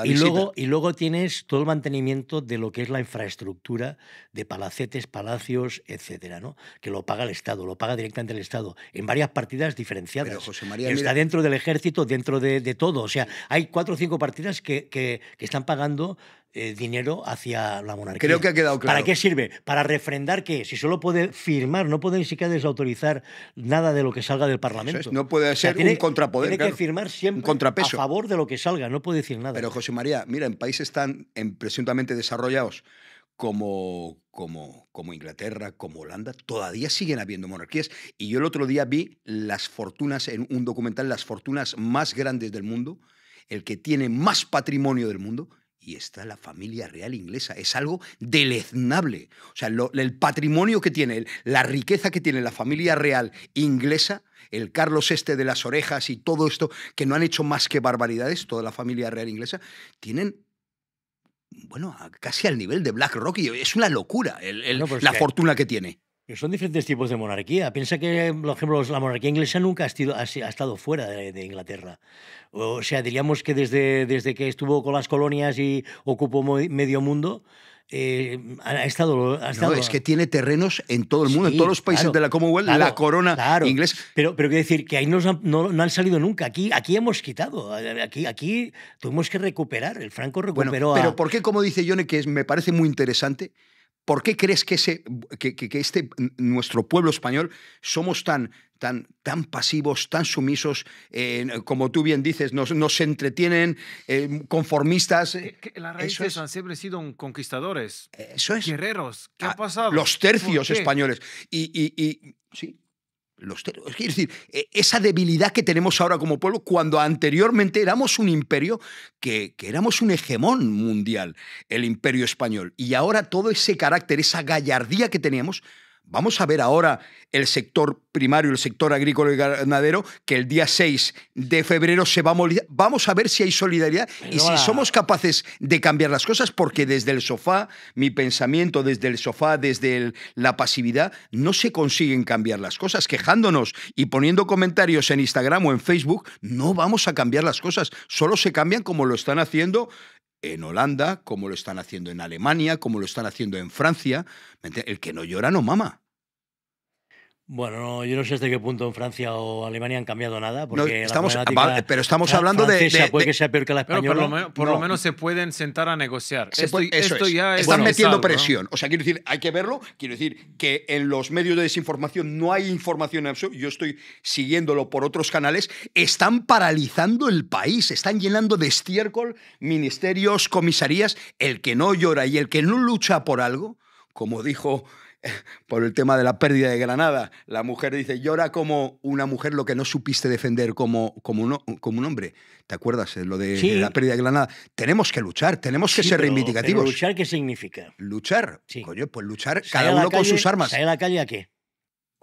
Y luego, tienes todo el mantenimiento de lo que es la infraestructura de palacetes, palacios, etcétera, ¿no? que lo paga el Estado, lo paga directamente el Estado, en varias partidas diferenciadas. Pero Está dentro del ejército, dentro de, todo. O sea, hay cuatro o cinco partidas que, están pagando eh, dinero hacia la monarquía. Creo que ha quedado claro. ¿Para qué sirve? Para refrendar que si solo puede firmar, no puede ni siquiera autorizar nada de lo que salga del Parlamento. no puede ser un contrapoder. Tiene que firmar siempre contrapeso. a favor de lo que salga, no puede decir nada. Pero José María, mira, en países tan presuntamente desarrollados como, como, como Inglaterra, como Holanda, todavía siguen habiendo monarquías. Y yo el otro día vi las fortunas, en un documental, las fortunas más grandes del mundo, el que tiene más patrimonio del mundo, y está la familia real inglesa. Es algo deleznable. O sea, el patrimonio que tiene, la riqueza que tiene la familia real inglesa, el Carlos este de las orejas y todo esto, que no han hecho más que barbaridades, toda la familia real inglesa, tienen bueno, casi al nivel de BlackRock y es una locura pues la fortuna que tiene son diferentes tipos de monarquía. Piensa que, por ejemplo, la monarquía inglesa nunca ha, estado fuera de, Inglaterra. O sea, diríamos que desde, desde que estuvo con las colonias y ocupó medio mundo, eh, ha estado, estado... No, es que tiene terrenos en todo el mundo, en todos los países de la Commonwealth, la corona inglesa. Pero, pero quiero decir que ahí no, no, han salido nunca. Aquí, aquí hemos quitado. Aquí, aquí tuvimos que recuperar. El Franco recuperó. pero ¿por qué, como dice Yone, que me parece muy interesante? ¿Por qué crees que, ese, que, este, nuestro pueblo español somos tan, tan, tan pasivos, tan sumisos, como tú bien dices, nos, entretienen, eh, conformistas? las raíces han siempre sido conquistadores, guerreros. ¿Qué ha ah, pasado? Los tercios españoles. Y, y, y los es decir, e, esa debilidad que tenemos ahora como pueblo cuando anteriormente éramos un imperio que, que, éramos un hegemón mundial, el imperio español. Y ahora todo ese carácter, esa gallardía que teníamos, Vamos a ver ahora el sector primario, el sector agrícola y ganadero, que el día 6 de febrero se va a Vamos a ver si hay solidaridad y si somos capaces de cambiar las cosas, porque desde el sofá, mi pensamiento, desde el sofá, desde la pasividad, no se consiguen cambiar las cosas. Quejándonos y poniendo comentarios en Instagram o en Facebook, no vamos a cambiar las cosas. Solo se cambian como lo están haciendo en Holanda, como lo están haciendo en Alemania, como lo están haciendo en Francia. El que no llora no mama. Bueno, yo no sé hasta qué punto en Francia o Alemania han cambiado nada. Porque pero estamos hablando de, Puede que sea peor que la española. Pero por, lo, menos, se pueden sentar a negociar. Están metiendo presión. O sea, quiero decir, hay que verlo. Quiero decir que en los medios de desinformación no hay información absoluta. Yo estoy siguiéndolo por otros canales. Están paralizando el país. Están llenando de estiércol ministerios, comisarías. El que no llora y el que no lucha por algo, como dijo <laughs> por el tema de la pérdida de Granada, la mujer dice, llora como una mujer lo que no supiste defender como, como, un, como un hombre. ¿Te acuerdas de eh, lo de la pérdida de Granada? Tenemos que luchar, tenemos que ser reivindicativos. ¿Luchar qué significa? Luchar. Coño, pues luchar cada uno con sus armas. ¿Salir a la calle a qué?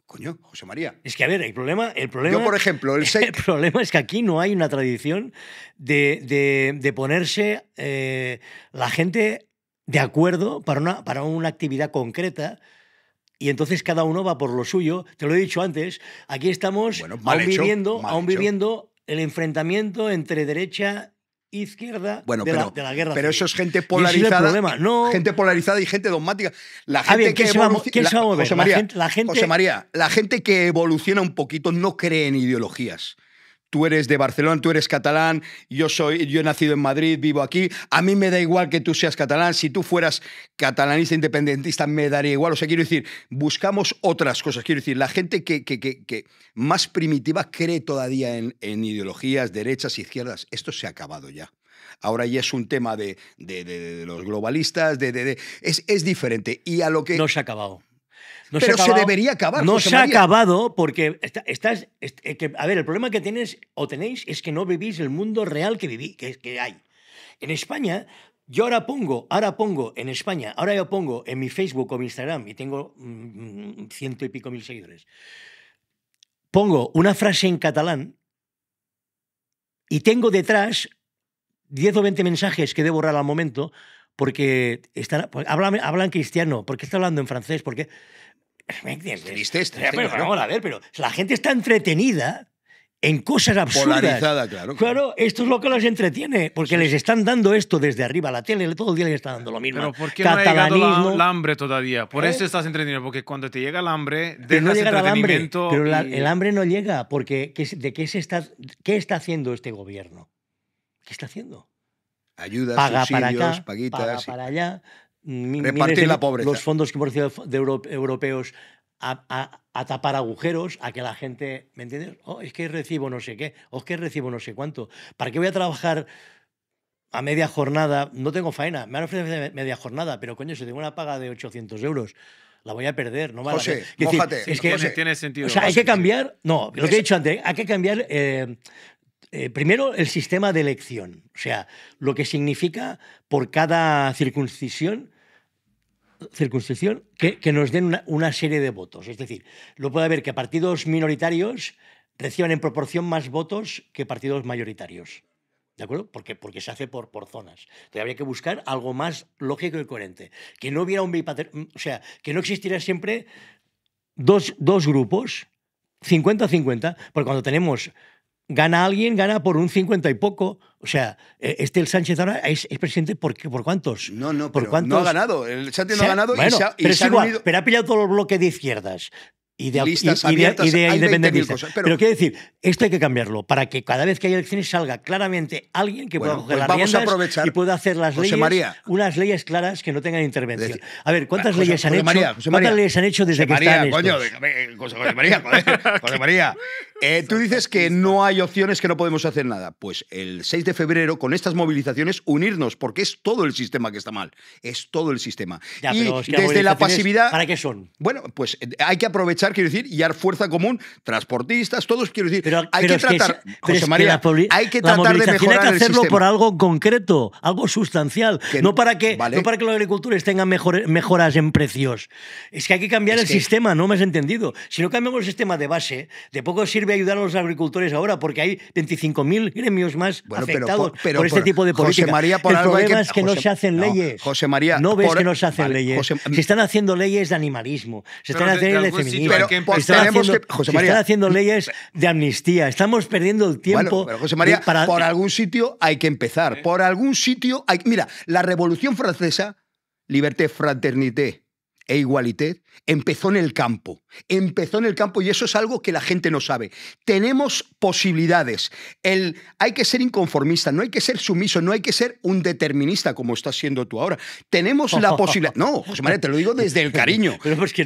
Coño, José María. Es que, a ver, el problema... El problema Yo, por ejemplo, <laughs> el, problema es que aquí no hay una tradición de, de, ponerse eh, la gente de acuerdo para para una actividad concreta y entonces cada uno va por lo suyo. Te lo he dicho antes, aquí estamos aún, viviendo, el enfrentamiento entre derecha izquierda de, pero, la, guerra. Pero eso es gente polarizada. no. Gente polarizada y gente dogmática. La gente que José María, la gente que evoluciona un poquito no cree en ideologías tú eres de Barcelona, tú eres catalán, yo soy, yo he nacido en Madrid, vivo aquí, a mí me da igual que tú seas catalán, si tú fueras catalanista, independentista, me daría igual. O sea, quiero decir, buscamos otras cosas. Quiero decir, la gente que, más primitiva cree todavía en, ideologías, derechas, izquierdas, esto se ha acabado ya. Ahora ya es un tema de, de, los globalistas, de, es, es diferente. Y a lo que... No se ha acabado pero se, debería acabar. No se ha acabado porque está, estás. Eh, a ver, el problema que tienes o tenéis es que no vivís el mundo real que, viví, que, hay. En España, yo ahora pongo, ahora pongo en España, ahora yo pongo en mi Facebook o Instagram, y tengo mm, mm, ciento y pico mil seguidores, pongo una frase en catalán y tengo detrás 10 o 20 mensajes que debo borrar al momento porque están, pues, hablan, hablan, cristiano, porque está hablando en francés, porque... <laughs> Triste, vamos a ver, pero la gente está entretenida en cosas absurdas. Polarizada, claro, claro. esto es lo que los entretiene, porque les están dando esto desde arriba. La tele todo el día les está dando lo mismo. Pero ¿por qué no ha hambre todavía? Por ¿Eh? eso estás entretenido, porque cuando te llega el hambre, dejas El hambre, pero el hambre no llega, porque ¿de qué, se está, qué está haciendo este gobierno? ¿Qué está haciendo? Ayudas, subsidios, para acá, paguitas, para allá, Repartir la pobreza. Los fondos que recibido de europeos a, tapar agujeros, a que la gente, ¿me entiendes? Oh, es que recibo no sé qué, o oh, es que recibo no sé cuánto. ¿Para qué voy a trabajar a media jornada? No tengo faena, me han ofrecido media jornada, pero coño, si tengo una paga de 800 euros, la voy a perder, no vale José, es que, tiene sentido. O sea, hay que cambiar, no, lo que he dicho antes, hay que cambiar eh, eh, primero, el sistema de elección, o sea, lo que significa por cada circuncisión, que, nos den una, serie de votos. Es decir, lo puede haber que partidos minoritarios reciban en proporción más votos que partidos mayoritarios. ¿De acuerdo? Porque, porque se hace por, por zonas. Entonces habría que buscar algo más lógico y coherente. Que no hubiera un O sea, que no existiera siempre dos, dos grupos, 50-50, porque cuando tenemos gana alguien, gana por un cincuenta y poco. O sea, e, este el Sánchez ahora es, presidente por, por cuántos. No, no, ¿por cuántos? no ha ganado. El Sánchez no ha ganado y se ha, pero, ha pillado todo el bloque de izquierdas y de, Listas y, de, independentistas. pero, quiero decir, esto hay que cambiarlo para que cada vez que haya elecciones salga claramente alguien que pueda coger pues las y pueda hacer las leyes, unas leyes claras que no tengan intervención. a ver, ¿cuántas ah, leyes han hecho? ¿Cuántas leyes han hecho desde que María, coño, José María, José María, eh, tú dices que no hay opciones que no podemos hacer nada. Pues el 6 de febrero, con estas movilizaciones, unirnos, porque es todo el sistema que está mal. Es todo el sistema. y desde la pasividad. ¿Para qué son? Bueno, pues eh, hay que aprovechar, quiero decir, y dar fuerza común, transportistas, todos, quiero decir. Pero, hay, que tratar, de, José María, hay que tratar. de hacerlo por algo concreto, algo sustancial. no, para que, no para que los agricultores tengan mejoras en precios. Es que hay que cambiar el sistema, no me has entendido. Si no cambiamos el sistema de base, de poco sirve ayudar a los agricultores ahora? Porque hay 25.000 gremios más afectados por este tipo de política. José María, por El algo que, es que no se hacen leyes. José María, no ves que no se hacen leyes. se están haciendo leyes de animalismo, se están haciendo leyes de feminismo, se, están haciendo, leyes de amnistía. Estamos perdiendo el tiempo. José María, por algún sitio hay que empezar. Por algún sitio hay. Mira, la Revolución Francesa, liberté, fraternité e igualité, Empezó en el campo, empezó en el campo y eso es algo que la gente no sabe. Tenemos posibilidades. El, hay que ser inconformista, no hay que ser sumiso, no hay que ser un determinista como estás siendo tú ahora. Tenemos la posibilidad. No, José María, te lo digo desde el cariño. <laughs> es eh, que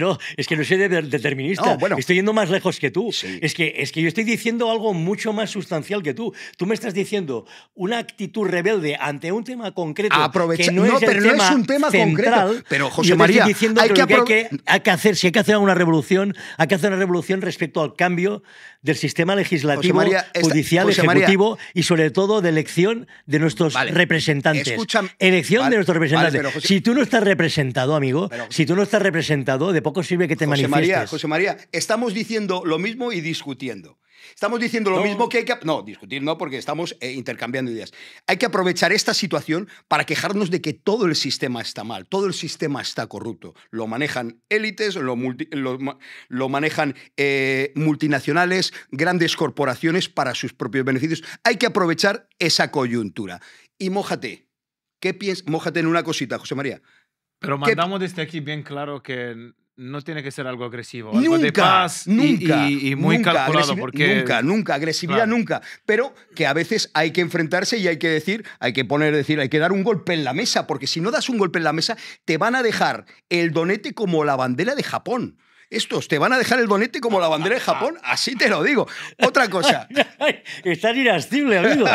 no, es, que no es soy determinista. bueno. Estoy yendo más lejos que tú. Es, que, es que yo estoy diciendo algo mucho más sustancial que tú. Tú me estás diciendo una actitud rebelde ante un tema concreto. no, es pero es un tema concreto. Pero José María, hay que hay, que hacer, si hay que hacer una revolución, hay que hacer una revolución respecto al cambio del sistema legislativo, judicial, ejecutivo y sobre todo de elección de nuestros representantes. Escúchame. Elección de nuestros representantes. Si tú no estás representado, amigo, si tú no estás representado, de poco sirve que te José manifiestes. María, José María, estamos diciendo lo mismo y discutiendo. Estamos diciendo lo mismo que hay que... No, discutir no, porque estamos eh, intercambiando ideas. Hay que aprovechar esta situación para quejarnos de que todo el sistema está mal, todo el sistema está corrupto. Lo manejan élites, lo, lo, manejan eh, multinacionales, grandes corporaciones para sus propios beneficios. Hay que aprovechar esa coyuntura. Y mójate. ¿Qué piensas? Mójate en una cosita, José María. Pero mandamos desde aquí bien claro que no tiene que ser algo agresivo, algo de paz y, muy calculado. Porque... Nunca, nunca, agresividad nunca. Pero que a veces hay que enfrentarse y hay que decir, hay que poner, decir, hay que dar un golpe en la mesa, porque si no das un golpe en la mesa, te van a dejar el donete como la bandera de Japón estos te van a dejar el bonete como la bandera de Japón, así te lo digo. Otra cosa. <laughs> estás irascible, amigo.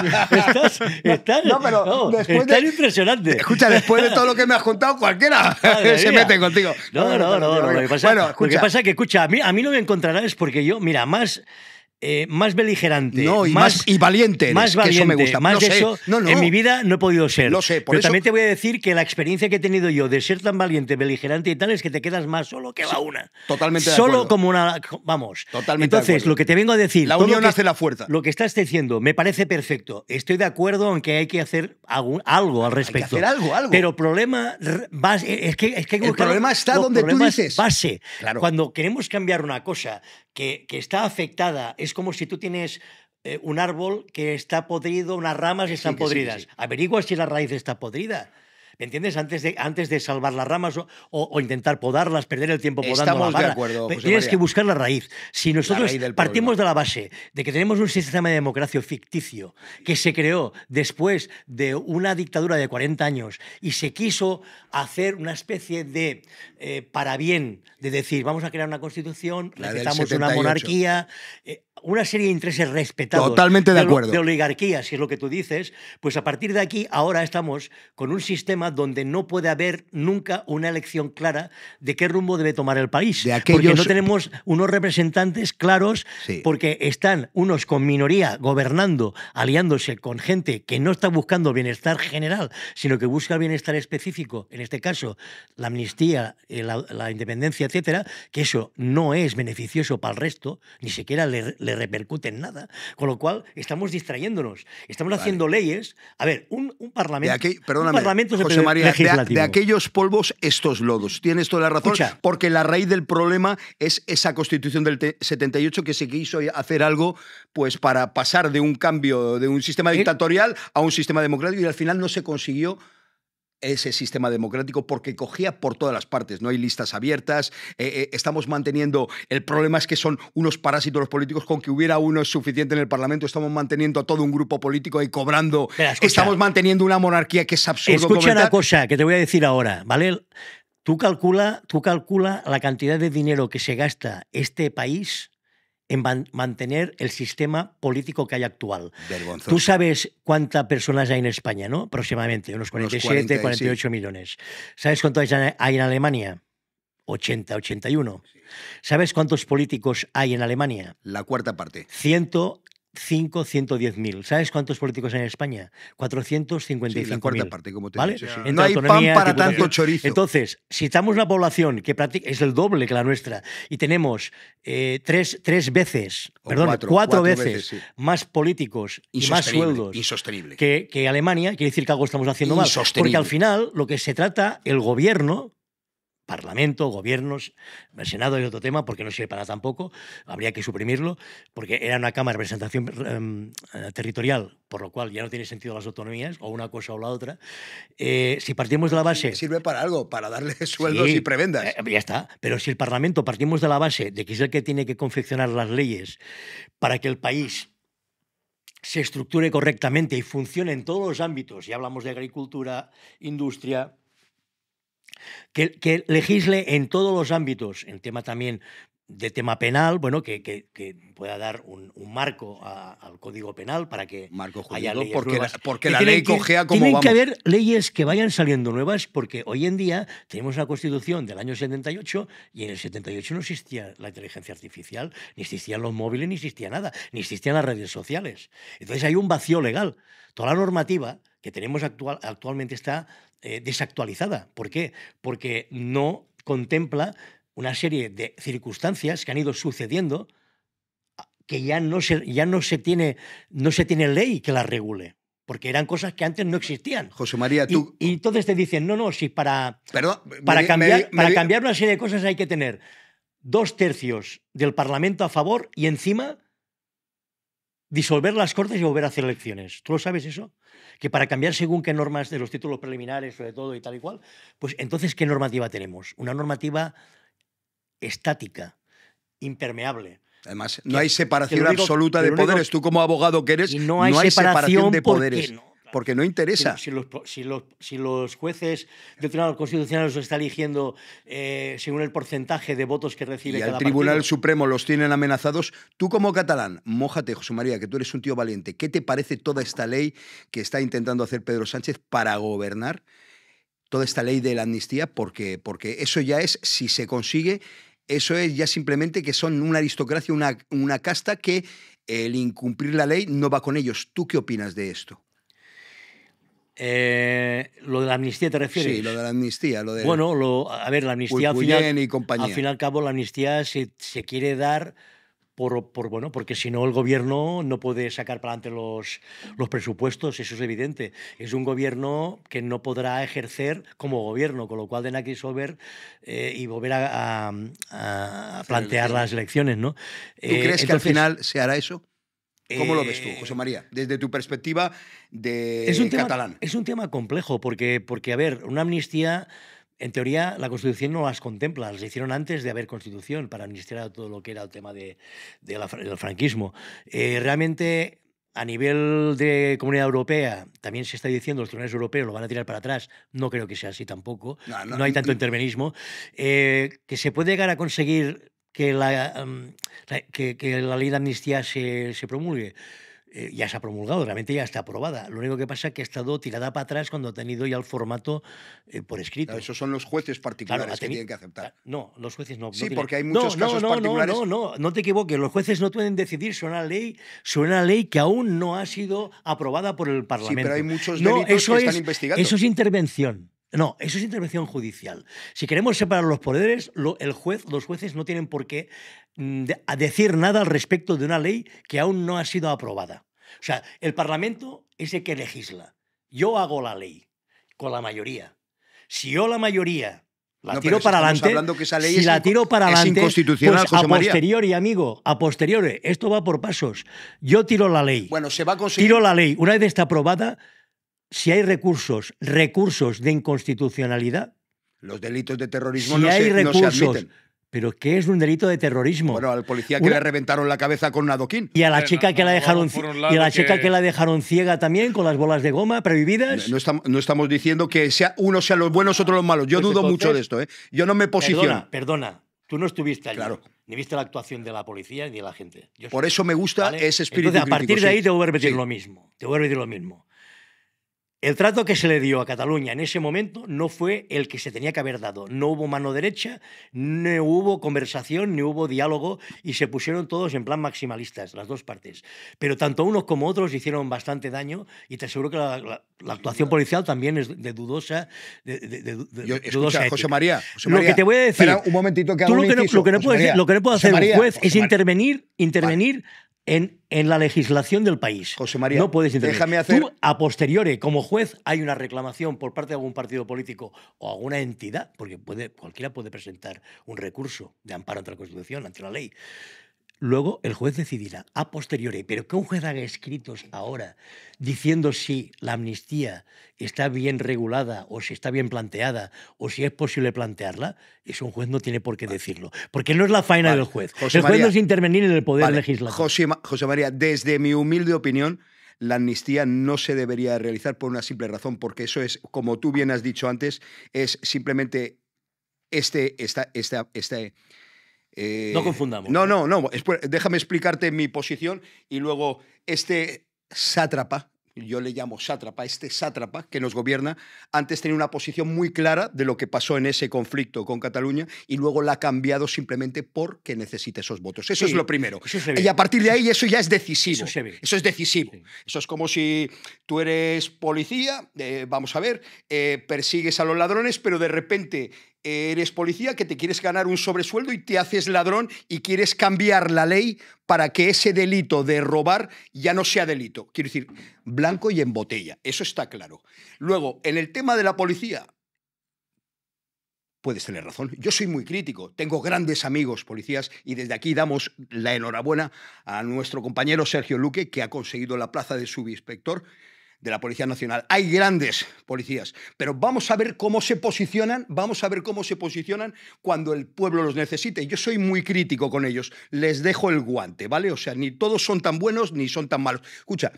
Estás, no, pero impresionante. Escucha, después de todo lo que me has contado, cualquiera <laughs> <laughs> se mete contigo. No, no, no. no, no lo, que pasa, es que, escucha, a mí, a mí no me encontrarás porque yo, mira, más eh, más beligerante. y más, y valiente. más valiente. eso me gusta. Más eso en mi vida no he podido ser. Lo sé, por Pero también te voy a decir que la experiencia que he tenido yo de ser tan valiente, beligerante y tal es que te quedas más solo que la una. Totalmente. Solo de como una. Vamos. Totalmente. Entonces, lo que te vengo a decir. La unión hace la fuerza. Lo que estás diciendo me parece perfecto. Estoy de acuerdo, en que hay que hacer algo, al respecto. Hay que hacer algo, algo. Pero problema es que, es que el problema está donde tú dices. Claro. Cuando queremos cambiar una cosa, que, está afectada. Es como si tú tienes eh, un árbol que está podrido, unas ramas están podridas. Averigua si la raíz está podrida. ¿Me entiendes? Antes de, antes de salvar las ramas o, intentar podarlas, perder el tiempo podando Estamos acuerdo, Tienes que buscar la raíz. Si nosotros partimos de la base de que tenemos un sistema de democracia ficticio que se creó después de una dictadura de 40 años y se quiso hacer una especie de eh, para bien, de decir, vamos a crear una constitución, necesitamos una monarquía, eh, una serie de intereses respetados. Totalmente de acuerdo. De, oligarquías, si es lo que tú dices, pues a partir de aquí ahora estamos con un sistema donde no puede haber nunca una elección clara de qué rumbo debe tomar el país. Porque no tenemos unos representantes claros porque están unos con minoría gobernando, aliándose con gente que no está buscando bienestar general, sino que busca bienestar específico, en este caso la amnistía, eh, la, la independencia, etcétera, que eso no es beneficioso para el resto, ni siquiera le le repercute en nada. Con lo cual, estamos distrayéndonos. Estamos haciendo leyes. A ver, un, parlamento. De perdóname, José María, de, aquellos polvos, estos lodos. Tienes toda la razón, porque la raíz del problema es esa constitución del 78 que se quiso hacer algo pues para pasar de un cambio, de un sistema eh. dictatorial a un sistema democrático y al final no se consiguió ese sistema democrático porque cogía por todas las partes. No hay listas abiertas, eh, eh, estamos manteniendo, el problema es que son unos parásitos los políticos, con que hubiera uno es suficiente en el Parlamento, estamos manteniendo a todo un grupo político y cobrando, estamos manteniendo una monarquía que es absurdo. Escucha una cosa que te voy a decir ahora, ¿vale? Tú calcula, tú calcula la cantidad de dinero que se gasta este país en mantener el sistema político que hay actual. Tú sabes cuántas personas hay en España, ¿no? Aproximadamente, unos 47, 48 millones. ¿Sabes cuántas hay en Alemania? 80, 81. ¿Sabes cuántos políticos hay en Alemania? La cuarta parte. 100 510.000. mil ¿Sabes cuántos políticos hay en España? 455.000. Sí, la cuarta parte, como te ¿vale? No hay pan para tanto chorizo. Entonces, si estamos una población que es el doble que la nuestra y tenemos eh, tres, veces, perdón, cuatro, veces, más políticos y más sueldos que Alemania, quiere decir que algo estamos haciendo mal. Porque al final lo que se trata, el gobierno Parlamento, gobiernos, el Senado es otro tema, porque no sirve para tampoco, habría que suprimirlo, porque era una Cámara de Representación em, eh, Territorial, por lo cual ya no tiene sentido las autonomías, o una cosa o la otra. Eh, si partimos de la base... Sirve para algo, para darle <laughs> sueldos y prebendas. Eh, ya está, pero si el Parlamento partimos de la base de que es el que tiene que confeccionar las leyes para que el país se estructure correctamente y funcione en todos los ámbitos, y hablamos de agricultura, industria, que, que legisle en todos los ámbitos, en tema también de tema penal, bueno, que, que, que pueda dar un, marco al Código Penal para que haya leyes porque porque la ley cogea como Tienen vamos. que haber leyes que vayan saliendo nuevas porque hoy en día tenemos una Constitución del año 78 y en el 78 no existía la inteligencia artificial, ni existían los móviles, ni existía nada, ni existían las redes sociales. Entonces hay un vacío legal. Toda la normativa que tenemos actualmente está eh, desactualizada. ¿Por qué? Porque no contempla una serie de circunstancias que han ido sucediendo ah, que ya no se, ya no se, tiene, no se tiene ley que las regule porque eran cosas que antes no existían. José María, tú... Y, entonces te dicen, no, no, si para, para, cambiar, para cambiar una serie de cosas hay que tener dos tercios del Parlamento a favor y encima disolver las Cortes y volver a hacer elecciones. ¿Tú lo sabes eso? Que para cambiar según qué normas de los títulos preliminares, sobre todo, y tal y cual, pues entonces, ¿qué normativa tenemos? Una normativa estática, impermeable. Además, no hay separación absoluta de poderes. Tú como abogado que eres, no hay, separación, de poderes porque no interesa. Si, los, jueces del Tribunal Constitucional los está eligiendo eh, según el porcentaje de votos que recibe y Tribunal Supremo los tienen amenazados, tú como catalán, mójate, José María, que tú eres un tío valiente. ¿Qué te parece toda esta ley que está intentando hacer Pedro Sánchez para gobernar? Toda esta ley de la amnistía, porque, porque eso ya es, si se consigue, eso es ya simplemente que son una aristocracia, una, una casta que el incumplir la ley no va con ellos. ¿Tú qué opinas de esto? Eh, ¿Lo de la amnistía te refieres? Sí, lo de la amnistía. bueno, a ver, la amnistía al final, fin y al cabo, la amnistía se, quiere dar por, por, bueno, porque si no el gobierno no puede sacar para adelante los, los presupuestos, eso es evidente. Es un gobierno que no podrá ejercer como gobierno, con lo cual de que resolver eh, y volver a, plantear las elecciones. ¿no? ¿Tú eh, crees que al final se hará eso? ¿Cómo lo ves tú, eh, José María? Desde tu perspectiva de es un tema, catalán. Es un tema complejo, porque, porque, a ver, una amnistía, en teoría, la Constitución no las contempla, las hicieron antes de haber Constitución para amnistiar todo lo que era el tema del de, del franquismo. Eh, realmente, a nivel de Comunidad Europea, también se está diciendo los tribunales europeos lo van a tirar para atrás. No creo que sea así tampoco. No, hay tanto intervenismo. Eh, que se puede llegar a conseguir que la, em, que, la ley de amnistía se, se promulgue. Eh, ya se ha promulgado, realmente ya está aprobada. Lo único que pasa es que ha estado tirada para atrás cuando ha tenido ya el formato eh, por escrito. esos son los jueces particulares que tienen que aceptar. Ah, no, los jueces no. Sí, porque hay muchos no, casos no, particulares. No, no, no, no te equivoques. Los jueces no pueden decidir sobre una ley, sobre ley que aún no ha sido aprobada por el Parlamento. Sí, pero hay muchos delitos que están investigando. Eso es intervención. No, eso es intervención judicial. Si queremos separar los poderes, el juez, los jueces no tienen por qué mm, decir nada al respecto de una ley que aún no ha sido aprobada. O sea, el Parlamento es el que legisla. Yo hago la ley con la mayoría. Si yo la mayoría la tiro para adelante. si la tiro para adelante, a posteriori, amigo, a posteriori, esto va por pasos. Yo tiro la ley. Bueno, se va a conseguir. Tiro la ley. Una vez está aprobada, si hay recursos, recursos de inconstitucionalidad. Los delitos de terrorismo si no, hay se, recursos, admiten. ¿Pero qué es un delito de terrorismo? Bueno, al policía que le reventaron la cabeza con un adoquín. Y a la chica que la dejaron y a la chica que... la dejaron ciega también con las bolas de goma prohibidas. No, estamos, diciendo que sea uno sea los buenos, otro los malos. Yo dudo mucho de esto, ¿eh? Yo no me posiciono. Perdona, perdona. Tú no estuviste allí. Claro. Ni viste la actuación de la policía ni de la gente. Por eso me gusta ese espíritu. Entonces, a partir de ahí te voy a repetir lo mismo. Te voy a repetir lo mismo. El trato que se le dio a Cataluña en ese momento no fue el que se tenía que haber dado. No hubo mano derecha, no hubo conversación, ni hubo diálogo y se pusieron todos en plan maximalistas, las dos partes. Pero tanto unos como otros hicieron bastante daño y te aseguro que la, actuación policial también es de dudosa. De, de, Yo, dudosa José, María, Lo que te voy a decir. un momentito que tú lo que, no, lo, que no puede hacer, juez es intervenir, intervenir en, la legislación del país. José María, no puedes intervenir. déjame hacer... a posteriori, como juez, hay una reclamación por parte de algún partido político o alguna entidad, porque puede, cualquiera puede presentar un recurso de amparo ante la Constitución, ante la ley. Luego el juez decidirá a posteriori, pero que un juez haga escritos ahora diciendo si la amnistía está bien regulada o si está bien planteada o si es posible plantearla, eso un juez no tiene por qué decirlo, porque no es la faena del juez. el juez no es intervenir en el poder legislativo. José, María, desde mi humilde opinión, la amnistía no se debería realizar por una simple razón, porque eso es, como tú bien has dicho antes, es simplemente este, esta, esta, este eh, no confundamos. No, ¿eh? no, no. Déjame explicarte mi posición y luego este sátrapa, yo le llamo sátrapa, este sátrapa que nos gobierna, antes tenía una posición muy clara de lo que pasó en ese conflicto con Cataluña y luego la ha cambiado simplemente porque necesita esos votos. Eso es lo primero. Y a partir de ahí eso ya es decisivo. Eso, es decisivo. Eso es como si tú eres policía, eh, vamos a ver, persigues a los ladrones, pero de repente eres policía, que te quieres ganar un sobresueldo y te haces ladrón y quieres cambiar la ley para que ese delito de robar ya no sea delito. Quiero decir, blanco y en botella, eso está claro. Luego, en el tema de la policía, puedes tener razón. Yo soy muy crítico, tengo grandes amigos policías y desde aquí damos la enhorabuena a nuestro compañero Sergio Luque, que ha conseguido la plaza de subinspector de la Policía Nacional. Hay grandes policías, pero vamos a ver cómo se posicionan, vamos a ver cómo se posicionan cuando el pueblo los necesite. Yo soy muy crítico con ellos, les dejo el guante, ¿vale? O sea, ni todos son tan buenos ni son tan malos. Escucha,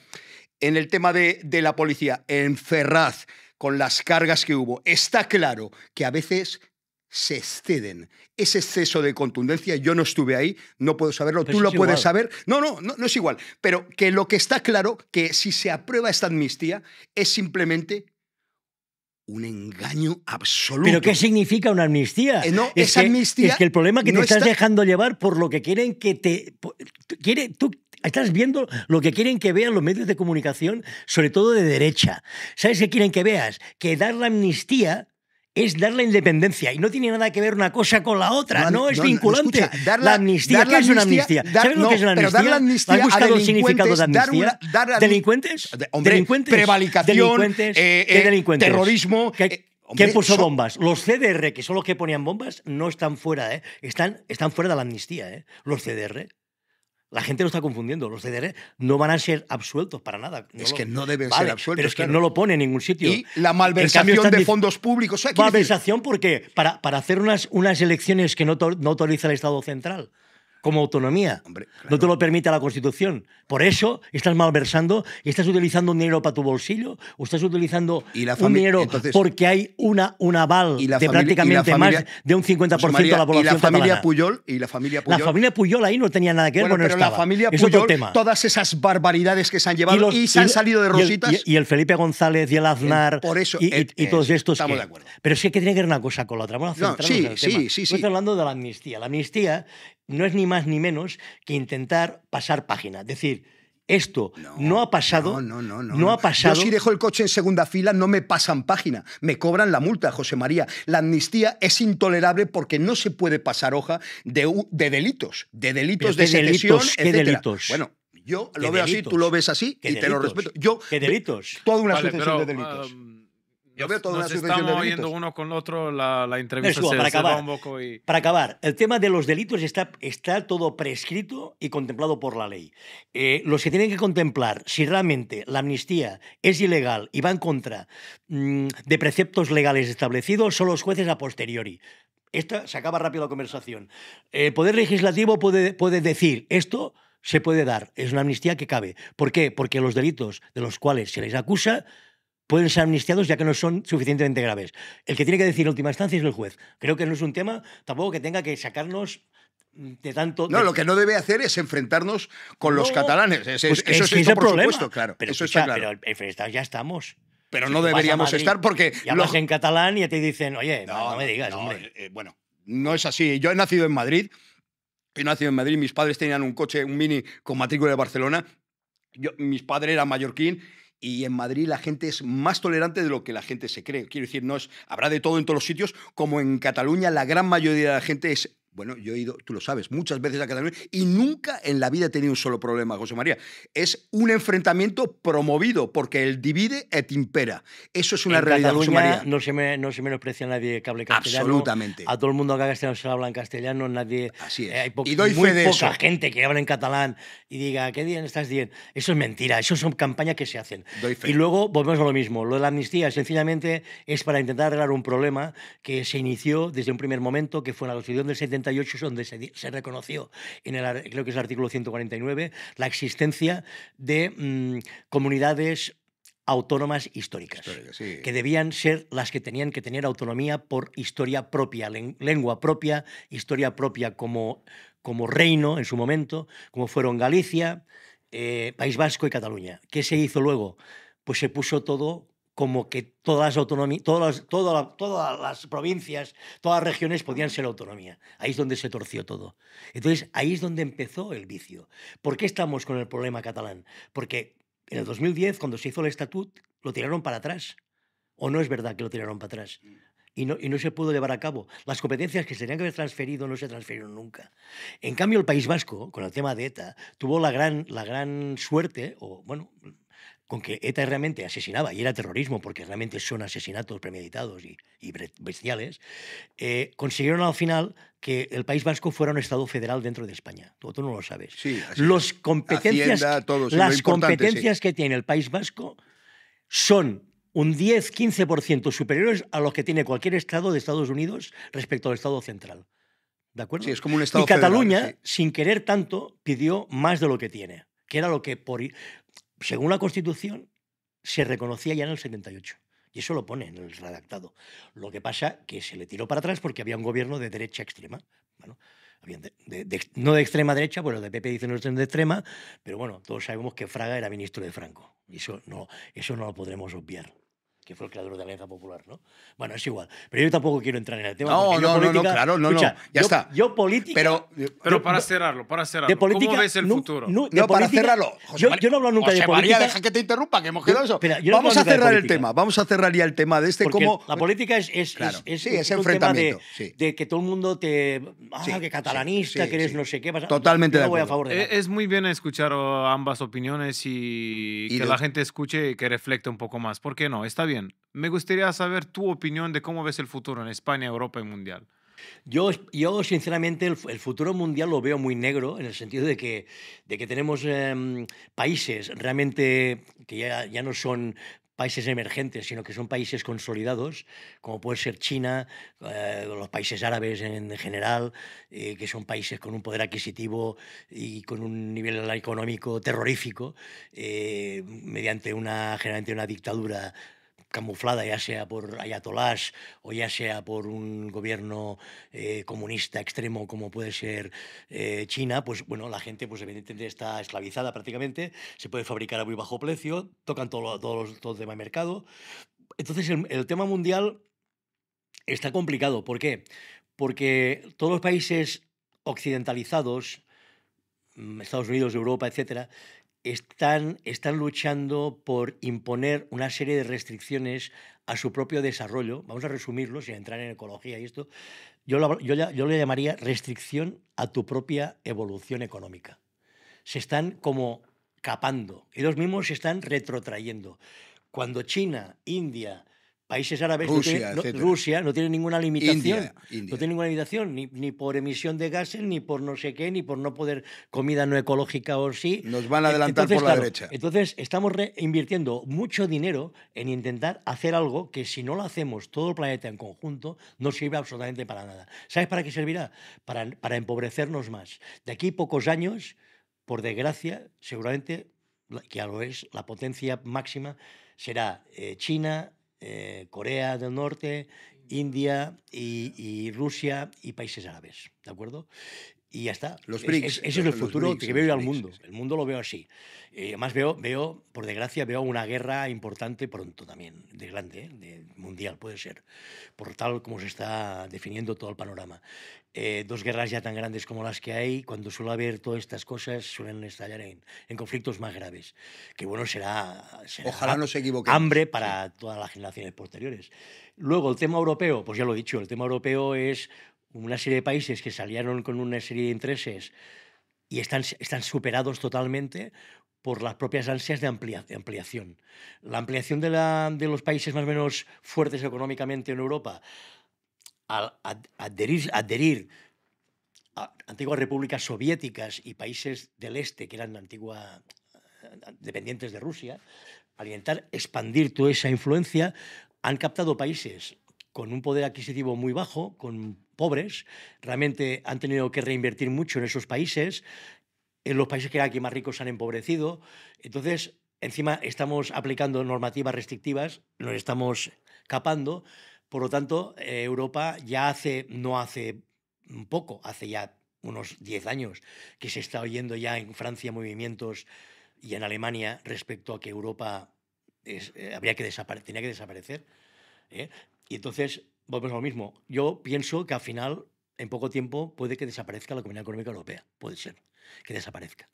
en el tema de, de la policía, en Ferraz, con las cargas que hubo, está claro que a veces se exceden. Ese exceso de contundencia, yo no estuve ahí, no puedo saberlo, tú lo puedes saber. No, no, no, es igual. Pero que lo que está claro, que si se aprueba esta amnistía, es simplemente un engaño absoluto. ¿Pero qué significa una amnistía? Eh, no, es esa amnistía. Es que el problema es que te estás dejando llevar por lo que quieren que te. Quiere, tú estás viendo lo que quieren que vean los medios de comunicación, sobre todo de derecha. ¿Sabes qué quieren que veas? Que dar la amnistía es dar la independencia y no tiene nada que ver una cosa con la otra, no, es vinculante. dar la, amnistía, ¿qué es una amnistía? ¿Sabes lo que es una amnistía? Pero dar la amnistía ¿Has buscado el significado de amnistía? ¿Delincuentes? ¿Delincuentes? Prevalicación, delincuentes, eh, ¿qué eh, delincuentes? terrorismo... ¿Qué, eh, puso bombas? Los CDR, que son los que ponían bombas, no están fuera, ¿eh? Están, están fuera de la amnistía, ¿eh? Los CDR. La gente lo está confundiendo. Los CDR no van a ser absueltos para nada. es que no deben ser absueltos. Pero es que no lo pone en ningún sitio. Y la malversación de fondos públicos. ¿eh? ¿Malversación por qué? Para, para hacer unas, unas elecciones que no autoriza el Estado central como autonomía. No te lo permite la Constitución. Por eso estás malversando y estás utilizando un dinero para tu bolsillo o estás utilizando un dinero porque hay una, un aval de prácticamente más de un 50% de la población. ¿Y la familia Puyol? ¿Y la familia Puyol? La familia Puyol ahí no tenía nada que ver con pero la familia Puyol, todas esas barbaridades que se han llevado y, se han salido de rositas. y el, Felipe González y el Aznar eh, y, todos eh, estos. Estamos de acuerdo. Pero sí que tiene que ver una cosa con la otra. Vamos a sí, sí, sí, sí, Estoy hablando de la amnistía. La amnistía no es ni más ni menos que intentar pasar página. Es decir, esto no, ha pasado. No, no, no, no. ha pasado. Yo si dejo el coche en segunda fila no me pasan página, me cobran la multa, José María. La amnistía es intolerable porque no se puede pasar hoja de, delitos, de delitos de delitos, delitos? Bueno, yo lo veo así, tú lo ves así y te lo respeto. Yo ¿Qué delitos? Toda una sucesión de delitos. Um, yo veo toda nos estamos oyendo uno con otro, la, entrevista se, para acabar, Para acabar, el tema de los delitos está, está todo prescrito y contemplado por la ley. Eh, los que tienen que contemplar si realmente la amnistía es ilegal y va en contra mm, de preceptos legales establecidos son los jueces a posteriori. Esta se acaba rápido la conversación. El Poder Legislativo puede, puede decir esto se puede dar, es una amnistía que cabe. ¿Por qué? Porque los delitos de los cuales se les acusa pueden ser amnistiados ya que no son suficientemente graves. El que tiene que decir última instancia es el juez. Creo que no es un tema tampoco que tenga que sacarnos mm, de tanto. No, lo que no debe hacer es enfrentarnos con los catalanes. Pues eso es, el por problema. supuesto, claro. Pero, eso claro. Pero ya estamos. Pero no deberíamos estar porque. hablas en catalán y te dicen, oye, no, me digas, eh, eh, bueno, no es así. Yo he nacido en Madrid. he nacido en Madrid. Mis padres tenían un coche, un mini con matrícula de Barcelona. Yo, mis padres eran mallorquín y en Madrid la gente es más tolerante de lo que la gente se cree. Quiero decir, no es, habrá de todo en todos los sitios, como en Cataluña la gran mayoría de la gente es bueno, yo he ido, tú lo sabes, muchas veces a Cataluña y nunca en la vida he tenido un solo problema, José María. Es un enfrentamiento promovido porque el divide et impera. Eso es una realidad, José María. No se, me, no se menosprecia a nadie que hable castellano. Absolutamente. A todo el mundo que haga castellano se habla en castellano, nadie. Así es. Eh, y doy muy fe de poca gente que habla en catalán y diga, ¿qué bien estás bien? Eso es mentira, eso son campañas que se hacen. Y luego volvemos a lo mismo. Lo de la amnistía, sencillamente, es para intentar arreglar un problema que se inició desde un primer momento, que fue en la Constitución del 70 donde se, reconoció, en el, creo que es el artículo 149, la existencia de mm, comunidades autónomas históricas, que debían ser las que tenían que tener autonomía por historia propia, lengua propia, historia propia como, como reino en su momento, como fueron Galicia, eh, País Vasco y Cataluña. ¿Qué se hizo luego? Pues se puso todo como que todas las, todas, todas, todas las provincias, todas las regiones podían ser autonomía. Ahí es donde se torció todo. Entonces, ahí es donde empezó el vicio. ¿Por qué estamos con el problema catalán? Porque en el 2010, cuando se hizo el estatut, lo tiraron para atrás. ¿O no es verdad que lo tiraron para atrás? Y no, y no, se pudo llevar a cabo. Las competencias que se tenían que haber transferido no se transfirieron nunca. En cambio, el País Vasco, con el tema de ETA, tuvo la gran, la gran suerte, o bueno, con que ETA realmente asesinaba y era terrorismo porque realmente son asesinatos premeditados y, bestiales, eh, consiguieron al final que el País Vasco fuera un Estado federal dentro de España. Tú, no lo sabes. Sí, Los competencias, las competencias que tiene el País Vasco son un 10-15% superiores a los que tiene cualquier Estado de Estados Unidos respecto al Estado central. ¿De acuerdo? es como un Estado y Cataluña, sin querer tanto, pidió más de lo que tiene, que era lo que por según la Constitución, se reconocía ya en el 78. Y eso lo pone en el redactado. Lo que pasa que se le tiró para atrás porque había un gobierno de derecha extrema. no de extrema derecha, bueno, pues de PP dicen no de extrema, pero bueno, todos sabemos que Fraga era ministro de Franco. Y eso no, eso no lo podremos obviar que fue el creador de Alianza Popular, ¿no? Bueno, es igual. Pero yo tampoco quiero entrar en el tema. No, no, política, no, no, claro, no, no. Ya está. Yo política. Pero, pero para cerrarlo, para cerrarlo. ¿Cómo ves el futuro? No, para cerrarlo. yo, no hablo nunca de política. María, deja que te interrumpa, que hemos quedado eso. vamos a cerrar el tema. Vamos a cerrar ya el tema de este. Porque cómo, la política es, es, enfrentamiento. de, que todo el mundo te. Ah, que catalanista, que eres no sé qué. Totalmente de acuerdo. Eh, es muy bien escuchar oh, ambas opiniones y que la gente escuche y que reflecte un poco más. ¿Por qué no? Está bien. Me gustaría saber tu opinión de cómo ves el futuro en España, Europa y Mundial. Yo, yo sinceramente, el, futuro mundial lo veo muy negro en el sentido de que, de que tenemos em, países realmente que ya, no son países emergentes, sino que son países consolidados, como puede ser China, eh, los países árabes en, general, eh, que son países con un poder adquisitivo y con un nivel económico terrorífico, eh, mediante una, generalmente una dictadura camuflada, ya sea por ayatolás o ya sea por un gobierno eh, comunista extremo como puede ser eh, China, pues bueno, la gente pues evidentemente está esclavizada prácticamente, se puede fabricar a muy bajo precio, tocan todos los todo de mercado. Entonces el, tema mundial está complicado. ¿Por qué? Porque todos los países occidentalizados, mm, Estados Unidos, Europa, etcétera, están, están luchando por imponer una serie de restricciones a su propio desarrollo. Vamos a resumirlo sin entrar en ecología y esto. Yo lo, yo, yo lo llamaría restricción a tu propia evolución económica. Se están como capando. Ellos mismos se están retrotrayendo. Cuando China, India, países árabes, Rusia no, tiene, Rusia no tiene ninguna limitación. No tiene ninguna limitación, ni, por emisión de gases, ni por no sé qué, ni por no poder comida no ecológica o sí. Nos van a adelantar por la derecha. Entonces, estamos invirtiendo mucho dinero en intentar hacer algo que si no lo hacemos todo el planeta en conjunto, no sirve absolutamente para nada. ¿Sabes para qué servirá? Para, para empobrecernos más. De aquí pocos años, por desgracia, seguramente, que ya lo es, la potencia máxima será eh, China, eh, Corea del Norte, India y, Rusia y países árabes, ¿de acuerdo? y ya está. Los Es, ese es el futuro que veo al mundo. El mundo lo veo así. Eh, además veo, veo, por desgracia, veo una guerra importante pronto también, de grande, eh, de mundial puede ser, por tal como se está definiendo todo el panorama. Eh, dos guerras ya tan grandes como las que hay, cuando suele haber todas estas cosas, suelen estallar en, en conflictos más graves. Que bueno, será, Ojalá no se equivoque hambre para todas las generaciones posteriores. Luego, el tema europeo, pues ya lo he dicho, el tema europeo es una serie de países que salieron con una serie de intereses y están, están superados totalmente por las propias ansias de, ampliación. La ampliación de, la, de, los países más o menos fuertes económicamente en Europa al adherir, a antiguas repúblicas soviéticas y países del este que eran antigua, dependientes de Rusia, al intentar expandir toda esa influencia, han captado países con un poder adquisitivo muy bajo, con pobres, realmente han tenido que reinvertir mucho en esos países, en los países que eran aquí más ricos se han empobrecido, entonces encima estamos aplicando normativas restrictivas, nos estamos capando, por lo tanto eh, Europa ya hace, no hace poco, hace ya unos 10 años, que se está oyendo ya en Francia movimientos y en Alemania respecto a que Europa eh, habría que desaparecer, tenía que desaparecer. ¿eh? Y entonces, volvemos a lo mismo. Yo pienso que al final, en poco tiempo, puede que desaparezca la Comunidad Económica Europea. Puede ser que desaparezca.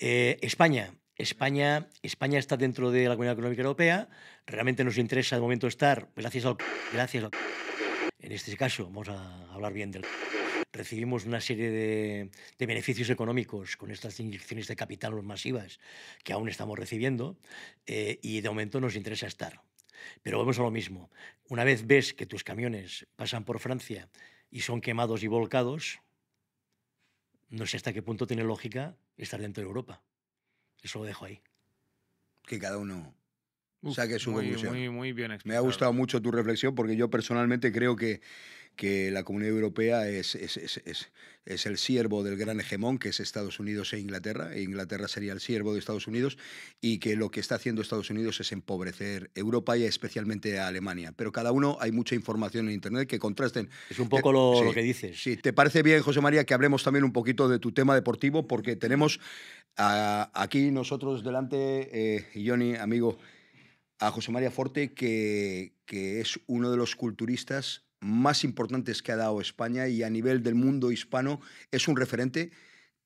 Eh, España. España, España está dentro de la Comunidad Económica Europea. Realmente nos interesa de momento estar, gracias al... <laughs> Gracias <laughs> en este caso, vamos a hablar bien del <laughs> recibimos una serie de, beneficios económicos con estas inyecciones de capital masivas que aún estamos recibiendo eh, y de momento nos interesa estar. Pero vemos a lo mismo. Una vez ves que tus camiones pasan por Francia y son quemados y volcados, no sé hasta qué punto tiene lógica estar dentro de Europa. Eso lo dejo ahí. Que cada uno saque su muy, conclusión. muy bien explicado. Me ha gustado mucho tu reflexión porque yo personalmente creo que que la Comunidad Europea es, es, es, es, el siervo del gran hegemón, que es Estados Unidos e Inglaterra, e Inglaterra sería el siervo de Estados Unidos, y que lo que está haciendo Estados Unidos es empobrecer Europa y especialmente a Alemania. Pero cada uno hay mucha información en Internet que contrasten. Es un poco lo, que dices. Sí, ¿te parece bien, José María, que hablemos también un poquito de tu tema deportivo? Porque tenemos aquí nosotros delante, eh, Johnny, amigo, a José María Forte, que, que es uno de los culturistas más importantes que ha dado España y a nivel del mundo hispano es un referente.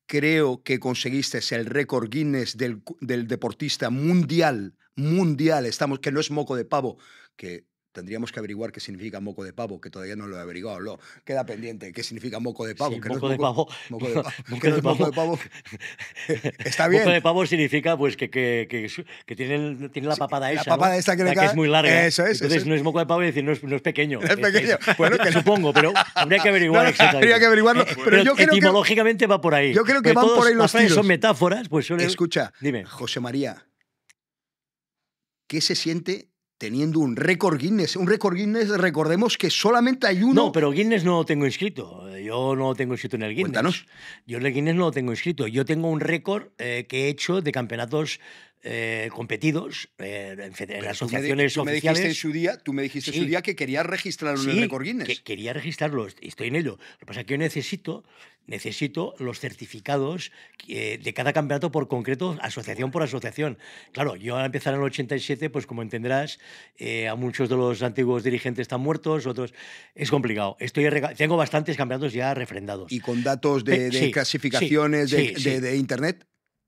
Creo que conseguiste el récord Guinness del, del deportista mundial, mundial, estamos, que no es moco de pavo, que tendríamos que averiguar qué significa moco de pavo, que todavía no lo he averiguado, lo, queda pendiente, qué significa moco de pavo. moco, de pavo. <laughs> Está bien. Moco de pavo significa pues que, que, que, tiene, tiene, la papada esa. La papada esta que, que es muy larga. Eso es. Entonces no es moco de pavo, y decir, no es, no es pequeño. <laughs> es pequeño. supongo, pero habría que <laughs> averiguar. exactamente. Habría que averiguarlo. Eh, pero, yo creo etimológicamente va por ahí. Yo creo que van por ahí los tiros. son metáforas, pues son… Escucha, Dime. José María, ¿qué se siente teniendo un récord Guinness. Un récord Guinness, recordemos que solamente hay uno. No, pero Guinness no lo tengo inscrito. Yo no lo tengo inscrito en el Guinness. Cuéntanos. Yo en el Guinness no lo tengo inscrito. Yo tengo un récord eh, que he hecho de campeonatos eh, competidos eh, en, asociaciones oficiales. Me dijiste en su día, tú me dijiste su día que querías registrar en Guinness. Que, quería registrarlos. estoy en ello. Lo que pasa es que yo necesito, necesito los certificados eh, de cada campeonato por concreto, asociación por asociación. Claro, yo al empezar en el 87, pues como entenderás, a muchos de los antiguos dirigentes están muertos, otros... Es complicado. Estoy tengo bastantes campeonatos ya refrendados. ¿Y con datos de, clasificaciones de, de, de Internet?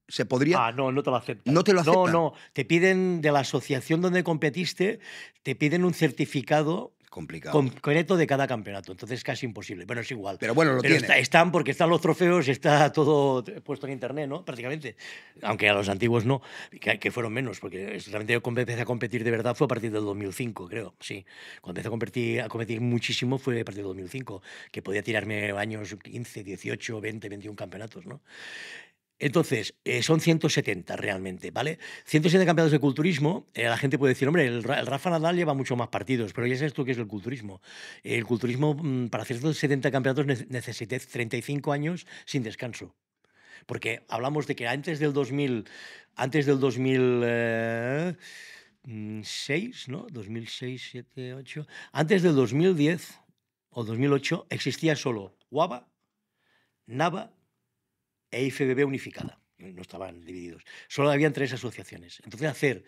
se podría. Ah, no, no te lo aceptan. No te lo No, Te piden de la asociación donde competiste, te piden un certificado complicado. concreto de cada campeonato. Entonces es casi imposible. Bueno, es igual. Pero bueno, lo están porque están los trofeos, está todo puesto en internet, ¿no? Prácticamente. Aunque a los antiguos no, que, fueron menos, porque realmente yo empecé a competir de verdad fue a partir del 2005, creo. Sí. Cuando empecé a a competir muchísimo fue a partir del 2005, que podía tirarme años 15, 18, 20, 21 campeonatos, ¿no? Entonces, eh, son 170 realmente, ¿vale? 170 campeonatos de culturismo. Eh, la gente puede decir, hombre, el, Rafa Nadal lleva mucho más partidos, pero ya sabes esto que es el culturismo. El culturismo, mm, para hacer 170 campeonatos, necesité 35 años sin descanso. Porque hablamos de que antes del 2000, antes del 2000. Eh, mm, ¿no? 2006, 7, 8. Antes del 2010 o 2008 existía solo Guava, Nava e IFBB unificada. Eh, no estaban divididos. Solo habían tres asociaciones. Entonces hacer,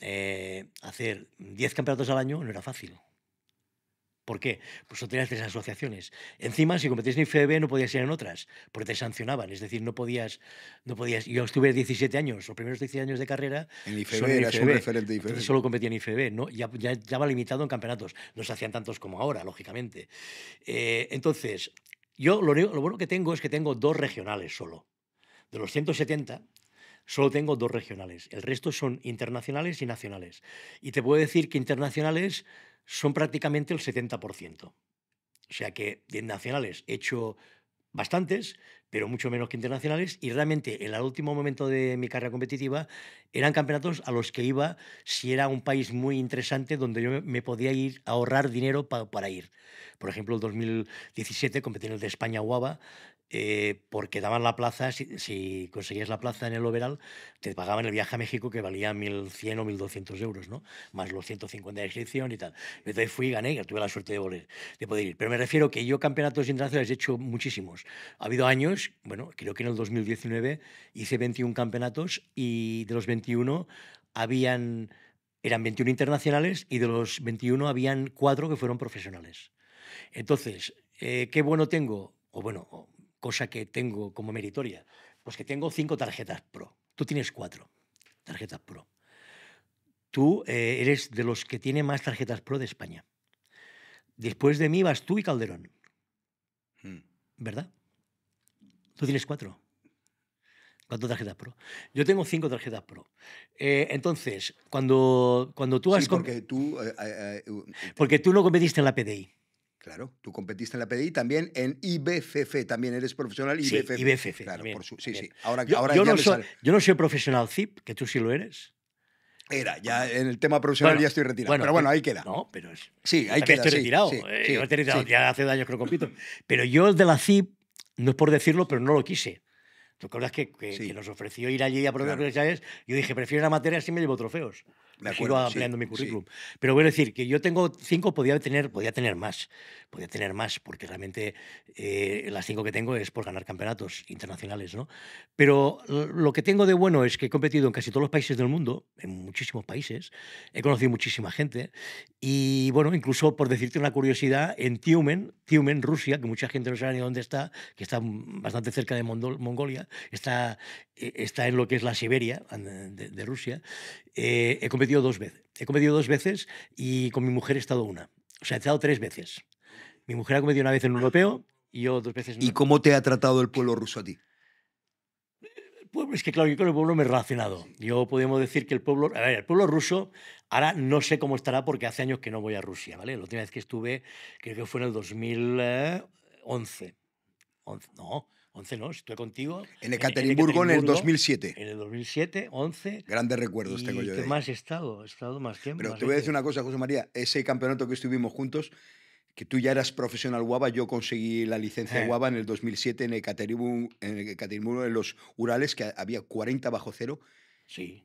eh, hacer 10 campeonatos al año no era fácil. ¿Por qué? Pues solo tenías tres asociaciones. Encima, si competías en IFBB no podías ir en otras, porque te sancionaban. Es decir, no podías... No podías yo estuve 17 años, los primeros 17 años de carrera... En IFBB, solo un referente IFBB. solo competía en IFBB, ¿no? ya, ya, va limitado en campeonatos. No se hacían tantos como ahora, lógicamente. Eh, entonces, yo lo, lo bueno que tengo es que tengo dos regionales solo. De los 170, solo tengo dos regionales. El resto son internacionales y nacionales. Y te puedo decir que internacionales son prácticamente el 70%. O sea que de nacionales he hecho bastantes pero mucho menos que internacionales. Y realmente, en el último momento de mi carrera competitiva, eran campeonatos a los que iba si era un país muy interesante donde yo me podía ir a ahorrar dinero para ir. Por ejemplo, el 2017 competí en el de España Guava, eh, porque daban la plaza, si, conseguías la plaza en el overall, te pagaban el viaje a México que valía 1.100 o 1.200 euros, ¿no? Más los 150 de inscripción y tal. Entonces fui y gané, y tuve la suerte de, volver, de poder ir. Pero me refiero que yo campeonatos internacionales he hecho muchísimos. Ha habido años, bueno, creo que en el 2019 hice 21 campeonatos y de los 21 habían, eran 21 internacionales y de los 21 habían 4 que fueron profesionales. Entonces, eh, ¿qué bueno tengo? O bueno, cosa que tengo como meritoria, pues que tengo cinco tarjetas pro. Tú tienes cuatro tarjetas pro. Tú eh, eres de los que tiene más tarjetas pro de España. Después de mí vas tú y Calderón. Hmm. ¿Verdad? Tú tienes cuatro. ¿Cuántas tarjetas pro? Yo tengo cinco tarjetas pro. Eh, entonces, cuando, cuando tú has... porque, tú, eh, porque tú no competiste en la PDI. Claro, tú competiste en la PDI también en IBFF, también eres profesional IBFF. Sí, IBFF. Claro, por sí, sí. Ahora, yo, ahora yo no soy, yo no soy profesional CIP, que tú sí lo eres. Era, ya en el tema profesional ya estoy retirado. Bueno, pero bueno, eh, ahí queda. No, pero es, sí, ahí queda. Estoy sí, retirado. Eh, retirado, ya hace años que no compito. Pero yo el de la CIP, no es por decirlo, pero no lo quise. ¿Te acuerdas que, que, que nos ofreció ir allí a probar claro. Yo dije, prefiero la materia así me llevo trofeos. Me pues acuerdo, ampliando mi currículum. pero Pero a decir que yo tengo cinco, podía tener, podía tener más, podía tener más, porque realmente eh, las cinco que tengo es por ganar campeonatos internacionales, ¿no? Pero lo que tengo de bueno es que he competido en casi todos los países del mundo, en muchísimos países, he conocido muchísima gente y bueno, incluso por decirte una curiosidad, en Tiumen, Tiumen, Rusia, que mucha gente no sabe ni dónde está, que está bastante cerca de Mongolia, está e-, está en lo que es la Siberia de, Rusia, eh, he cometido dos veces. He cometido dos veces y con mi mujer he estado una. O sea, he estado tres veces. Mi mujer ha cometido una vez en un europeo y yo dos veces en ¿Y cómo te ha tratado el pueblo ruso a ti? pueblo es que claro, yo con el pueblo me he relacionado. Yo podemos decir que el pueblo, el pueblo ruso, ahora no sé cómo estará porque hace años que no voy a Rusia, ¿vale? La última vez que estuve, creo que fue en el 2011. Eh, no, 11 no, estoy contigo. En Ekaterimburgo en, el 2007. En el 2007, 11. Grandes recuerdos tengo yo. más he estado? He estado más tiempo. Pero te voy a decir una cosa, José María. Ese campeonato que estuvimos juntos, que tú ya eras profesional guava, yo conseguí la licencia guaba eh. guava en el 2007 en Ekaterimburgo, en, en los Urales, que había 40 bajo cero. Sí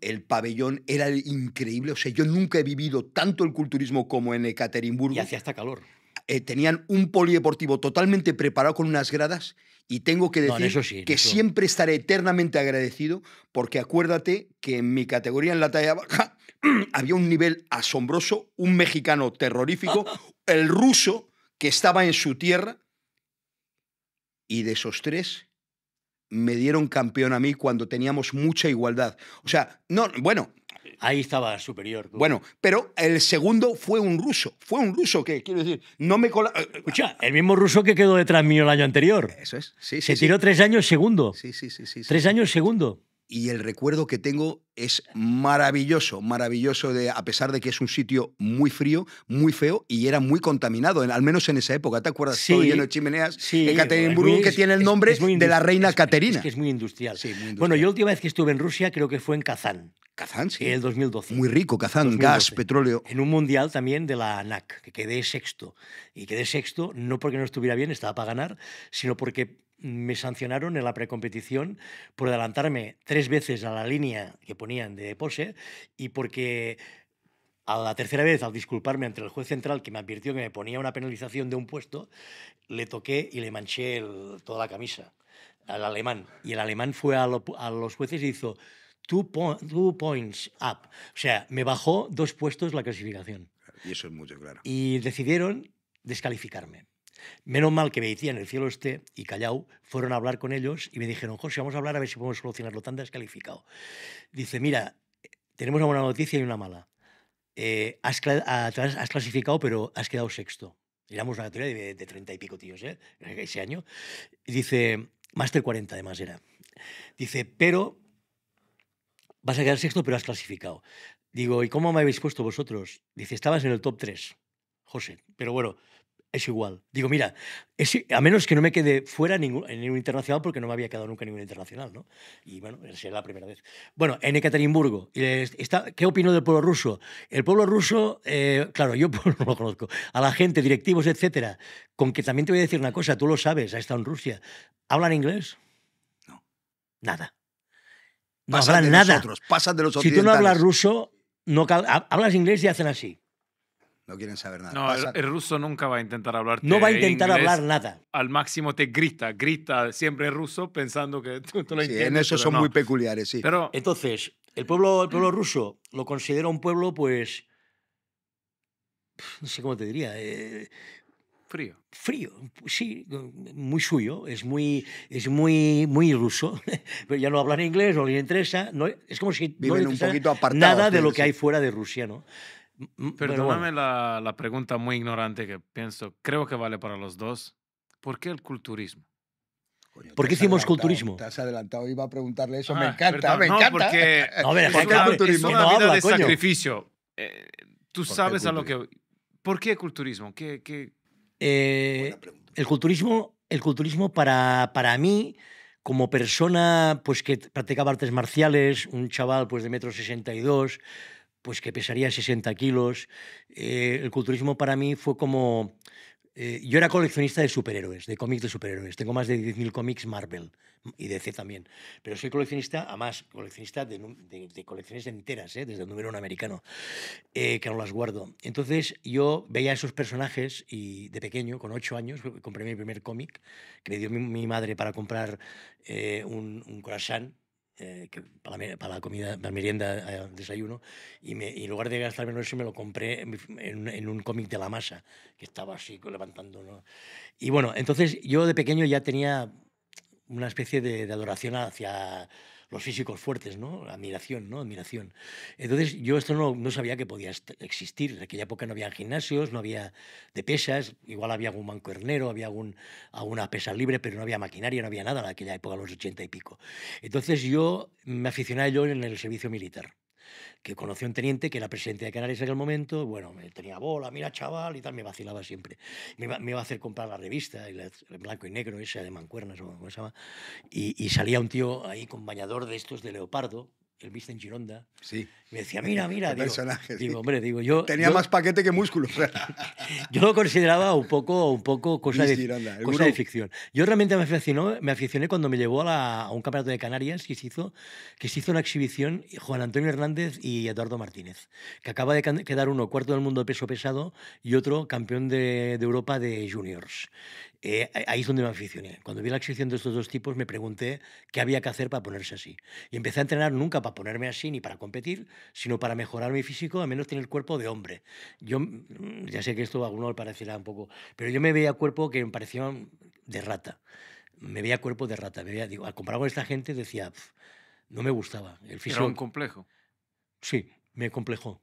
el pabellón era increíble. O sea, yo nunca he vivido tanto el culturismo como en Ekaterimburgo. Y hacía hasta calor. Eh, tenían un polideportivo totalmente preparado con unas gradas y tengo que decir que siempre estaré eternamente agradecido porque acuérdate que en mi categoría en la talla baja <clears throat> había un nivel asombroso, un mexicano terrorífico, <laughs> el ruso que estaba en su tierra y de esos tres me dieron campeón a mí cuando teníamos mucha igualdad. O sea, no, bueno, Ahí estaba superior. Bueno, pero el segundo fue un ruso. Fue un ruso que, quiero decir, no me cola... Eh, Escucha, el mismo ruso que quedó detrás mío el año anterior. Eso es, Se tiró tres años segundo. Sí, sí, sí. tres años segundo y el recuerdo que tengo es maravilloso, maravilloso, de, a pesar de que es un sitio muy frío, muy feo y era muy contaminado, al menos en esa época. ¿Te acuerdas? Sí, Todo lleno de chimeneas sí, en que tiene el nombre de la reina Caterina. Es que es muy industrial. Sí, Bueno, yo la última vez que estuve en Rusia creo que fue en Kazán. Kazán, sí. En el 2012. Muy rico, Kazán, gas, petróleo. En un mundial también de la ANAC, que quedé sexto. Y quedé sexto no porque no estuviera bien, estaba para ganar, sino porque me sancionaron en la precompetición por adelantarme tres veces a la línea que ponían de pose y porque a la tercera vez, al disculparme ante el juez central que me advirtió que me ponía una penalización de un puesto, le toqué y le manché toda la camisa al alemán. Y el alemán fue a, los jueces y hizo two, two points up. O sea, me bajó dos puestos la clasificación. Y eso es mucho, claro. Y decidieron descalificarme. Menos mal que me decían el cielo este y Callao, fueron a hablar con ellos y me dijeron, José, vamos a hablar a ver si podemos solucionarlo tan descalificado. Dice, mira, tenemos una buena noticia y una mala. Eh, has, clasificado, pero has quedado sexto. Éramos una categoría de treinta y pico tíos, ¿eh? Ese año. Y dice, master 40 además era. Dice, pero vas a quedar sexto, pero has clasificado. Digo, ¿y cómo me habéis puesto vosotros? Dice, estabas en el top 3, José. Pero bueno, es igual. Digo, mira, a menos que no me quede fuera ningún, en ningún internacional, porque no me había quedado nunca en ningún internacional, ¿no? Y bueno, es la primera vez. Bueno, en Ekaterimburgo, está, ¿qué opino del pueblo ruso? El pueblo ruso, eh, claro, yo <laughs> pues no lo conozco. A la gente, directivos, etcétera, con que también te voy a decir una cosa, tú lo sabes, ha estado en Rusia. ¿Hablan inglés? No. Nada. No hablan nada. pasan de los Si tú no hablas ruso, hablas inglés y hacen así no quieren saber nada. No, el, ruso nunca va a intentar hablar. No va a intentar hablar nada. Al máximo te grita, grita siempre ruso pensando que <laughs> tú, lo entiendes. Sí, en eso son muy peculiares, sí. Pero... Entonces, el pueblo, el pueblo ruso lo considera un pueblo, pues, no sé cómo te diría, eh, Frío. Frío, sí, muy suyo, es muy, es muy, muy ruso. <laughs> Pero ya no hablan inglés, no le interesa. No, es como si Viven no un poquito apartados, nada de lo que hay fuera de Rusia, ¿no? Perdóname la, la, pregunta muy ignorante que pienso, creo que vale para los dos. ¿Por qué el culturismo? ¿Por qué hicimos culturismo? Te has adelantado, iba a preguntarle eso, me ah, encanta, me encanta. Porque <laughs> no, es, una, culturismo? Es vida de sacrificio. Eh, tú sabes a lo que... ¿Por qué culturismo? ¿Qué, qué? Eh, el culturismo, el culturismo para, para mí como persona pues que practicaba artes marciales, un chaval pues de metro 62, pues que pesaría 60 kilos. Eh, el culturismo para mí fue como... Eh, yo era coleccionista de superhéroes, de cómics de superhéroes. Tengo más de 10.000 cómics Marvel y DC también. Pero soy coleccionista, además, coleccionista de, de, colecciones enteras, ¿eh? desde el número uno americano, que no las guardo. Entonces yo veía esos personajes y de pequeño, con 8 años, compré mi primer cómic que me dio mi, madre para comprar un, un croissant eh, para, la, comida, para la merienda, el eh, desayuno, y, en lugar de gastarme eso me lo compré en, un cómic de la masa, que estaba así levantando. ¿no? Y bueno, entonces yo de pequeño ya tenía una especie de, de adoración hacia los físicos fuertes, ¿no? Admiración, ¿no? Admiración. Entonces yo esto no, no sabía que podía existir. En aquella época no había gimnasios, no había de pesas, igual había algún banco hernero, había algún, alguna pesa libre, pero no había maquinaria, no había nada en aquella época, los ochenta y pico. Entonces yo me aficioné yo en el servicio militar que conoció un teniente que era presidente de Canarias en aquel momento, bueno, me tenía bola, mira chaval y tal, me vacilaba siempre. Me iba, a hacer comprar la revista, en blanco y negro, esa de mancuernas o como se llama, y, y salía un tío ahí con bañador de estos de leopardo, el en Gironda. Sí. Me decía, mira, mira. digo, hombre, digo yo. Tenía más paquete que músculo. <laughs> yo lo consideraba un poco, un poco cosa, de, ficción. Yo realmente me, me aficioné cuando me llevó a, un campeonato de Canarias que se, hizo, que se hizo una exhibición Juan Antonio Hernández y Eduardo Martínez, que acaba de quedar uno cuarto del mundo de peso pesado y otro campeón de Europa de juniors. Eh, ahí es donde me aficioné. Cuando vi la exhibición de estos dos tipos me pregunté qué había que hacer para ponerse así. Y empecé a entrenar nunca para ponerme así ni para competir, sino para mejorar mi físico, al menos tener el cuerpo de hombre. Yo, mm, ya sé que esto a alguno le parecerá un poco, pero yo me veía cuerpo que me parecía de rata. Me veía cuerpo de rata. Me veía, digo, al comparar con esta gente decía, no me gustaba. El físico, Era un complejo. Sí, me complejó.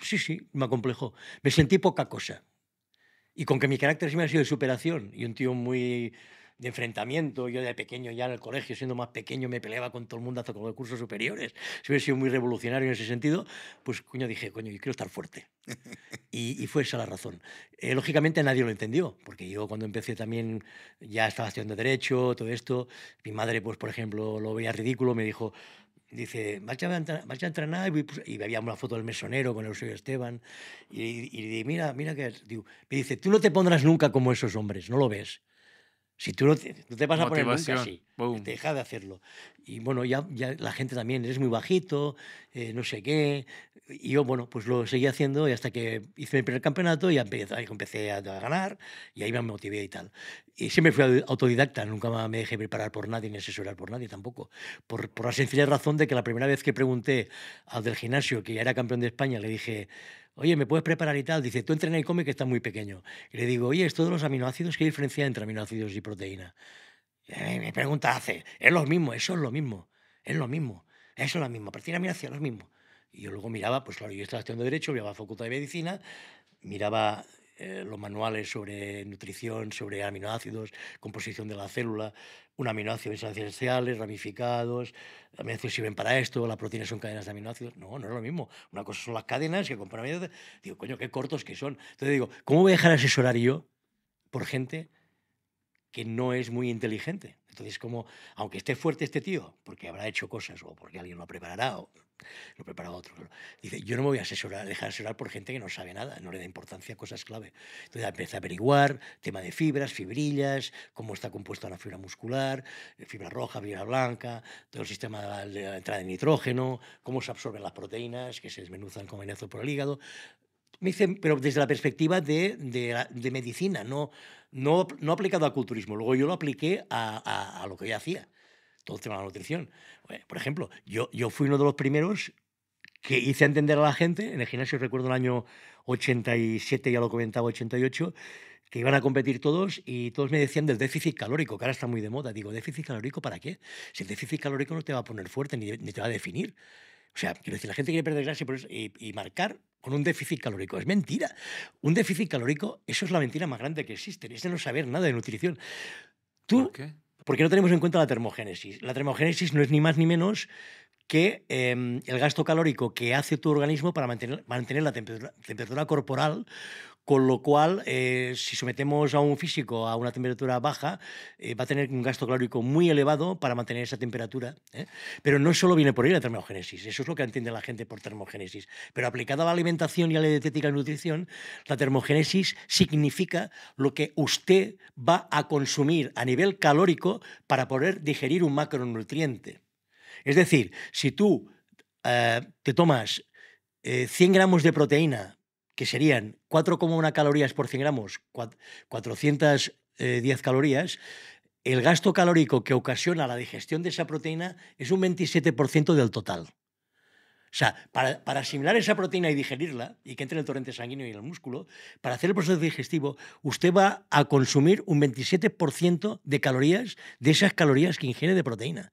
Sí, sí, me complejó. Me sentí poca cosa. Y con que mi carácter siempre ha sido de superación y un tío muy de enfrentamiento. Yo de pequeño, ya en el colegio, siendo más pequeño, me peleaba con todo el mundo hasta con los cursos superiores. Si hubiera sido muy revolucionario en ese sentido, pues coño, dije, coño, yo quiero estar fuerte. <laughs> y, y, fue esa la razón. Eh, lógicamente nadie lo entendió, porque yo cuando empecé también ya estaba estudiando Derecho, todo esto. Mi madre, pues por ejemplo, lo veía ridículo, me dijo, dice, marcha, marcha a y, y veíamos la foto del mesonero con el señor Esteban y, y, mira, mira que... me dice, tú no te pondrás nunca como esos hombres, no lo ves. Si tú no te, vas a poner así, este, deja de hacerlo. Y bueno, ya, ya la gente también, eres muy bajito, eh, no sé qué. Y yo, bueno, pues lo seguí haciendo y hasta que hice mi primer campeonato y empecé, empecé a, ganar y ahí me motivé y tal. Y siempre fui autodidacta, nunca me dejé preparar por nadie ni asesorar por nadie tampoco. Por, por la sencilla razón de que la primera vez que pregunté al del gimnasio, que ya era campeón de España, le dije, oye, ¿me puedes preparar y tal? Dice, tú entrena y come que está muy pequeño. Y le digo, oye, ¿es todos los aminoácidos, ¿qué diferencia entre aminoácidos y proteína? Y me pregunta, hace, es lo mismo, eso es lo mismo, es lo mismo, eso es lo mismo, proteína, aminoácidos es lo mismo. Y yo luego miraba, pues claro, yo estaba estudiando Derecho, miraba a Facultad de Medicina, miraba eh, los manuales sobre nutrición, sobre aminoácidos, composición de la célula, un aminoácido esenciales, ramificados, aminoácidos sirven para esto, las proteínas son cadenas de aminoácidos. No, no es lo mismo. Una cosa son las cadenas que compran aminoácidos. Digo, coño, qué cortos que son. Entonces digo, ¿cómo voy a dejar asesorar yo por gente que no es muy inteligente? Entonces, como, aunque esté fuerte este tío, porque habrá hecho cosas o porque alguien lo ha preparado lo prepara otro. Dice, yo no me voy a asesorar, dejar asesorar por gente que no sabe nada, no le da importancia a cosas clave. Entonces empieza a averiguar tema de fibras, fibrillas, cómo está compuesta la fibra muscular, eh, fibra roja, fibra blanca, todo el sistema de entrada de nitrógeno, cómo se absorben las proteínas que se desmenuzan con venezo por el hígado. Me dice, pero desde la perspectiva de, de, medicina, no, no, no aplicado al culturismo. Luego yo lo apliqué a, a, a lo que yo hacía todo el tema de la nutrición. Por ejemplo, yo, yo fui uno de los primeros que hice entender a la gente, en el gimnasio recuerdo el año 87, ya lo comentaba, 88, que iban a competir todos y todos me decían del déficit calórico, que ahora está muy de moda. Digo, ¿déficit calórico para qué? Si el déficit calórico no te va a poner fuerte ni, te va a definir. O sea, quiero decir, la gente quiere perder grasa y, marcar con un déficit calórico. Es mentira. Un déficit calórico, eso es la mentira más grande que existe. Es de no saber nada de nutrición. Tú, porque no tenemos en cuenta la termogénesis. La termogénesis no es ni más ni menos que em, el gasto calórico que hace tu organismo para mantener, la temperatura corporal con lo cual, eh, si sometemos a un físico a una temperatura baja, eh, va a tener un gasto calórico muy elevado para mantener esa temperatura. ¿eh? Pero no solo viene por ahí la termogénesis, eso es lo que entiende la gente por termogénesis. Pero aplicada a la alimentación y a la dietética y nutrición, la termogénesis significa lo que usted va a consumir a nivel calórico para poder digerir un macronutriente. Es decir, si tú te tomas 100 gramos de proteína que serían 4,1 calorías por 100 gramos, 410 eh, calorías, el gasto calórico que ocasiona la digestión de esa proteína es un 27% del total. O sea, para, asimilar esa proteína y digerirla, y que entre en el torrente sanguíneo y en el músculo, para hacer el proceso digestivo, usted va a consumir un 27% de calorías, de esas calorías que ingiere de proteína.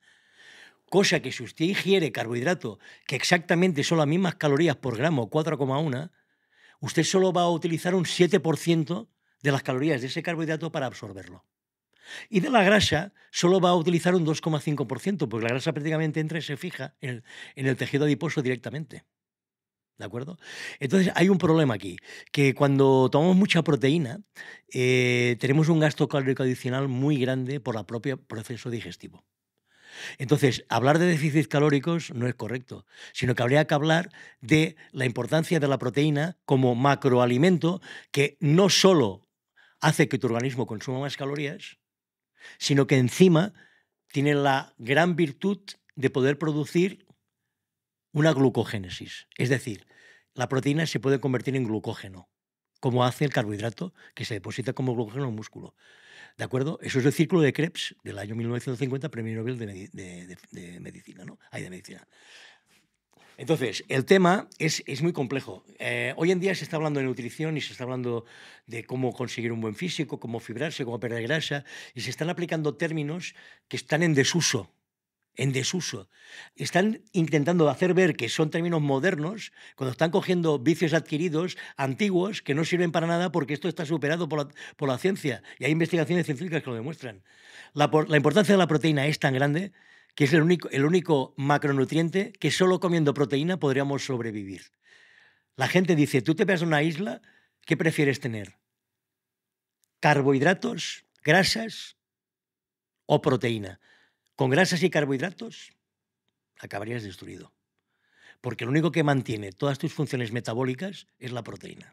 Cosa que si usted ingiere carbohidrato, que exactamente son las mismas calorías por gramo, 4,1, usted solo va a utilizar un 7% de las calorías de ese carbohidrato para absorberlo. Y de la grasa solo va a utilizar un 2,5%, porque la grasa prácticamente entra y se fija en el, tejido adiposo directamente. ¿De acuerdo? Entonces hay un problema aquí, que cuando tomamos mucha proteína eh, tenemos un gasto calórico adicional muy grande por el propio proceso digestivo. Entonces, hablar de déficits calóricos no es correcto, sino que habría que hablar de la importancia de la proteína como macroalimento que no solo hace que tu organismo consuma más calorías, sino que encima tiene la gran virtud de poder producir una glucogénesis. Es decir, la proteína se puede convertir en glucógeno, como hace el carbohidrato que se deposita como glucógeno en el músculo. ¿De acuerdo? Eso es el círculo de Krebs del año 1950, premio Nobel de, Medicina, ¿no? hay de Medicina. Entonces, el tema es, muy complejo. Eh, hoy en día se está hablando de nutrición y se está hablando de cómo conseguir un buen físico, cómo fibrarse, cómo perder grasa, y se están aplicando términos que están en desuso en desuso. Están intentando hacer ver que son términos modernos cuando están cogiendo vicios adquiridos, antiguos, que no sirven para nada porque esto está superado por la, ciencia y hay investigaciones científicas que lo demuestran. La, importancia de la proteína es tan grande que es el único, macronutriente que solo comiendo proteína podríamos sobrevivir. La gente dice, tú te vas a una isla, ¿qué prefieres tener? ¿Carbohidratos, grasas o proteína? con grasas y carbohidratos, acabarías destruido. Porque lo único que mantiene todas tus funciones metabólicas es la proteína.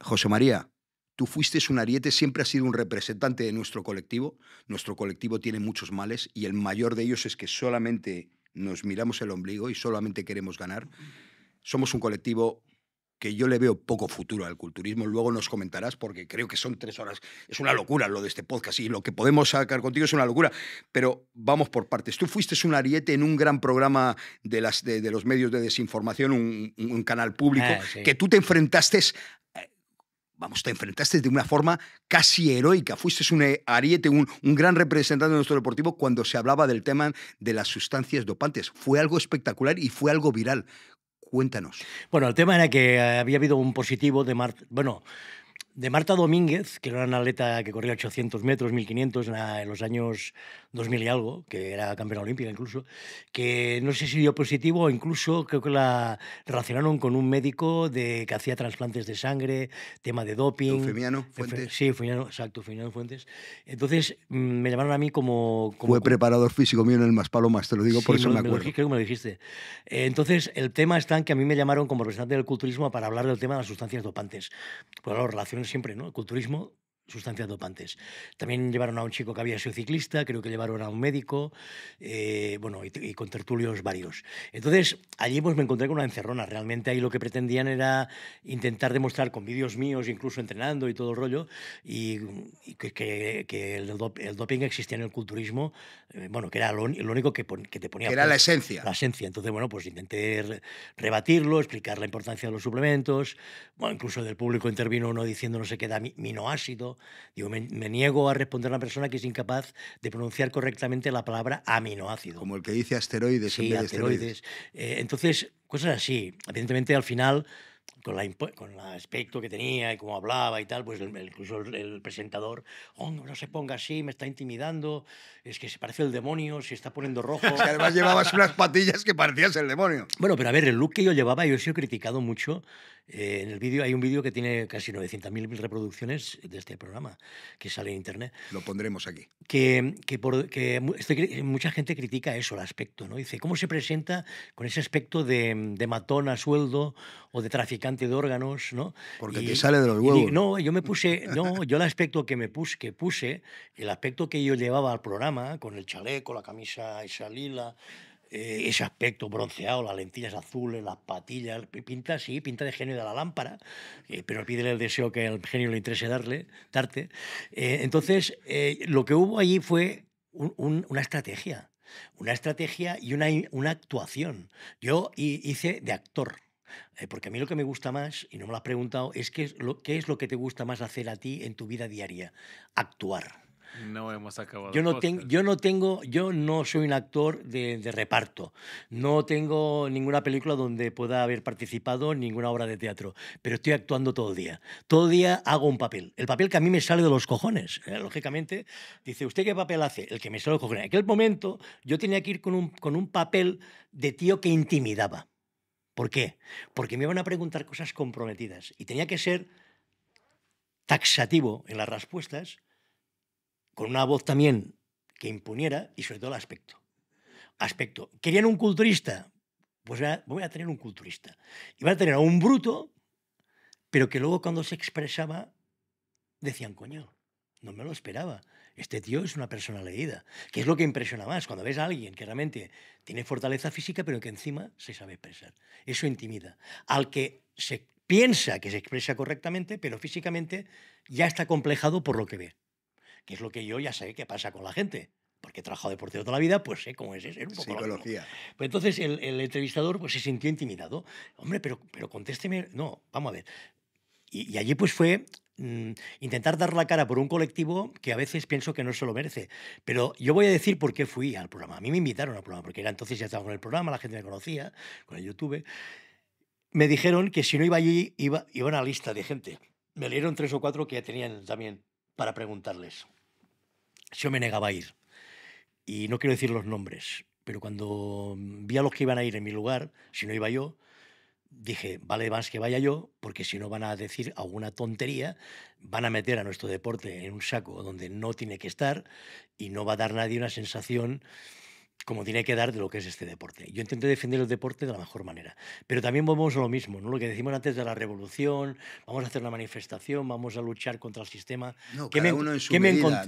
José María, tú fuiste un ariete, siempre has sido un representante de nuestro colectivo. Nuestro colectivo tiene muchos males y el mayor de ellos es que solamente nos miramos el ombligo y solamente queremos ganar. Somos un colectivo que yo le veo poco futuro al culturismo. Luego nos comentarás, porque creo que son tres horas. Es una locura lo de este podcast y lo que podemos sacar contigo es una locura. Pero vamos por partes. Tú fuiste un ariete en un gran programa de, las, de, los medios de desinformación, un, canal público, eh, que tú te enfrentaste eh, vamos, te enfrentaste de una forma casi heroica. Fuiste un eh, ariete, un, un, gran representante de nuestro deportivo cuando se hablaba del tema de las sustancias dopantes. Fue algo espectacular y fue algo viral. Cuéntanos. Bueno, el tema era que eh, había habido un positivo de Marta, bueno, de Marta Domínguez, que era una atleta que corría 800 metros, 1500 en, los años 2000 y algo, que era campeona olímpica incluso, que no sé si dio positivo o incluso creo que la relacionaron con un médico de, que hacía trasplantes de sangre, tema de doping. ¿Femiano Fuentes. sí, exacto, Femiano Fuentes. Entonces mm, me llamaron a mí como, Fue preparador físico mío en el Más Palomas, te lo digo por eso me, acuerdo. creo que me dijiste. Entonces el tema está en que a mí me llamaron como representante del culturismo para hablar del tema de las sustancias dopantes. por pues claro, relaciones siempre, ¿no? El culturismo sustancias dopantes. También llevaron a un chico que había sido ciclista, creo que llevaron a un médico, eh, bueno, y, con tertulios varios. Entonces, allí pues me encontré con una encerrona. Realmente ahí lo que pretendían era intentar demostrar con vídeos míos, incluso entrenando y todo el rollo, y, que, el, dop, el, doping existía en el culturismo, eh, bueno, que era lo, único que, te ponía... Que era la pues, esencia. La esencia. Entonces, bueno, pues intenté rebatirlo, explicar la importancia de los suplementos, bueno, incluso del público intervino uno diciendo no sé qué da minoácido, Digo, me, niego a responder a una persona que es incapaz de pronunciar correctamente la palabra aminoácido. Como el que dice asteroides. en vez asteroides. Eh, entonces, cosas así. Evidentemente, al final, con, la, el aspecto que tenía y cómo hablaba y tal, pues incluso el, presentador, no se ponga así, me está intimidando, es que se parece al demonio, se está poniendo rojo. <laughs> además llevabas unas patillas que parecías el demonio. Bueno, pero a ver, el look que yo llevaba, yo he sido criticado mucho eh, en el vídeo hay un vídeo que tiene casi 900.000 reproducciones de este programa que sale en internet. Lo pondremos aquí. Que, que, por, que este mucha gente critica eso, el aspecto, ¿no? Dice, ¿cómo se presenta con ese aspecto de, matón a sueldo o de traficante de órganos, ¿no? Porque te sale de los huevos. no, yo me puse, no, yo el aspecto que me puse, que puse, el aspecto que yo llevaba al programa, con el chaleco, la camisa esa lila, eh, ese aspecto bronceado, las lentillas azules, las patillas, pinta, sí, pinta de genio de la lámpara, eh, pero pídele el deseo que al genio le interese darle, darte. Eh, entonces, lo que hubo allí fue una estrategia, una estrategia y una, actuación. Yo hice de actor. Porque a mí lo que me gusta más, y no me lo has preguntado, es qué lo, qué es lo que te gusta más hacer a ti en tu vida diaria. Actuar. No hemos acabado. Yo no, tengo, yo no tengo, yo no soy un actor de, reparto. No tengo ninguna película donde pueda haber participado, ninguna obra de teatro. Pero estoy actuando todo día. Todo día hago un papel. El papel que a mí me sale de los cojones. ¿eh? Lógicamente, dice, ¿usted qué papel hace? El que me sale de los cojones. En aquel momento yo tenía que ir con un, con un papel de tío que intimidaba. ¿Por qué? Porque me iban a preguntar cosas comprometidas y tenía que ser taxativo en las respuestas con una voz también que imponiera y sobre todo el aspecto. Aspecto. ¿Querían un culturista? Pues voy a tener un culturista. Iba a tener a un bruto, pero que luego cuando se expresaba decían, coño, no me lo esperaba. Este tío es una persona leída, que es lo que impresiona más, cuando ves a alguien que realmente tiene fortaleza física, pero que encima se sabe expresar. Eso intimida. Al que se piensa que se expresa correctamente, pero físicamente ya está complejado por lo que ve que es lo que yo ya sé que pasa con la gente porque he trabajado de portero toda la vida, pues sé cómo es, es un poco Psicología. entonces el, el, entrevistador pues, se sintió intimidado. Hombre, pero, pero contésteme, no, vamos a ver. Y, allí pues fue mm, intentar dar la cara por un colectivo que a veces pienso que no se lo merece. Pero yo voy a decir por qué fui al programa. A mí me invitaron al programa, porque era entonces ya estaba con el programa, la gente me conocía, con el YouTube. Me dijeron que si no iba allí, iba, iba a una lista de gente. Me leyeron tres o cuatro que ya tenían también para preguntarles. Yo me negaba a ir. Y no quiero decir los nombres, pero cuando vi a los que iban a ir en mi lugar, si no iba yo, dije, vale más que vaya yo, porque si no van a decir alguna tontería, van a meter a nuestro deporte en un saco donde no tiene que estar y no va a dar nadie una sensación como tiene que dar de lo que es este deporte. Yo intenté defender el deporte de la mejor manera, pero también vamos a lo mismo, ¿no? lo que decimos antes de la revolución, vamos a hacer una manifestación, vamos a luchar contra el sistema. No, me, uno en su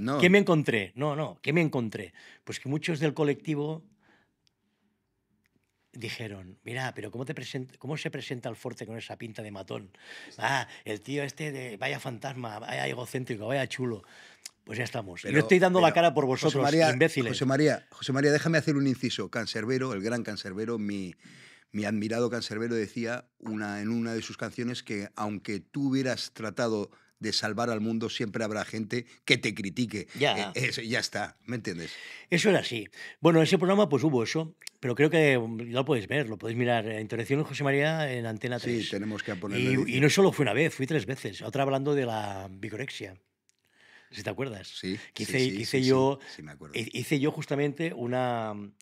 no. ¿qué me encontré? No, no, ¿qué me encontré? Pues que muchos del colectivo dijeron, mira, pero ¿cómo, se presenta el Forte con esa pinta de matón? Ah, el tío este, vaya fantasma, vaya egocéntrico, vaya chulo. Pues ya estamos. No estoy dando la cara por vosotros, José María, imbéciles. José María, José María, déjame hacer un inciso. Cancerbero, el gran Cancerbero, mi, mi admirado Cancerbero decía una, en una de sus canciones que aunque tú hubieras tratado de salvar al mundo, siempre habrá gente que te critique. Ya. Eh, ya está, ¿me entiendes? Eso era así. Bueno, en ese programa pues hubo eso, pero creo que mm, lo podéis ver, lo podéis mirar. Intervención de José María en Antena 3. Sí, tenemos que ponerlo. Y, no solo fue una vez, fui tres veces. Otra hablando de la bicorexia Si te acuerdas. Sí. hice, hice yo. Hice yo justamente una, mm,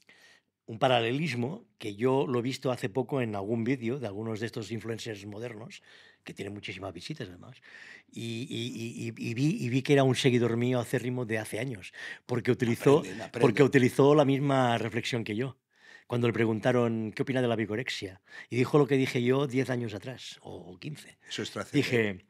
un paralelismo que yo lo he visto hace poco en algún vídeo de algunos de estos influencers modernos que tiene muchísimas visitas además, y, y, vi, vi, que era un seguidor mío acérrimo de hace años, porque utilizó, Porque utilizó la misma reflexión que yo cuando le preguntaron qué opina de la bicorexia Y dijo lo que dije yo 10 años atrás, o 15. Eso es Dije,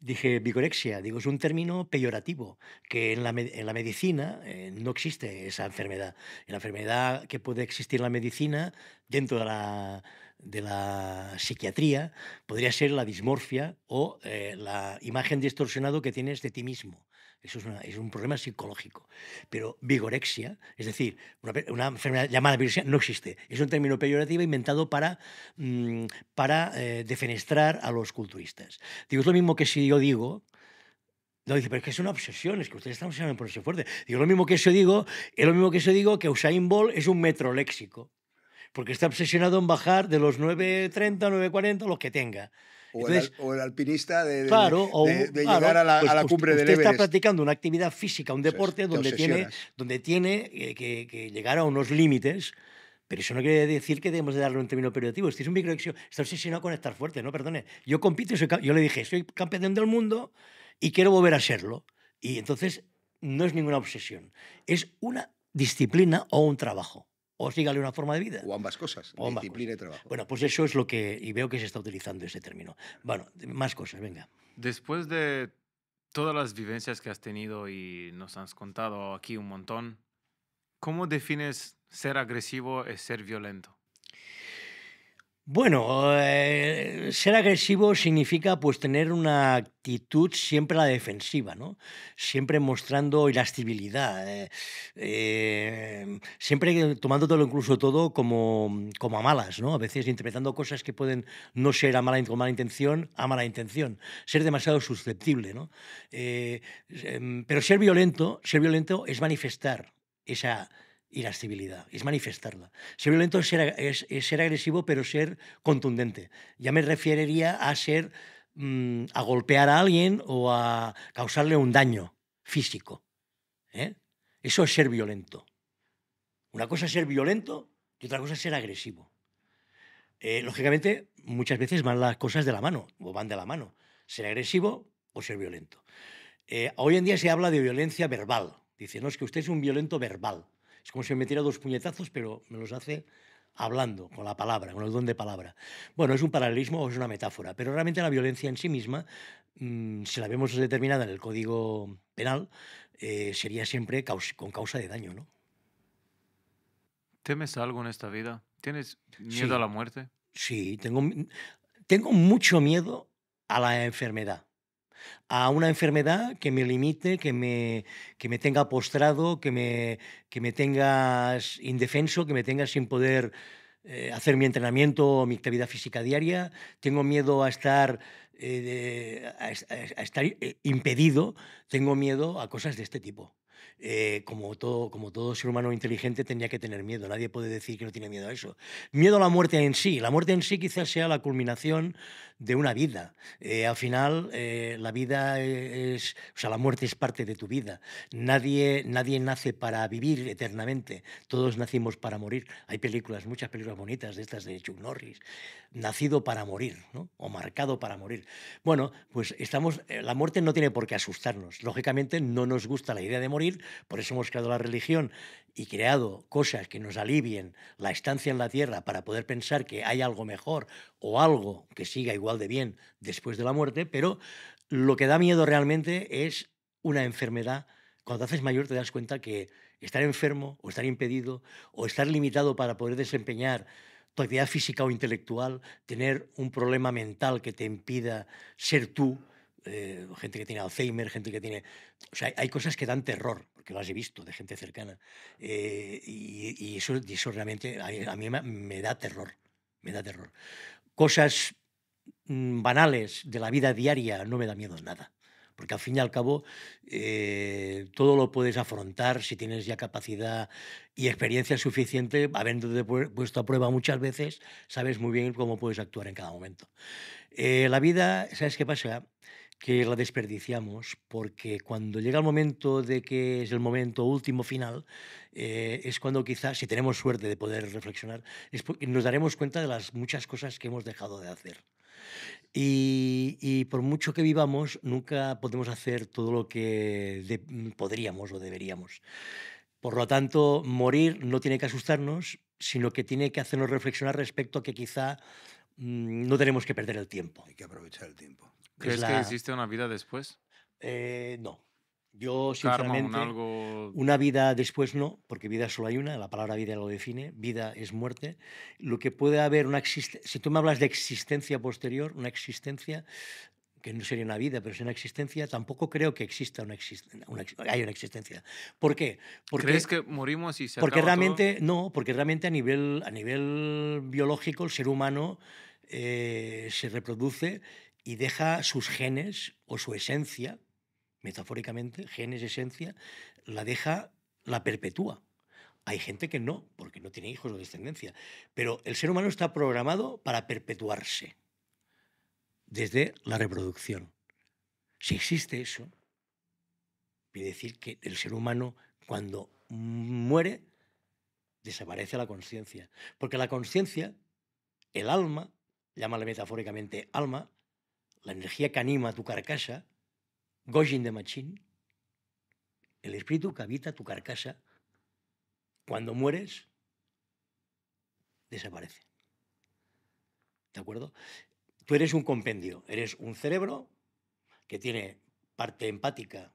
dije vigorexia, digo, es un término peyorativo, que en la, en la medicina eh, no existe esa enfermedad. La enfermedad que puede existir en la medicina, dentro de la de la psiquiatría podría ser la dismorfia o eh, la imagen distorsionada que tienes de ti mismo. Eso es, un problema psicológico. Pero vigorexia, es decir, una, enfermedad llamada vigorexia no existe. Es un término peyorativo inventado para, mm, para eh, defenestrar a los culturistas. Digo, lo mismo que si yo digo, no, dice, pero es que es una obsesión, es que ustedes están obsesionados por ese fuerte. Digo, lo mismo que yo digo, es lo mismo que yo digo que Usain Bolt es un metro léxico porque está obsesionado en bajar de los 9.30, 9.40, los que tenga. O, el, alpinista de, llegar a la, pues cumbre del Everest. Usted está practicando una actividad física, un deporte donde tiene, donde tiene eh, que, llegar a unos límites pero eso no quiere decir que debemos de darle un término periodativo. Este es un microexio. Está obsesionado con estar fuerte, ¿no? Perdone. Yo compito, yo le dije, soy campeón del mundo y quiero volver a serlo. Y entonces no es ninguna obsesión. Es una disciplina o un trabajo o sígale una forma de vida. O ambas cosas, disciplina y trabajo. Bueno, pues eso es lo que, y veo que se está utilizando ese término. Bueno, más cosas, venga. Después de todas las vivencias que has tenido y nos has contado aquí un montón, ¿cómo defines ser agresivo es ser violento? Bueno, eh, ser agresivo significa pues tener una actitud siempre a la defensiva, ¿no? Siempre mostrando irascibilidad, eh, eh, siempre tomándolo incluso todo como, a malas, ¿no? A veces interpretando cosas que pueden no ser a mala, con mala intención, a mala intención, ser demasiado susceptible, ¿no? Eh, em, pero ser violento, ser violento es manifestar esa civilidad es manifestarla. Ser violento es ser, agresivo, pero ser contundente. Ya me referiría a ser, mm, a golpear a alguien o a causarle un daño físico. ¿eh? Eso es ser violento. Una cosa es ser violento y otra cosa es ser agresivo. Eh, lógicamente, muchas veces van las cosas de la mano, o van de la mano. Ser agresivo o ser violento. Eh, hoy en día se habla de violencia verbal. Dicen, no, es que usted es un violento verbal. Es como si me metiera dos puñetazos, pero me los hace hablando, con la palabra, con el don de palabra. Bueno, es un paralelismo o es una metáfora, pero realmente la violencia en sí misma, mm, si la vemos determinada en el Código Penal, eh, sería siempre con causa de daño, ¿no? ¿Temes algo en esta vida? ¿Tienes miedo a la muerte? Sí, tengo, tengo mucho miedo a la enfermedad a una enfermedad que me limite, que me, tenga postrado, que me, que tenga indefenso, que me tenga sin poder eh, hacer mi entrenamiento, o mi actividad física diaria. Tengo miedo a estar, eh, estar eh, impedido, tengo miedo a cosas de este tipo. como, todo, como todo ser humano inteligente tenía que tener miedo. Nadie puede decir que no tiene miedo a eso. Miedo a la muerte en sí. La muerte en sí quizás sea la culminación de una vida. Eh, al final, eh, la vida e-, es, o sea, la muerte es parte de tu vida. Nadie, nadie nace para vivir eternamente. Todos nacimos para morir. Hay películas, muchas películas bonitas de estas de Chuck Norris. Nacido para morir, ¿no? O marcado para morir. Bueno, pues estamos, eh, la muerte no tiene por qué asustarnos. Lógicamente, no nos gusta la idea de morir, por eso hemos creado la religión y creado cosas que nos alivien la estancia en la tierra para poder pensar que hay algo mejor o algo que siga igual de bien después de la muerte, pero lo que da miedo realmente es una enfermedad. Cuando te haces mayor te das cuenta que estar enfermo o estar impedido o estar limitado para poder desempeñar tu actividad física o intelectual, tener un problema mental que te impida ser tú, eh, gente que tiene Alzheimer, gente que tiene... O sea, hay cosas que dan terror, porque las he visto de gente cercana. Eh, y, eso, eso, realmente a, mí me da terror, me da terror. Cosas Mm, banales de la vida diaria no me da miedo nada. Porque al fin y al cabo eh, todo lo puedes afrontar si tienes ya capacidad y experiencia suficiente, habiéndote puesto a prueba muchas veces, sabes muy bien cómo puedes actuar en cada momento. Eh, la vida, ¿sabes qué pasa? que la desperdiciamos porque cuando llega el momento de que es el momento último final, eh, es cuando quizás, si tenemos suerte de poder reflexionar, nos daremos cuenta de las muchas cosas que hemos dejado de hacer. Y, por mucho que vivamos, nunca podemos hacer todo lo que mm, podríamos o deberíamos. Por lo tanto, morir no tiene que asustarnos, sino que tiene que hacernos reflexionar respecto a que quizá mm, no tenemos que perder el tiempo. Hay que aprovechar el tiempo. ¿Crees que existe una vida después? Eh, no. Yo, sinceramente, una vida después no, porque vida solo hay una, la palabra vida lo define, vida es muerte. Lo que puede haber una si tú me hablas de existencia posterior, una existencia que no sería una vida, pero es una existencia, tampoco creo que exista una, existencia, hay una existencia. ¿Por qué? Porque, ¿Crees que morimos y se Porque realmente, no, porque realmente a nivel, a nivel biológico el ser humano eh, se reproduce y deja sus genes o su esencia, metafóricamente, genes, esencia, la deja, la perpetúa. Hay gente que no, porque no tiene hijos o descendencia. Pero el ser humano está programado para perpetuarse desde la reproducción. Si existe eso, quiere decir que el ser humano cuando muere desaparece la conciencia. Porque la conciencia, el alma, llámala metafóricamente alma, la energía que anima tu carcasa, Gojin de machine, el espíritu que habita tu carcasa, cuando mueres, desaparece. ¿De acuerdo? Tú eres un compendio, eres un cerebro que tiene parte empática,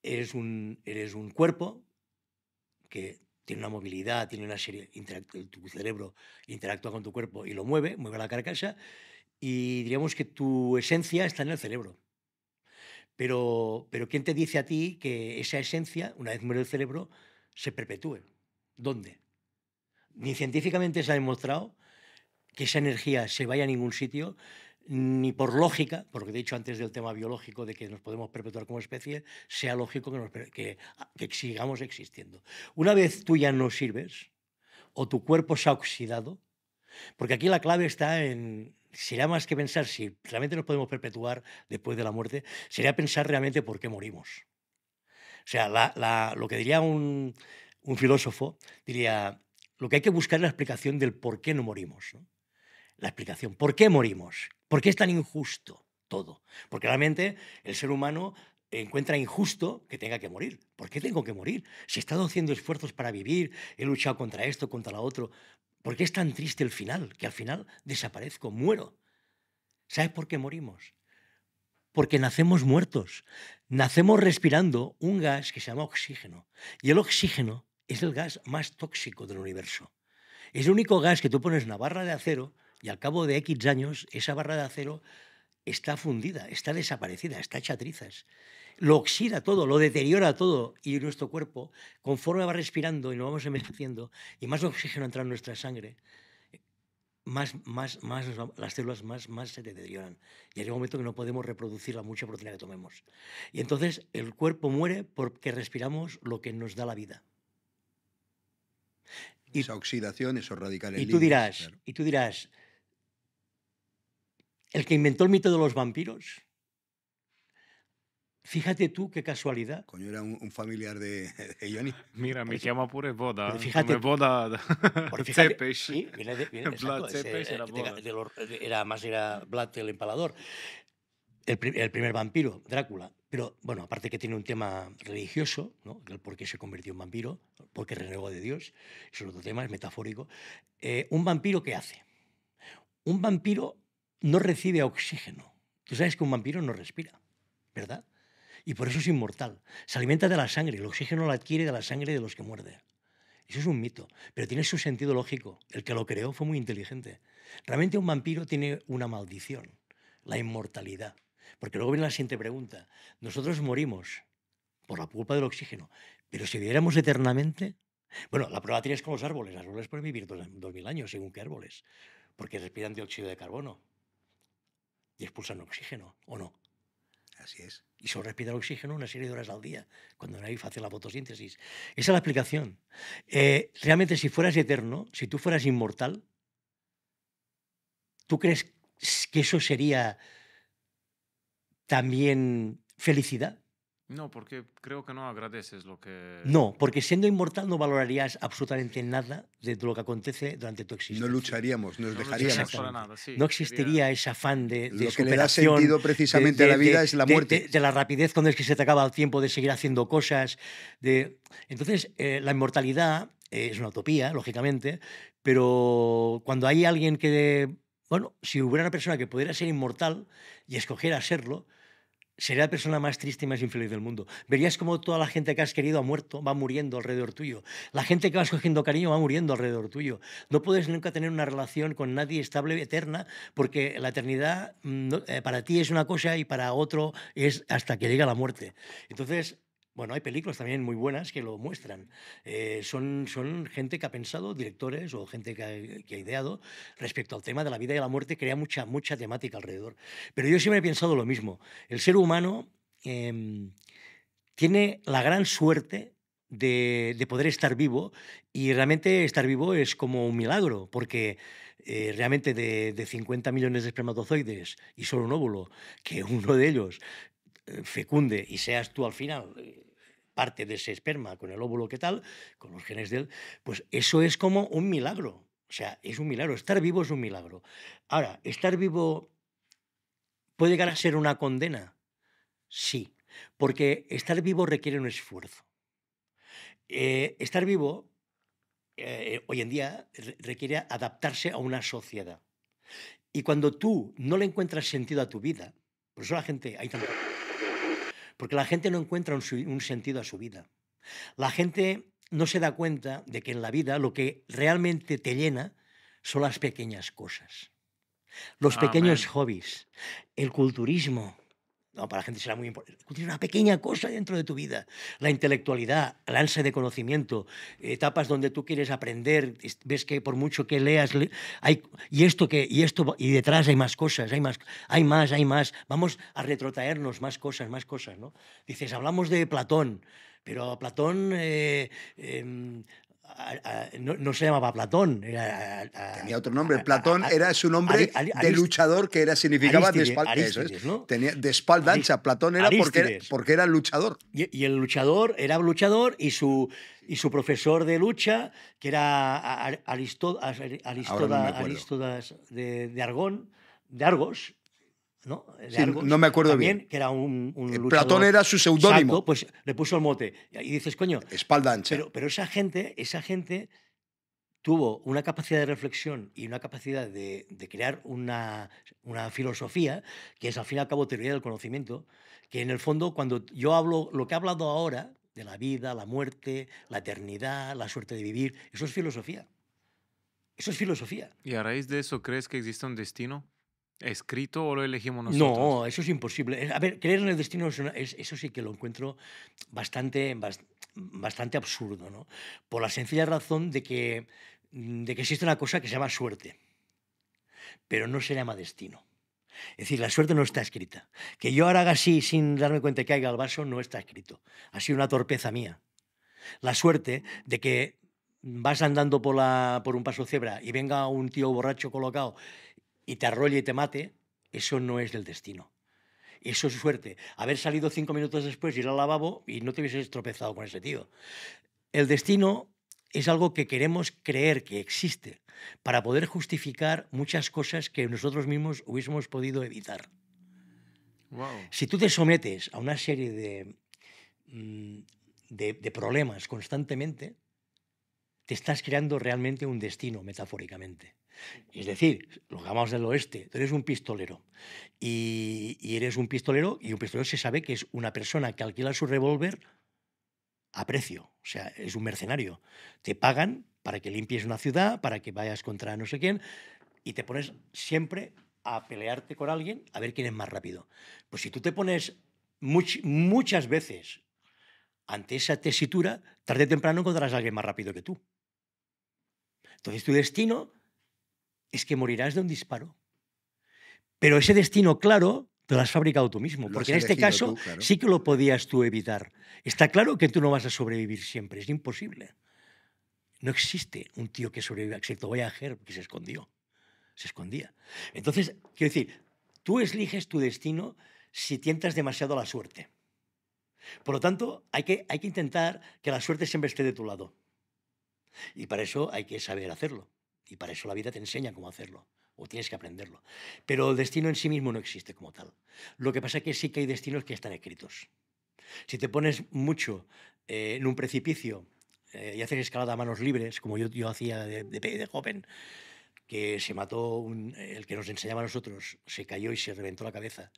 eres un, eres un cuerpo que tiene una movilidad, tiene una serie, tu cerebro interactúa con tu cuerpo y lo mueve, mueve la carcasa, y diríamos que tu esencia está en el cerebro. Pero, ¿quién te dice a ti que esa esencia, una vez muere el cerebro, se perpetúe? ¿Dónde? Ni científicamente se ha demostrado que esa energía se vaya a ningún sitio, ni por lógica, porque he dicho antes del tema biológico de que nos podemos perpetuar como especie, sea lógico que, ah, que sigamos existiendo. Una vez tú ya no sirves, o tu cuerpo se ha oxidado, porque aquí la clave está en, será más que pensar si realmente nos podemos perpetuar después de la muerte, sería pensar realmente por qué morimos. O sea, lo que diría un, filósofo, diría, lo que hay que buscar es la explicación del por qué no morimos. La explicación, ¿por qué morimos? ¿Por qué es tan injusto todo? Porque realmente el ser humano encuentra injusto que tenga que morir. ¿Por qué tengo que morir? Si he estado haciendo esfuerzos para vivir, he luchado contra esto, contra lo otro. ¿Por qué es tan triste el final? Que al final desaparezco, muero. ¿Sabes por qué morimos? Porque nacemos muertos. Nacemos respirando un gas que se llama oxígeno. Y el oxígeno es el gas más tóxico del universo. Es el único gas que tú pones una barra de acero y al cabo de X años esa barra de acero está fundida, está desaparecida, está hecha lo oxida todo, lo deteriora todo y nuestro cuerpo, conforme va respirando y nos vamos envejeciendo y más oxígeno entra en nuestra sangre, más, más, más las células más, más se deterioran. Y hay un momento que no podemos reproducir la mucha proteína que tomemos. Y entonces el cuerpo muere porque respiramos lo que nos da la vida. Y, Esa oxidación, esos radicales. Y tú, dirás, y tú dirás, el que inventó el mito de los vampiros Fíjate tú qué casualidad. Coño, era un, familiar de, <laughs> Johnny. <laughs> Mira, ¿eh? me llama pure boda. <laughs> Fíjate. boda Cepes. Sí, viene eh, era, era más era Vlad el empalador. El, primer vampiro, Drácula. Pero bueno, aparte que tiene un tema religioso, ¿no? el por qué se convirtió en vampiro, por qué renegó de Dios, es otro tema, es metafórico. Eh, ¿Un vampiro qué hace? Un vampiro no recibe oxígeno. Tú sabes que un vampiro no respira, ¿verdad? y por eso es inmortal. Se alimenta de la sangre, el oxígeno lo adquiere de la sangre de los que muerde. Eso es un mito, pero tiene su sentido lógico. El que lo creó fue muy inteligente. Realmente un vampiro tiene una maldición, la inmortalidad. Porque luego viene la siguiente pregunta. Nosotros morimos por la culpa del oxígeno, pero si viviéramos eternamente... Bueno, la prueba tienes con los árboles. Los árboles pueden vivir 2.000 años, según qué árboles, porque respiran dióxido de carbono y expulsan oxígeno, ¿o no? es. Y solo respira el oxígeno una serie de horas al día, cuando nadie hace la fotosíntesis. Esa es la explicación. Eh, realmente, si fueras eterno, si tú fueras inmortal, ¿tú crees que eso sería también felicidad? No, porque creo que no agradeces lo que... No, porque siendo inmortal no valorarías absolutamente nada de lo que acontece durante tu existencia. No lucharíamos, nos no dejaríamos. no existiría ese afán de, de lo que le da sentido precisamente a la vida es la muerte. De, la rapidez con la que se te acaba el tiempo de seguir haciendo cosas. De... Entonces, eh, la inmortalidad eh, es una utopía, lógicamente, pero cuando hay alguien que... Bueno, si hubiera una persona que pudiera ser inmortal y escogiera serlo, Sería la persona más triste y más infeliz del mundo. Verías como toda la gente que has querido ha muerto, va muriendo alrededor tuyo. La gente que vas cogiendo cariño va muriendo alrededor tuyo. No puedes nunca tener una relación con nadie estable, eterna, porque la eternidad mm, eh, para ti es una cosa y para otro es hasta que llega la muerte. Entonces, bueno, hay películas también muy buenas que lo muestran. Eh, son, son gente que ha pensado, directores o gente que ha, ideado, respecto al tema de la vida y la muerte, crea mucha, mucha temática alrededor. Pero yo siempre he pensado lo mismo. El ser humano em, tiene la gran suerte de, de, poder estar vivo y realmente estar vivo es como un milagro, porque eh, realmente de, de 50 millones de espermatozoides y solo un óvulo, que uno de ellos eh, fecunde y seas tú al final parte de ese esperma con el óvulo que tal, con los genes de él, pues eso es como un milagro. O sea, es un milagro. Estar vivo es un milagro. Ahora, estar vivo puede llegar a ser una condena. Sí, porque estar vivo requiere un esfuerzo. Eh, estar vivo eh, hoy en día requiere adaptarse a una sociedad. Y cuando tú no le encuentras sentido a tu vida, por eso la gente, hay porque la gente no encuentra un, sentido a su vida. La gente no se da cuenta de que en la vida lo que realmente te llena son las pequeñas cosas. Los ah, pequeños hobbies, el culturismo, para la gente será muy importante. Tiene una pequeña cosa dentro de tu vida. La intelectualidad, el ansia de conocimiento, etapas donde tú quieres aprender, ves que por mucho que leas, hay, y esto que, y esto, y detrás hay más cosas, hay más, hay más, hay más. Vamos a retrotraernos más cosas, más cosas, ¿no? Dices, hablamos de Platón. Pero Platón eh, em, no, se llamaba Platón. tenía otro nombre. Platón era su nombre de luchador que era, significaba de espalda, tenía, de espalda ancha. Platón era porque, era porque, era luchador. Y, el luchador era luchador y su, y su profesor de lucha, que era Aristó, de, de de Argos, ¿no? no me acuerdo bien. Que era un, eh, Platón era su seudónimo. pues le puso el mote. Y dices, coño. Espalda ancha. Pero, esa gente, esa gente tuvo una capacidad de reflexión y una capacidad de, crear una, una, filosofía, que es al fin y al cabo teoría del conocimiento, que en el fondo cuando yo hablo, lo que he hablado ahora de la vida, la muerte, la eternidad, la suerte de vivir, eso es filosofía. Eso es filosofía. ¿Y a raíz de eso crees que existe un destino? ¿Escrito o lo elegimos nosotros? No, eso es imposible. Eh, a ver, creer en el destino, es eso sí que lo encuentro bastante, bastante absurdo, ¿no? Por la sencilla razón de que, de que existe una cosa que se llama suerte, pero no se llama destino. Es decir, la suerte no está escrita. Que yo ahora haga así sin darme cuenta que caiga el vaso no está escrito. Ha sido una torpeza mía. La suerte de que vas andando por, la, por un paso cebra y venga un tío borracho colocado y te arrolle y te mate, eso no es del destino. Eso es suerte. Haber salido cinco minutos después, ir al lavabo y no te hubieses tropezado con ese tío. El destino es algo que queremos creer que existe para poder justificar muchas cosas que nosotros mismos hubiésemos podido evitar. Si tú te sometes a una serie de, mm, de problemas constantemente, te estás creando realmente un destino, metafóricamente. Es decir, los vamos del oeste, tú eres un pistolero. Y, eres un pistolero, y un pistolero se sabe que es una persona que alquila su revólver a precio. O sea, es un mercenario. Te pagan para que limpies una ciudad, para que vayas contra no sé quién, y te pones siempre a pelearte con alguien a ver quién es más rápido. Pues si tú te pones muchas veces ante esa tesitura, tarde o temprano encontrarás a alguien más rápido que tú. Entonces tu destino es que morirás de un disparo. Pero ese destino claro te lo has fabricado tú mismo, porque en este caso sí que lo podías tú evitar. Está claro que tú no vas a sobrevivir siempre, es imposible. No existe un tío que sobreviva, excepto hacer que se escondió, se escondía. Entonces, quiero decir, tú eliges tu destino si tientas demasiado a la suerte. Por lo tanto, hay que, hay que intentar que la suerte siempre esté de tu lado. Y para eso hay que saber hacerlo. Y para eso la vida te enseña cómo hacerlo. O tienes que aprenderlo. Pero el destino en sí mismo no existe como tal. Lo que pasa es que sí que hay destinos que están escritos. Si te pones mucho eh, en un precipicio eh, y haces escalada a manos libres, como yo, hacía de, de, de joven, que se mató el que nos enseñaba a nosotros, se cayó y se reventó la cabeza.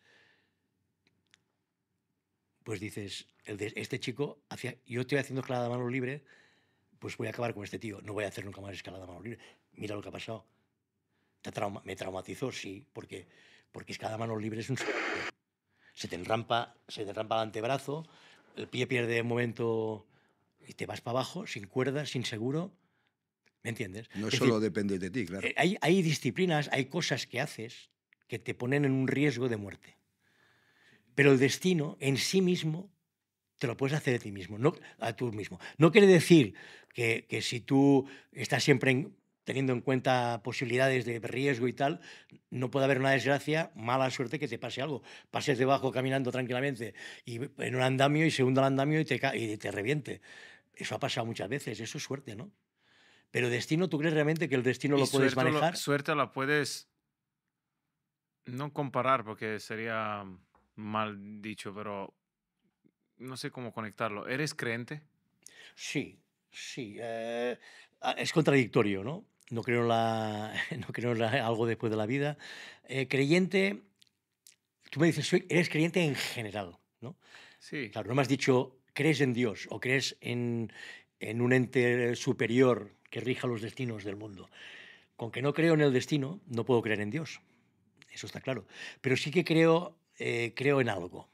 Pues dices, este chico, yo estoy haciendo escalada a manos libres pues voy a acabar con este tío, no voy a hacer nunca más escalada a mano libre. Mira lo que ha pasado. me traumatizó, sí, porque, porque escalada a mano libre es un... Se te, enrampa, se te enrampa el antebrazo, el pie pierde un momento y te vas para abajo, sin cuerda, sin seguro. ¿Me entiendes? No solo depende de ti, claro. Eh, hay disciplinas, hay cosas que haces que te ponen en un riesgo de muerte. Pero el destino en sí mismo te lo puedes hacer a ti mismo, no, a tú mismo. No quiere decir que, si tú estás siempre teniendo en cuenta posibilidades de riesgo y tal, no puede haber una desgracia, mala suerte que te pase algo. Pases debajo caminando tranquilamente y en un andamio y se hunda el andamio y te, te reviente. Eso ha pasado muchas veces, eso es suerte, ¿no? Pero destino, ¿tú crees realmente que el destino lo puedes manejar? suerte la puedes no comparar porque sería mal dicho, pero no sé cómo conectarlo, ¿eres creente? Sí, sí. Eh, ah, es contradictorio, ¿no? No creo, en la, <laughs> no creo algo después de la vida. Eh, creyente, tú me dices, eres creyente en general, ¿no? Sí. Claro, no me has dicho, crees en Dios o crees en, un ente superior que rija los destinos del mundo. Con que no creo en el destino, no puedo creer en Dios. Eso está claro. Pero sí que creo, eh, creo en algo.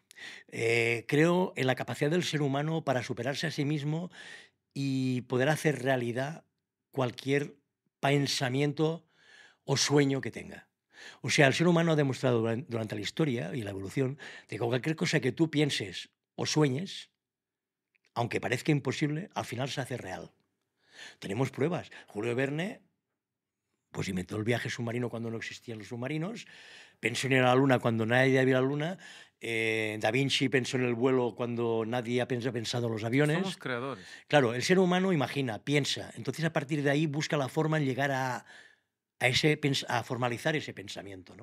Eh, creo en la capacidad del ser humano para superarse a sí mismo y poder hacer realidad cualquier pensamiento o sueño que tenga. O sea, el ser humano ha demostrado durante la historia y la evolución de que cualquier cosa que tú pienses o sueñes, aunque parezca imposible, al final se hace real. Tenemos pruebas. Julio Verne pues inventó el viaje submarino cuando no existían los submarinos, pensó en ir a la Luna cuando nadie había ido a la Luna eh, da Vinci pensó en el vuelo cuando nadie ha pensado en los aviones. Somos creadores. Claro, el ser humano imagina, piensa. Entonces, a partir de ahí, busca la forma en llegar a, ese, a formalizar ese pensamiento.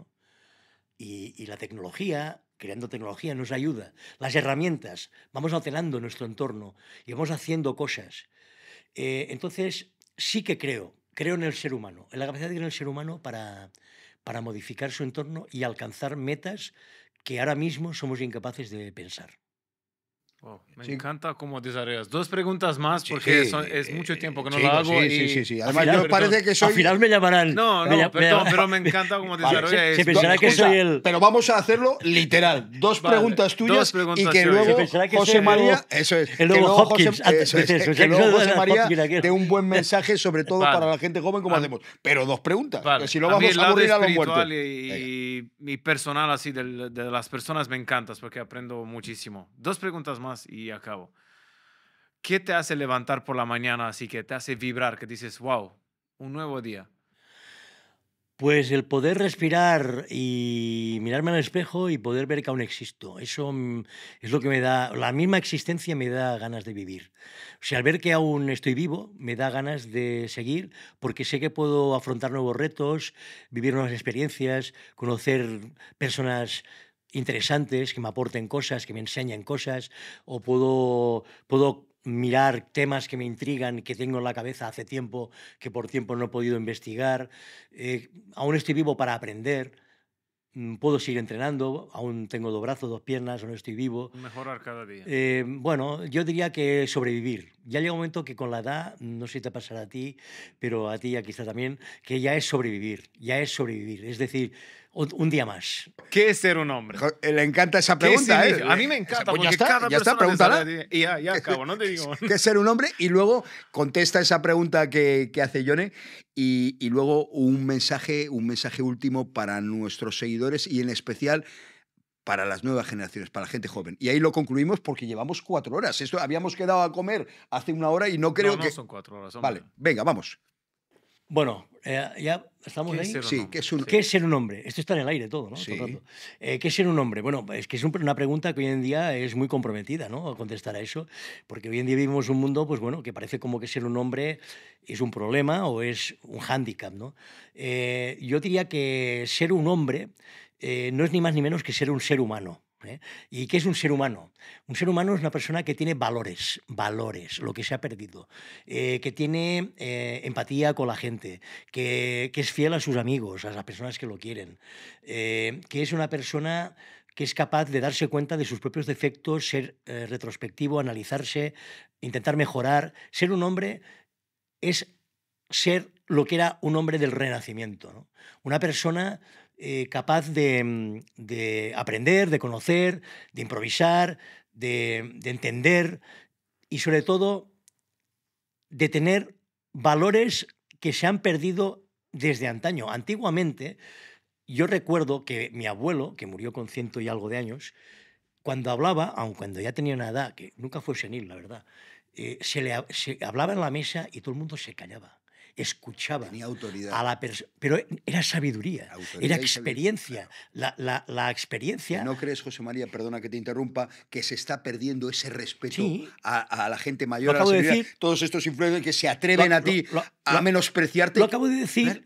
Y, la tecnología, creando tecnología, nos ayuda. Las herramientas, vamos alterando nuestro entorno y vamos haciendo cosas. Eh, entonces, sí que creo, creo en el ser humano, en la capacidad que en el ser humano para, para modificar su entorno y alcanzar metas que ahora mismo somos incapaces de pensar me encanta cómo desarrollas. Dos preguntas más porque es mucho tiempo que no lo hago. Sí, y... sí, sí. Al final me llamarán. No, no, pero me encanta cómo <laughs> desarrollas. Pero vamos a hacerlo literal. Dos preguntas tuyas y que luego José María. eso es. que luego José María dé un buen <laughs> mensaje, sobre todo para la gente joven, como hacemos. Pero dos preguntas. si vamos a morir a los muertos. Y personal, así, de las personas me encantas porque aprendo muchísimo. Dos preguntas más y acabo. ¿Qué te hace levantar por la mañana así que te hace vibrar, que dices, wow, un nuevo día? Pues el poder respirar y mirarme al espejo y poder ver que aún existo. Eso mm, es lo que me da, la misma existencia me da ganas de vivir. O sea, al ver que aún estoy vivo, me da ganas de seguir porque sé que puedo afrontar nuevos retos, vivir nuevas experiencias, conocer personas interesantes, que me aporten cosas, que me enseñen cosas, o puedo, puedo mirar temas que me intrigan, que tengo en la cabeza hace tiempo, que por tiempo no he podido investigar. Eh, aún estoy vivo para aprender. Mm, puedo seguir entrenando, aún tengo dos brazos, dos piernas, aún estoy vivo. Mejorar cada día. Eh, bueno, yo diría que sobrevivir. Ya llega un momento que con la edad, no sé si te pasará a ti, pero a ti ya quizá también, que ya es sobrevivir, ya es sobrevivir. Es decir, un día más. ¿Qué es ser un hombre? Le encanta esa pregunta, ¿eh? A mí me encanta. ya está, ya está, pregúntala. ya, acabo, no te digo. ¿Qué es ser un hombre? Y luego contesta esa pregunta que, hace Yone y, luego un mensaje, un mensaje último para nuestros seguidores y en especial para las nuevas generaciones, para la gente joven. Y ahí lo concluimos porque llevamos cuatro horas. Esto habíamos quedado a comer hace una hora y no creo no, no que... son cuatro horas. Vale, venga, vamos. Bueno, eh, ya estamos ahí. ¿qué, es ser un hombre? Esto está en el aire todo, ¿no? Eh, ¿Qué es ser un hombre? Bueno, es que es una pregunta que hoy en día es muy comprometida, ¿no? a Contestar a eso, porque hoy en día vivimos un mundo, pues bueno, que parece como que ser un hombre es un problema o es un hándicap, ¿no? Eh, yo diría que ser un hombre no es ni más ni menos que ser un ser humano. ¿eh? ¿Y qué es un ser humano? Un ser humano es una persona que tiene valores, valores, lo que se ha perdido, eh, que tiene eh, empatía con la gente, que, es fiel a sus amigos, a las personas que lo quieren, que es una persona que es capaz de darse cuenta de sus propios defectos, ser retrospectivo, analizarse, intentar mejorar. Ser un hombre es ser lo que era un hombre del Renacimiento, una persona eh, capaz mm, de, aprender, de conocer, de improvisar, de, entender y sobre todo de tener valores que se han perdido desde antaño. Antiguamente, yo recuerdo que mi abuelo, que murió con ciento y algo de años, cuando hablaba, aun cuando ya tenía una edad, que nunca fue senil, la verdad, eh, se, le, se hablaba en la mesa y todo el mundo se callaba escuchaba Tenía autoridad. a la Pero era sabiduría, era experiencia. la, la, experiencia. ¿No crees, José María, perdona que te interrumpa, que se está perdiendo ese respeto a, la gente mayor, a de decir, todos estos influencers que se atreven a ti a menospreciarte? Lo acabo de decir,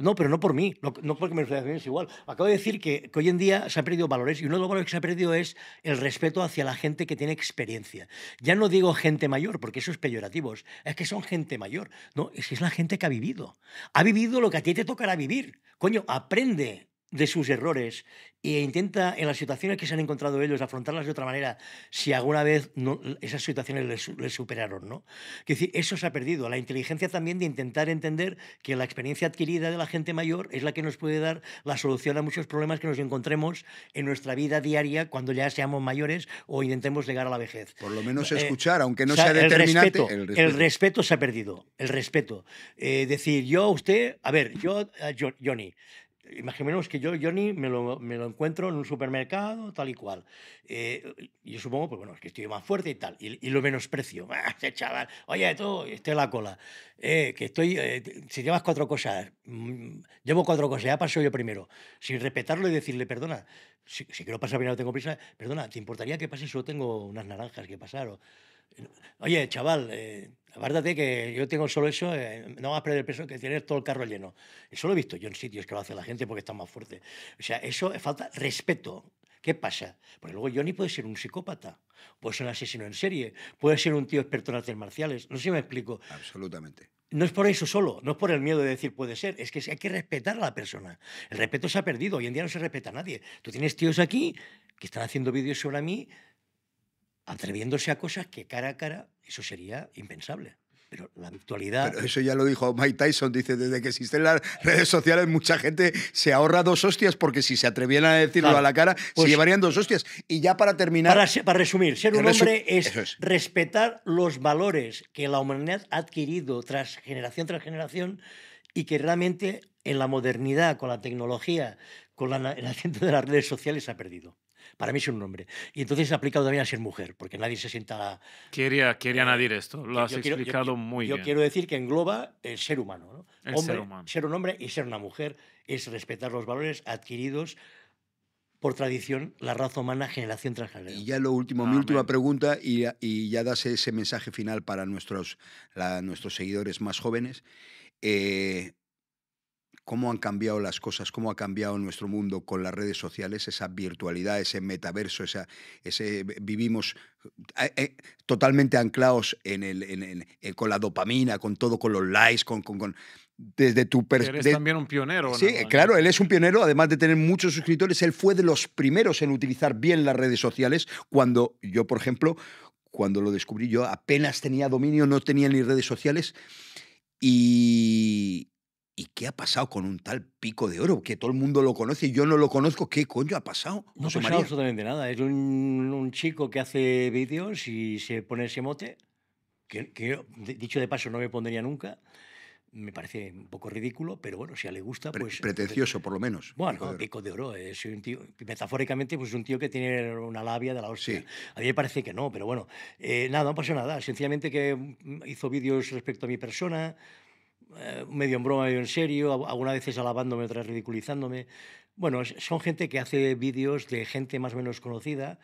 no, pero no por mí, no porque me es igual. Acabo de decir que, que hoy en día se han perdido valores y uno de los valores que se ha perdido es el respeto hacia la gente que tiene experiencia. Ya no digo gente mayor, porque eso es peyorativo, es que son gente mayor, no, es que es la gente que ha vivido. Ha vivido lo que a ti te tocará vivir. Coño, aprende de sus errores e intenta en las situaciones que se han encontrado ellos afrontarlas de otra manera si alguna vez esas situaciones les, superaron. ¿no? Que decir, eso se ha perdido. La inteligencia también de intentar entender que la experiencia adquirida de la gente mayor es la que nos puede dar la solución a muchos problemas que nos encontremos en nuestra vida diaria cuando ya seamos mayores o intentemos llegar a la vejez. Por lo menos eh, escuchar, aunque no sea, determinante. El respeto, el respeto, se ha perdido. El respeto. Eh, decir, yo a usted, a ver, yo a Johnny, Imaginemos que yo, Johnny, me lo, me lo, encuentro en un supermercado, tal y cual. Eh, yo supongo, pues bueno, es que estoy más fuerte y tal. Y, lo menosprecio. <laughs> Ah, chaval, oye, tú, esté la cola. Eh, que estoy, eh, si llevas cuatro cosas, mm, llevo cuatro cosas, ya paso yo primero. Sin respetarlo y decirle, perdona, si, si quiero pasar no tengo prisa, perdona, ¿te importaría que pase? Solo tengo unas naranjas que pasar. Oye, chaval, eh, que yo tengo solo eso, eh, no vas a perder peso que tienes todo el carro lleno. Eso lo he visto yo en sitios que lo hace la gente porque está más fuerte. O sea, eso falta respeto. ¿Qué pasa? Porque luego Johnny puede ser un psicópata, puede ser un asesino en serie, puede ser un tío experto en artes marciales. No sé si me explico. Absolutamente. No es por eso solo, no es por el miedo de decir puede ser, es que hay que respetar a la persona. El respeto se ha perdido, hoy en día no se respeta a nadie. Tú tienes tíos aquí que están haciendo vídeos sobre mí atreviéndose a cosas que cara a cara eso sería impensable. Pero la actualidad... eso ya lo dijo Mike Tyson, dice, desde que existen las redes sociales mucha gente se ahorra dos hostias porque si se atrevieran a decirlo a la cara se pues llevarían dos hostias. Y ya para terminar... Para, resumir, ser un hombre es, respetar los valores que la humanidad ha adquirido tras generación tras generación y que realmente en la modernidad, con la tecnología, con la, el <laughs> de las redes sociales ha perdido. Para mí es un hombre. Y entonces aplicado también a ser mujer, porque nadie se sienta... Quería, quería eh, añadir esto, lo has explicado muy bien. Yo quiero decir que engloba el ser humano. El ser, humano. ser un hombre y ser una mujer es respetar los valores adquiridos por tradición la raza humana generación tras generación. Y ya lo último, mi última pregunta y, ya das ese mensaje final para nuestros, nuestros seguidores más jóvenes. Eh, cómo han cambiado las cosas, cómo ha cambiado nuestro mundo con las redes sociales, esa virtualidad, ese metaverso, esa, ese eh, vivimos eh, eh, totalmente anclados en el, con la dopamina, con todo, con los likes, con, con, desde tu perspectiva. Eres también un pionero. Sí, claro, él es un pionero, además de tener muchos suscriptores, él fue de los primeros en utilizar bien las redes sociales, cuando yo, por ejemplo, cuando lo descubrí yo apenas tenía dominio, no tenía ni redes sociales y, ¿y qué ha pasado con un tal Pico de Oro? Que todo el mundo lo conoce y yo no lo conozco. ¿Qué coño ha pasado? No ha pasado absolutamente nada. Es un, chico que hace vídeos y se pone ese mote, que, dicho de paso no me pondría nunca. Me parece un poco ridículo, pero bueno, si a le gusta, pues, pretencioso, por lo menos. Bueno, Pico de, Oro es un tío, metafóricamente, pues un tío que tiene una labia de la hostia. A mí me parece que no, pero bueno, eh, nada, no pasó nada. Sencillamente que hizo vídeos respecto a mi persona, eh, medio en broma, medio en serio, algunas veces alabándome, otras ridiculizándome. Bueno, son gente que hace vídeos de gente más o menos conocida,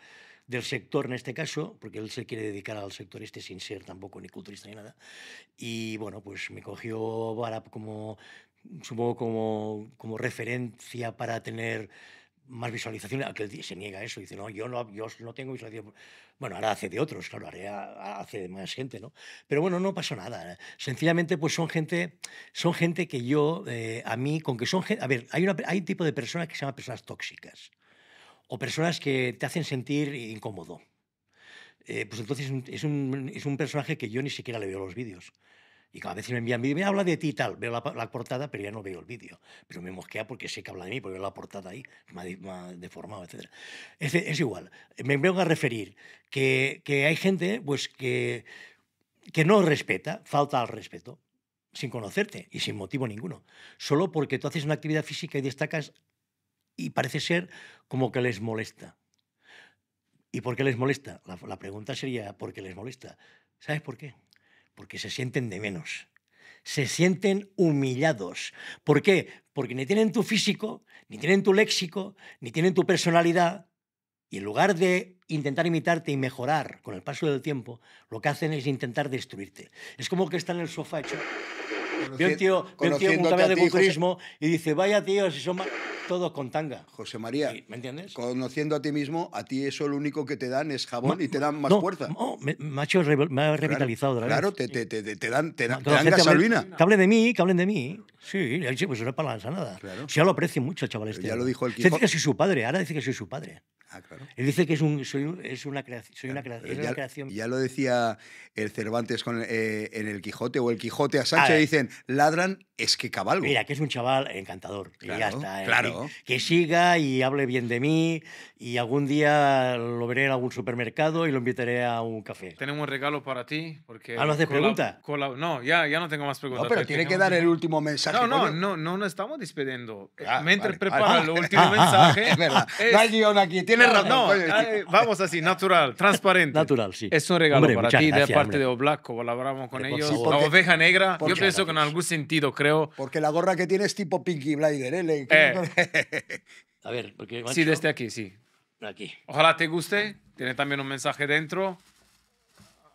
del sector en este caso, porque él se quiere dedicar al sector este sin ser tampoco ni culturista ni nada. Y bueno, pues me cogió para como, supongo como, como referencia para tener más visualización, aquel día se niega eso, dice, no, yo no, yo no tengo visualización. Bueno, ahora hace de otros, claro, ahora hace de más gente, ¿no? Pero bueno, no pasó nada. Sencillamente, pues son gente, son gente que yo, eh, a mí, con que son gente, a ver, hay, hay un tipo de personas que se llaman personas tóxicas o personas que te hacen sentir incómodo. Eh, pues entonces es un, es un, personaje que yo ni siquiera le veo los vídeos. Y cada vez me envían vídeo, me habla de ti y tal. Veo la, portada, pero ya no veo el vídeo. Pero me mosquea porque sé que habla de mí, porque veo la portada ahí, me ha, deformado, etc. Es, igual. Me vengo a referir que, que hay gente pues, que, que no respeta, falta al respeto, sin conocerte y sin motivo ninguno. Solo porque tú haces una actividad física y destacas y parece ser como que les molesta. ¿Y por qué les molesta? La, la pregunta sería, ¿por qué les molesta? ¿Sabes por qué? porque se sienten de menos. Se sienten humillados. ¿Por qué? Porque ni tienen tu físico, ni tienen tu léxico, ni tienen tu personalidad. Y en lugar de intentar imitarte y mejorar con el paso del tiempo, lo que hacen es intentar destruirte. Es como que está en el sofá hecho. Ve un tío, un tío de culturismo y dice, vaya tío, si son todo con tanga. José María, ¿me entiendes? Conociendo a ti mismo, a ti eso lo único que te dan es jabón y te dan más fuerza. No, me, me, ha revitalizado. Claro, claro te, te, te, dan, te, dan, gasolina. que hablen de mí, que hablen de mí. Sí, pues no es para nada. Claro. ya lo aprecio mucho, chaval. Este. Ya lo dijo el Quijote. Dice que soy su padre, ahora dice que soy su padre. Ah, Él dice que es, un, es una, creación, una, ya, lo decía el Cervantes con, eh, en El Quijote o El Quijote a Sánchez. Ah, eh. dicen, ladran, es que cabalgo. Mira, que es un chaval encantador. Claro, y ya está. ¿eh? Claro. Que, siga y hable bien de mí y algún día lo veré en algún supermercado y lo invitaré a un café. Tenemos regalo para ti. Porque de ah, pregunta? preguntas? No, ya, ya no tengo más preguntas. No, pero tiene que dar el último mensaje. No, no, no, no, estamos despidiendo. Mientras prepara el <laughs> último mensaje. Es verdad. guión aquí. Tiene no, ah, vamos así, natural, transparente. Natural, sí. Es un regalo para ti de parte de Oblaco. colaboramos con ellos. la oveja negra, yo pienso que en algún sentido creo. Porque la gorra que tienes es tipo Pinky Blider, ¿eh? eh. A ver, porque. sí, desde este aquí, sí. Aquí. Ojalá te guste. Tiene también un mensaje dentro.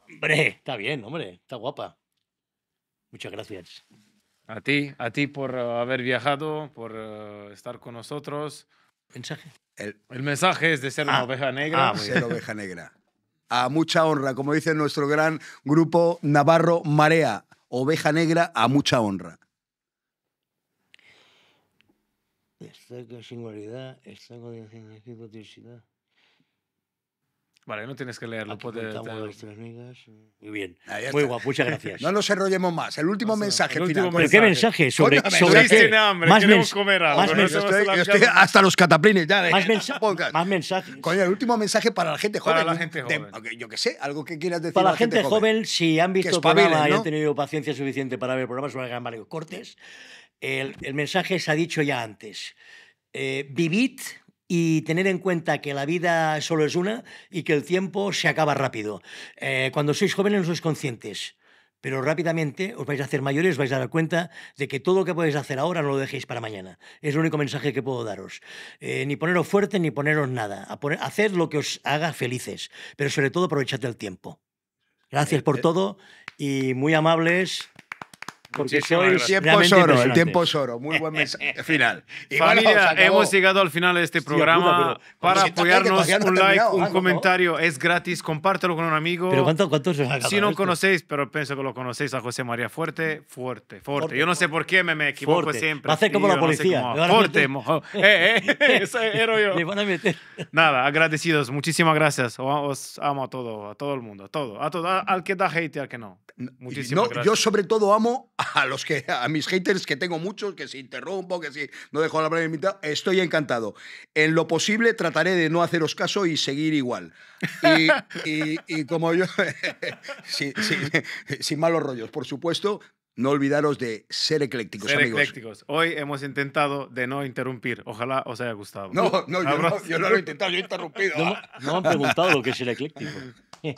Hombre, está bien, hombre. Está guapa. Muchas gracias. A ti, a ti por eh, haber viajado, por eh, estar con nosotros. Mensaje. El, mensaje es de ser una ah. oveja negra. Ah, ser oveja negra. A mucha honra, como dice nuestro gran grupo Navarro Marea. Oveja negra a mucha honra. Vale, no tienes que leerlo. amigas. Eh. Muy bien. Ah, Muy guapo, muchas gracias. <laughs> No nos enrollemos más. El último mensaje ¿Qué mensaje? ¿Sobre, sobre más comer algo. hasta los cataplines ya. Eh. más, mensajes <laughs> más mensajes. Coño, el último mensaje para la gente joven. Para la gente joven. yo qué sé, algo que quieras decir. Para la gente, joven, si han visto el programa y han tenido paciencia suficiente para ver el programa, sobre cortes. El, el mensaje se ha dicho ya antes. Eh, vivid y tener en cuenta que la vida solo es una y que el tiempo se acaba rápido. Eh, cuando sois jóvenes no sois conscientes, pero rápidamente os vais a hacer mayores, os vais a dar cuenta de que todo lo que podéis hacer ahora no lo dejéis para mañana. Es el único mensaje que puedo daros. Eh, ni poneros fuerte ni poneros nada. A hacer lo que os haga felices, pero sobre todo aprovechad el tiempo. Gracias eh, por todo y muy amables. Porque el tiempo es oro, el tiempo es oro. Muy buen mensaje <laughs> final. hemos llegado al final de este programa. para apoyarnos, un like, un comentario, es gratis. Compártelo con un amigo. ¿Pero cuánto, cuánto Si no conocéis, pero pienso que lo conocéis a José María Fuerte, fuerte, fuerte. Yo no sé por qué me, me equivoco siempre. hace como la policía. fuerte, mojo. <laughs> Eh, eh, <laughs> era yo. Nada, agradecidos. Muchísimas gracias. Os amo a todo, a todo el mundo, a todo. A todo al que da hate y al que no. Muchísimas gracias. Yo sobre todo amo a los que a mis haters que tengo muchos que si interrumpo que si no dejo la palabra mitad estoy encantado en lo posible trataré de no haceros caso y seguir igual y, como yo <laughs> sin, malos rollos por supuesto no olvidaros de ser eclécticos, ser eclécticos. Hoy hemos intentado de no interrumpir. Ojalá os haya gustado. No, no, yo no, lo he intentado, yo he interrumpido. No, me han preguntado lo que es ser ecléctico.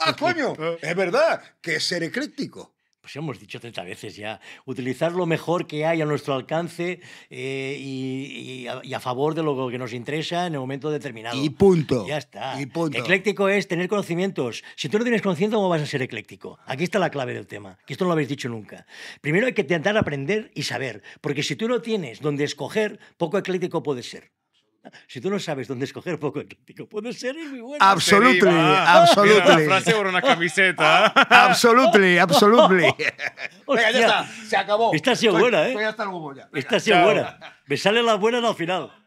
¡Ah, coño! Es verdad, que ser ecléctico pues hemos dicho 30 veces ya, utilizar lo mejor que hay a nuestro alcance eh, y, a, favor de lo que nos interesa en el momento determinado. Y punto. Ya está. Y Ecléctico es tener conocimientos. Si tú no tienes conocimiento, ¿cómo vas a ser ecléctico? Aquí está la clave del tema, que esto no lo habéis dicho nunca. Primero hay que intentar aprender y saber, porque si tú no tienes donde escoger, poco ecléctico puedes ser. Si tú no sabes dónde escoger poco crítico, puede ser muy bueno. Absolutely, ah, absolutely. Mira, la frase por una camiseta. Ah, absolutely, <laughs> absolutely. <laughs> Venga, ya está, se acabó. Esta ha sido buena, ¿eh? Estoy hasta ya. Esta ha sido buena. Me sale la buena al final.